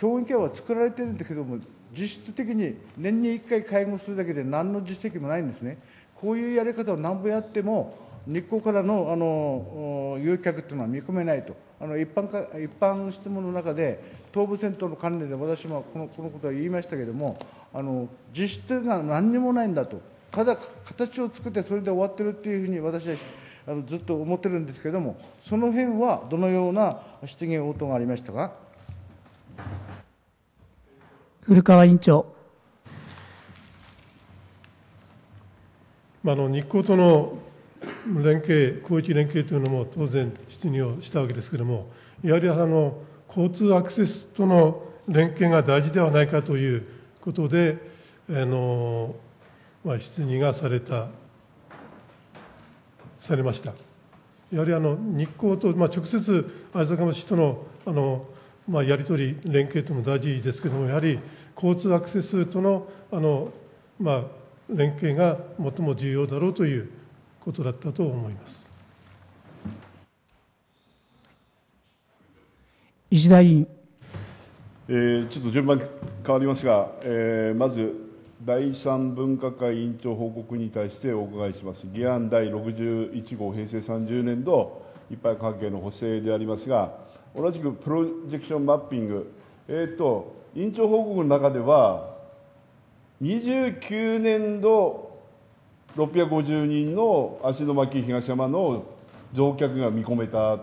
協議会は作られてるんだけども、実質的に年に1回会合するだけで、何の実績もないんですね。こういうやり方をなんぼやっても日光からのあの誘客というのは見込めないと、あの一般か一般質問の中で、東部戦闘の関連で私もこのこのことは言いましたけれども、あの実質が何にもないんだと、ただ形を作ってそれで終わってるっていうふうに私はあのずっと思ってるんですけれども、その辺はどのような質疑応答がありましたか。古川委員長あの日光との連携、広域連携というのも当然、質疑をしたわけですけれども、やはりあの交通アクセスとの連携が大事ではないかということで、あのまあ、質疑がされた、されました。やはりあの日光と、まあ、直接会津若松市とのあの、まあ、やり取り、連携というのも大事ですけれども、やはり交通アクセスとのあの、まあ、連携が最も重要だろうということだったと思います石田委員、えー、ちょっと順番変わりますが、えー、まず第3分科会委員長報告に対してお伺いします。議案第61号平成30年度一般関係の補正でありますが、同じくプロジェクションマッピング、えっ、ー、と、委員長報告の中では、29年度650人の芦ノ牧東山の乗客が見込めた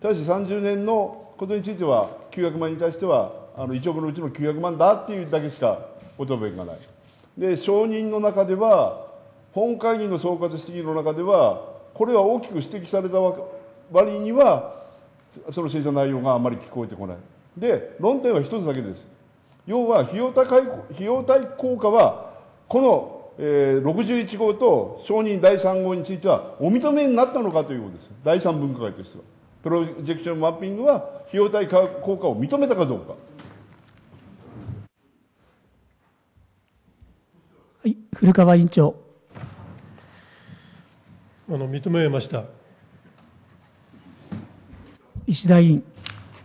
ただし30年のことについては900万に対してはあの1億のうちの900万だっていうだけしかお答弁がないで承認の中では本会議の総括質疑の中ではこれは大きく指摘されたわ割にはその審査内容があまり聞こえてこないで論点は一つだけです要は費用対効果はこのえー、61号と承認第3号についてはお認めになったのかということです第3分科会としてはプロジェクションマッピングは費用対効果を認めたかどうかはい、古川委員長あの認めました石田委員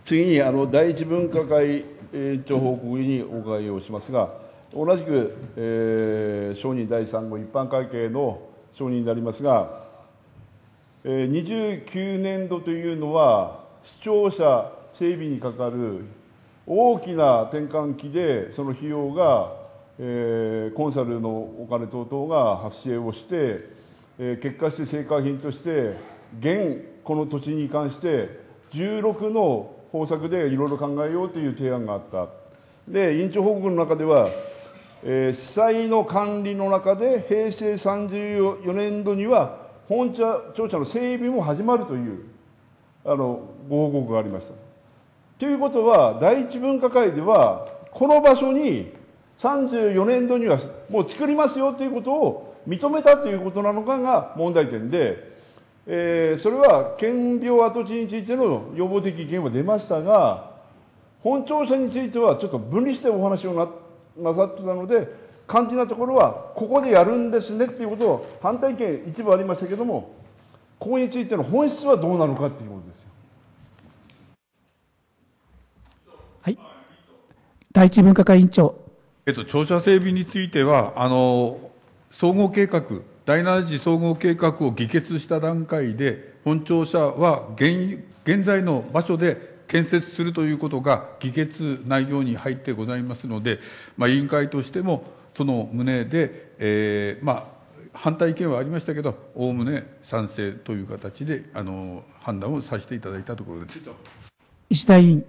次にあの第一分科会委員長報告にお伺いをしますが、同じく、えー、承認第3号一般会計の承認になりますが、えー、29年度というのは視聴者整備にかかる大きな転換期でその費用が、えー、コンサルのお金等々が発生をして、えー、結果して成果品として現この土地に関して16の方策でいろいろ考えようという提案があった。で委員長報告の中ではえー、の管理の中で平成34年度には本庁舎の整備も始まるというあのご報告がありました。ということは第一分科会ではこの場所に34年度にはもう作りますよということを認めたということなのかが問題点で、えー、それは県病跡地についての予防的意見は出ましたが本庁舎についてはちょっと分離してお話をなってなさってたので肝心なところはここでやるんですねっていうことを反対意見一部ありましたけれどもここについての本質はどうなのかっていうことですよ。はい第一文化会委員長、えっと、庁舎整備についてはあの総合計画第7次総合計画を議決した段階で本庁舎は現現在の場所で建設するということが議決内容に入ってございますので、まあ、委員会としてもその旨で、えー、まあ反対意見はありましたけど、おおむね賛成という形であの判断をさせていただいたところです。石田委員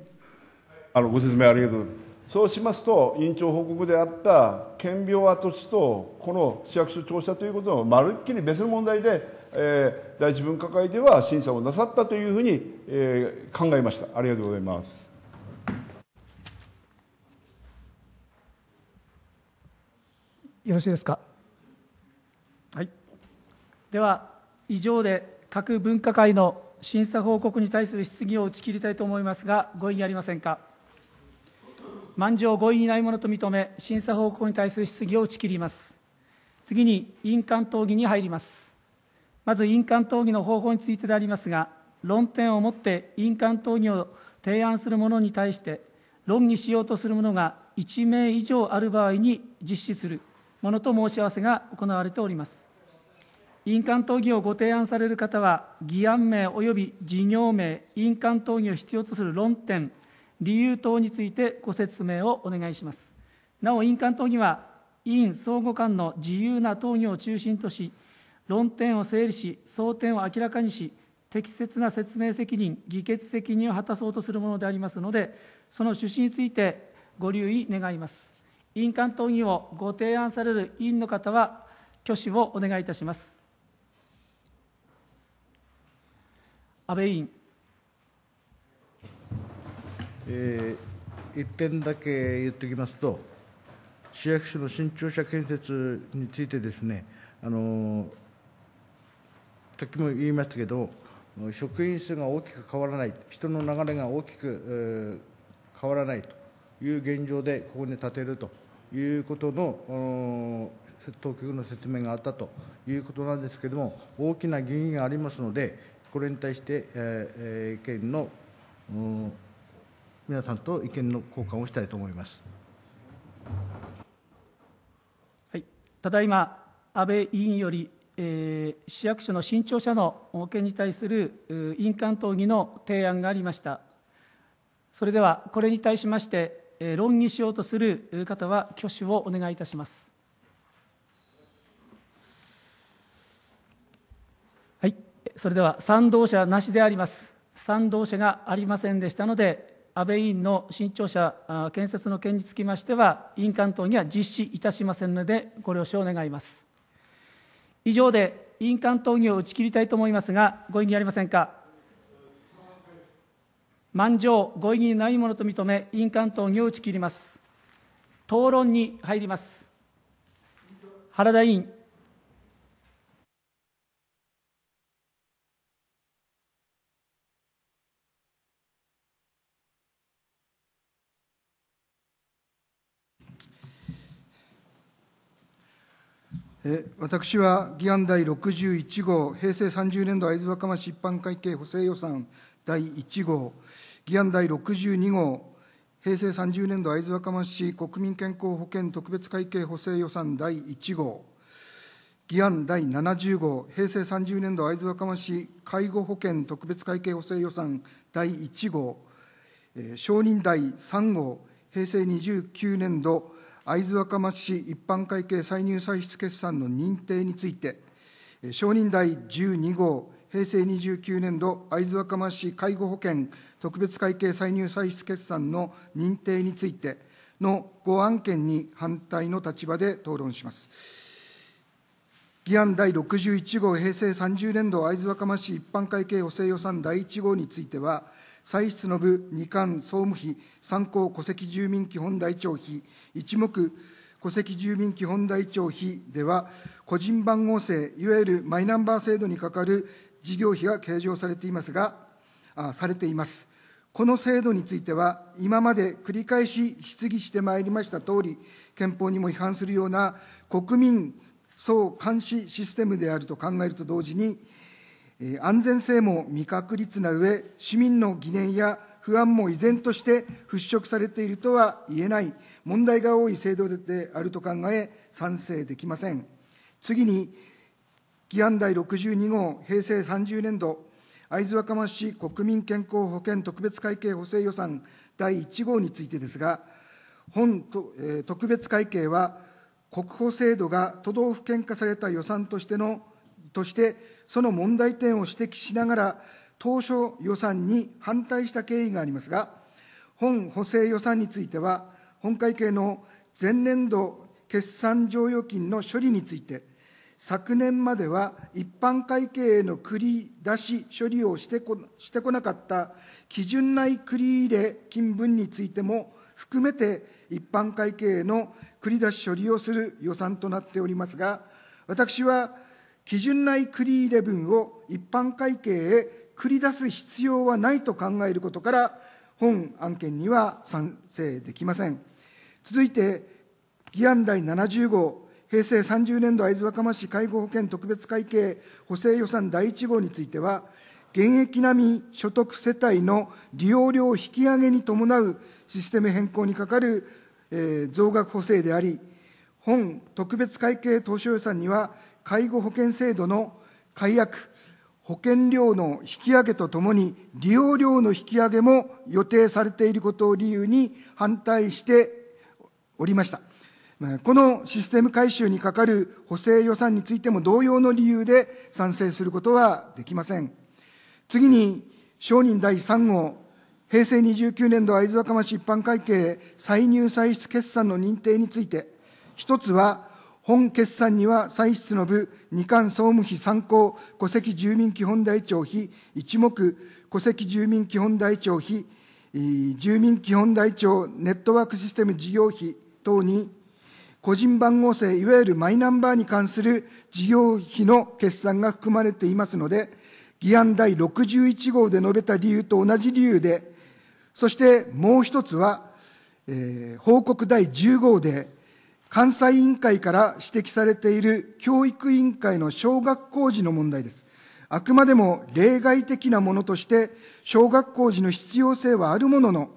あのご説明ありがとうございます。そうしますと、委員長報告であった、県病跡地とこの市役所庁舎ということは、まるっきり別の問題で、えー、第一分科会では審査をなさったというふうに、えー、考えました。ありがとうございます。よろしいですか。はい。では以上で各分科会の審査報告に対する質疑を打ち切りたいと思いますが、ご異議ありませんか。満場ご意議ないものと認め、審査報告に対する質疑を打ち切ります。次に委員間討議に入ります。まず印鑑討議の方法についてでありますが、論点をもって印鑑討議を提案する者に対して、論議しようとする者が1名以上ある場合に実施するものと申し合わせが行われております。印鑑討議をご提案される方は、議案名及び事業名、印鑑討議を必要とする論点、理由等についてご説明をお願いします。なお、印鑑討議は、委員相互間の自由な討議を中心とし、論点を整理し、争点を明らかにし、適切な説明責任、議決責任を果たそうとするものでありますので、その趣旨についてご留意願います。委員間討議をご提案される委員の方は、挙手をお願いいたします。安倍委員。えー、一点だけ言っておきますと、市役所の新庁舎建設についてですね、あの時も言いましたけど、職員数が大きく変わらない、人の流れが大きく変わらないという現状で、ここに立てるということの当局の説明があったということなんですけれども、大きな疑義がありますので、これに対して、えの皆さんと意見の交換をしたいと思います。はい、ただいま安倍委員よりえー、市役所の新庁舎の保険に対する印鑑討議の提案がありましたそれではこれに対しまして、えー、論議しようとする方は挙手をお願いいたしますはいそれでは賛同者なしであります賛同者がありませんでしたので安倍委員の新庁舎建設の件につきましては印鑑討議は実施いたしませんのでご了承願います以上で印鑑討議を打ち切りたいと思いますが、ご異議ありませんか。満場ご異議ないものと認め、印鑑討議を打ち切ります。討論に入ります。原田委員。私は議案第61号、平成30年度会津若松市一般会計補正予算第1号、議案第62号、平成30年度会津若松市国民健康保険特別会計補正予算第1号、議案第70号、平成30年度会津若松市介護保険特別会計補正予算第1号、承認第3号、平成29年度会津若松市一般会計歳入歳出決算の認定について、承認第12号平成29年度会津若松市介護保険特別会計歳入歳出決算の認定についての5案件に反対の立場で討論します。議案第61号平成30年度会津若松市一般会計補正予算第1号については、歳出の部二巻総務費、参考戸籍住民基本台帳費、一目、戸籍住民基本台帳費では、個人番号制、いわゆるマイナンバー制度にかかる事業費が計上されていますが、あされています。この制度については、今まで繰り返し質疑してまいりましたとおり、憲法にも違反するような国民総監視システムであると考えると同時に、安全性も未確立な上、市民の疑念や不安も依然として払拭されているとは言えない問題が多い制度であると考え、賛成できません。次に、議案第62号平成30年度会津若松市国民健康保険特別会計補正予算第1号についてですが、本と、え特別会計は、国保制度が都道府県化された予算としてのとして、その問題点を指摘しながら、当初予算に反対した経緯がありますが、本補正予算については、本会計の前年度決算剰余金の処理について、昨年までは一般会計への繰り出し処理をしてこしてこなかった基準内繰り入れ金分についても含めて一般会計への繰り出し処理をする予算となっておりますが、私は基準内繰り入れ分を一般会計へ繰り出す必要はないと考えることから、本案件には賛成できません。続いて、議案第70号、平成30年度会津若松市介護保険特別会計補正予算第1号については、現役並み所得世帯の利用料引き上げに伴うシステム変更にかかる、え増額補正であり、本特別会計当初予算には、介護保険制度の解約、保険料の引き上げとともに、利用料の引き上げも予定されていることを理由に反対しておりました。このシステム改修にかかる補正予算についても同様の理由で賛成することはできません。次に、承認第3号、平成29年度会津若松一般会計歳入歳出決算の認定について、一つは、本決算には歳出の部、二冠総務費参考、戸籍住民基本台帳費、一目、戸籍住民基本台帳費、住民基本台帳ネットワークシステム事業費、等に、個人番号制、いわゆるマイナンバーに関する事業費の決算が含まれていますので、議案第61号で述べた理由と同じ理由で、そしてもう一つは、えー、報告第10号で、関西委員会から指摘されている教育委員会の小学校児の問題です。あくまでも例外的なものとして、小学校児の必要性はあるものの、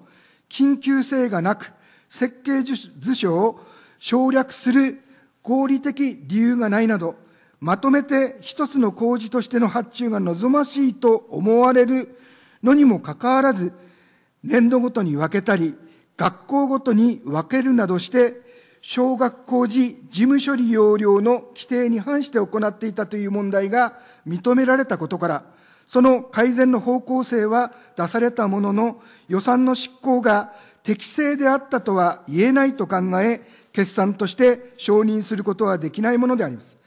緊急性がなく、設計図書を省略する合理的理由がないなど、まとめて一つの工事としての発注が望ましいと思われるのにもかかわらず、年度ごとに分けたり、学校ごとに分けるなどして、小学工事事務処理要領の規定に反して行っていたという問題が認められたことから、その改善の方向性は出されたものの、予算の執行が適正であったとは言えないと考え、決算として承認することはできないものであります。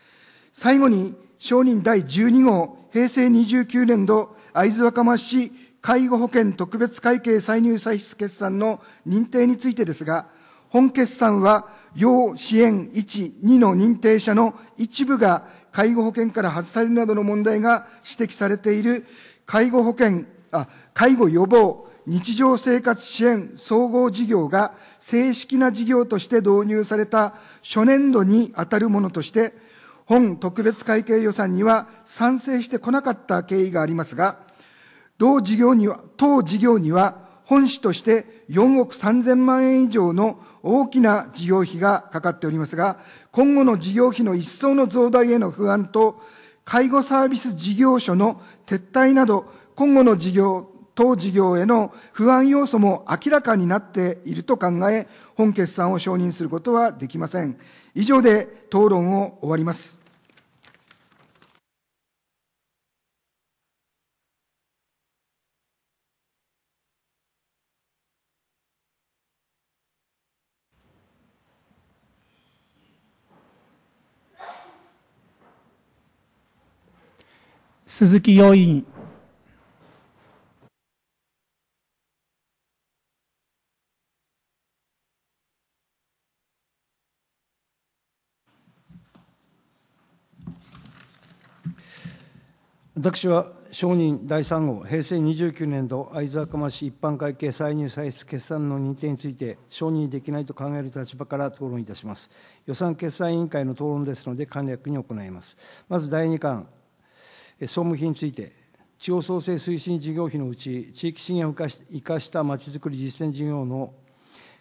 最後に、承認第12号、平成29年度、会津若松市介護保険特別会計歳入歳出決算の認定についてですが、本決算は、要支援1、2の認定者の一部が介護保険から外されるなどの問題が指摘されている介護保険、あ、介護予防、日常生活支援総合事業が正式な事業として導入された初年度にあたるものとして、本特別会計予算には賛成してこなかった経緯がありますが、同事業には、当事業には本市として4億3000万円以上の大きな事業費がかかっておりますが、今後の事業費の一層の増大への不安と、介護サービス事業所の撤退など、今後の事業当事業への不安要素も明らかになっていると考え、本決算を承認することはできません。以上で討論を終わります。鈴木要員。私は承認第3号平成29年度会津若松市一般会計歳入歳出決算の認定について承認できないと考える立場から討論いたします予算決算委員会の討論ですので簡略に行いますまず第2巻総務費について地方創生推進事業費のうち地域資源を生かしたまちづくり実践事業の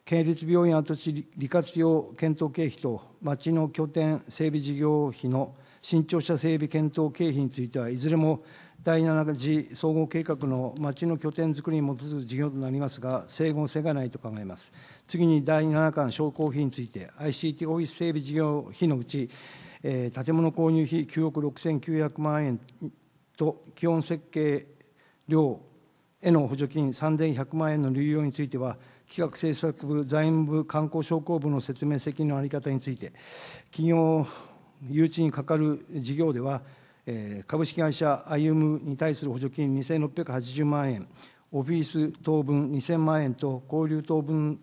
県立病院跡地利活用検討経費と町の拠点整備事業費の新庁舎整備検討経費についてはいずれも第7次総合計画の町の拠点づくりに基づく事業となりますが、整合性がないと考えます。次に第7巻商工費について、ICT オフィス整備事業費のうち、えー、建物購入費9億6900万円と、基本設計料への補助金3100万円の流用については、企画政策部、財務部、観光商工部の説明責任の在り方について、企業誘致にかかる事業では、え株式会社アイムに対する補助金2680万円、オフィス等分2000万円と交流等分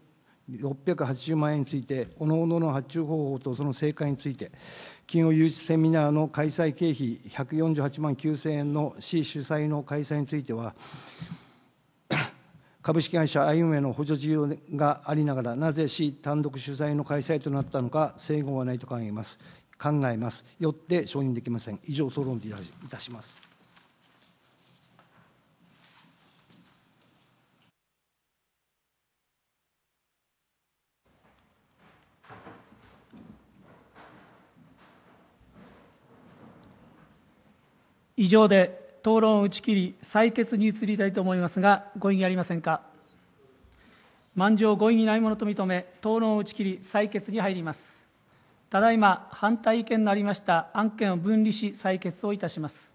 680万円について、おのおのの発注方法とその成果について、金融誘致セミナーの開催経費148万9000円の市主催の開催については、株式会社アイムへの補助事業がありながら、なぜ市単独主催の開催となったのか、整合はないと考えます。考えます。よって承認できません。以上、討論いたします。以上で討論を打ち切り採決に移りたいと思いますがご異議ありませんか満場ご異議ないものと認め討論を打ち切り採決に入りますただいま反対意見のありました案件を分離し採決をいたします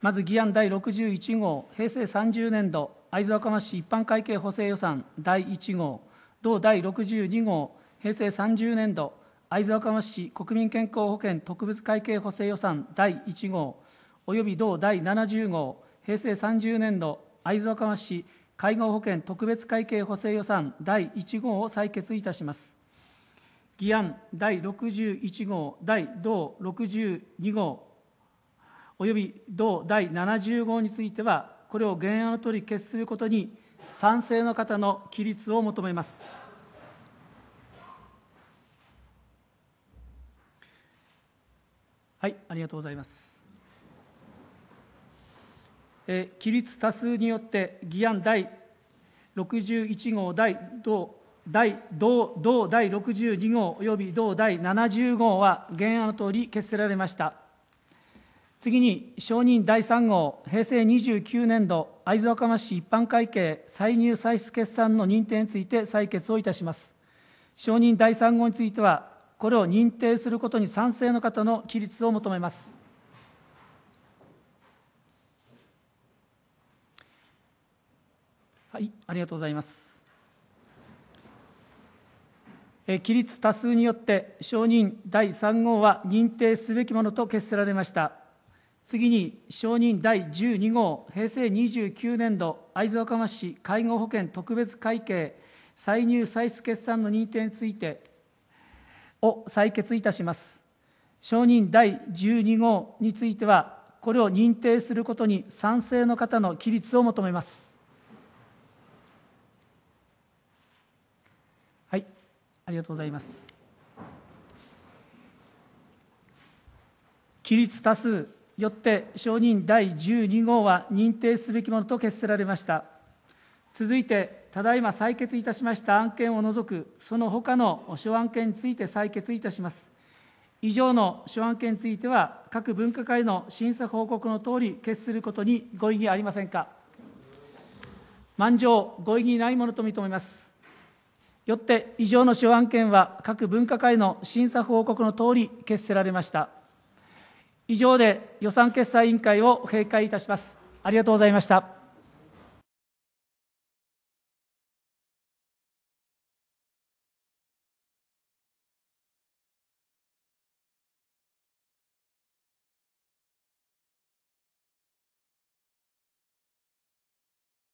まず議案第61号平成30年度会津若松市一般会計補正予算第1号同第62号平成30年度会津若松市国民健康保険特別会計補正予算第1号および同第70号平成30年度会津若松市介護保険特別会計補正予算第1号を採決いたします。議案第61号、第同62号、および同第70号については、これを原案を取り決することに賛成の方の規律を求めます。はい、ありがとうございます。えー、起多数によって議案第61号第同第同同第62号及び同第70号は原案のとおり決せられました次に承認第3号平成29年度会津若松市一般会計歳入歳出決算の認定について採決をいたします承認第3号についてはこれを認定することに賛成の方の起立を求めますはいありがとうございます規律多数によって承認第3号は認定すべきものと決せられました次に承認第12号平成29年度会津若松市介護保険特別会計歳入歳出決算の認定についてを採決いたします承認第12号についてはこれを認定することに賛成の方の規律を求めますありがとうございます。規律多数よって承認第12号は認定すべきものと決せられました。続いて、ただいま採決いたしました案件を除く、その他の諸案件について採決いたします。以上の諸案件については、各分科会の審査報告のとおり、決することにご異議ありませんか。満場、ご異議ないものと認めます。よって以上の諸案件は各分科会の審査報告のとおり決せられました以上で予算決裁委員会を閉会いたしますありがとうございました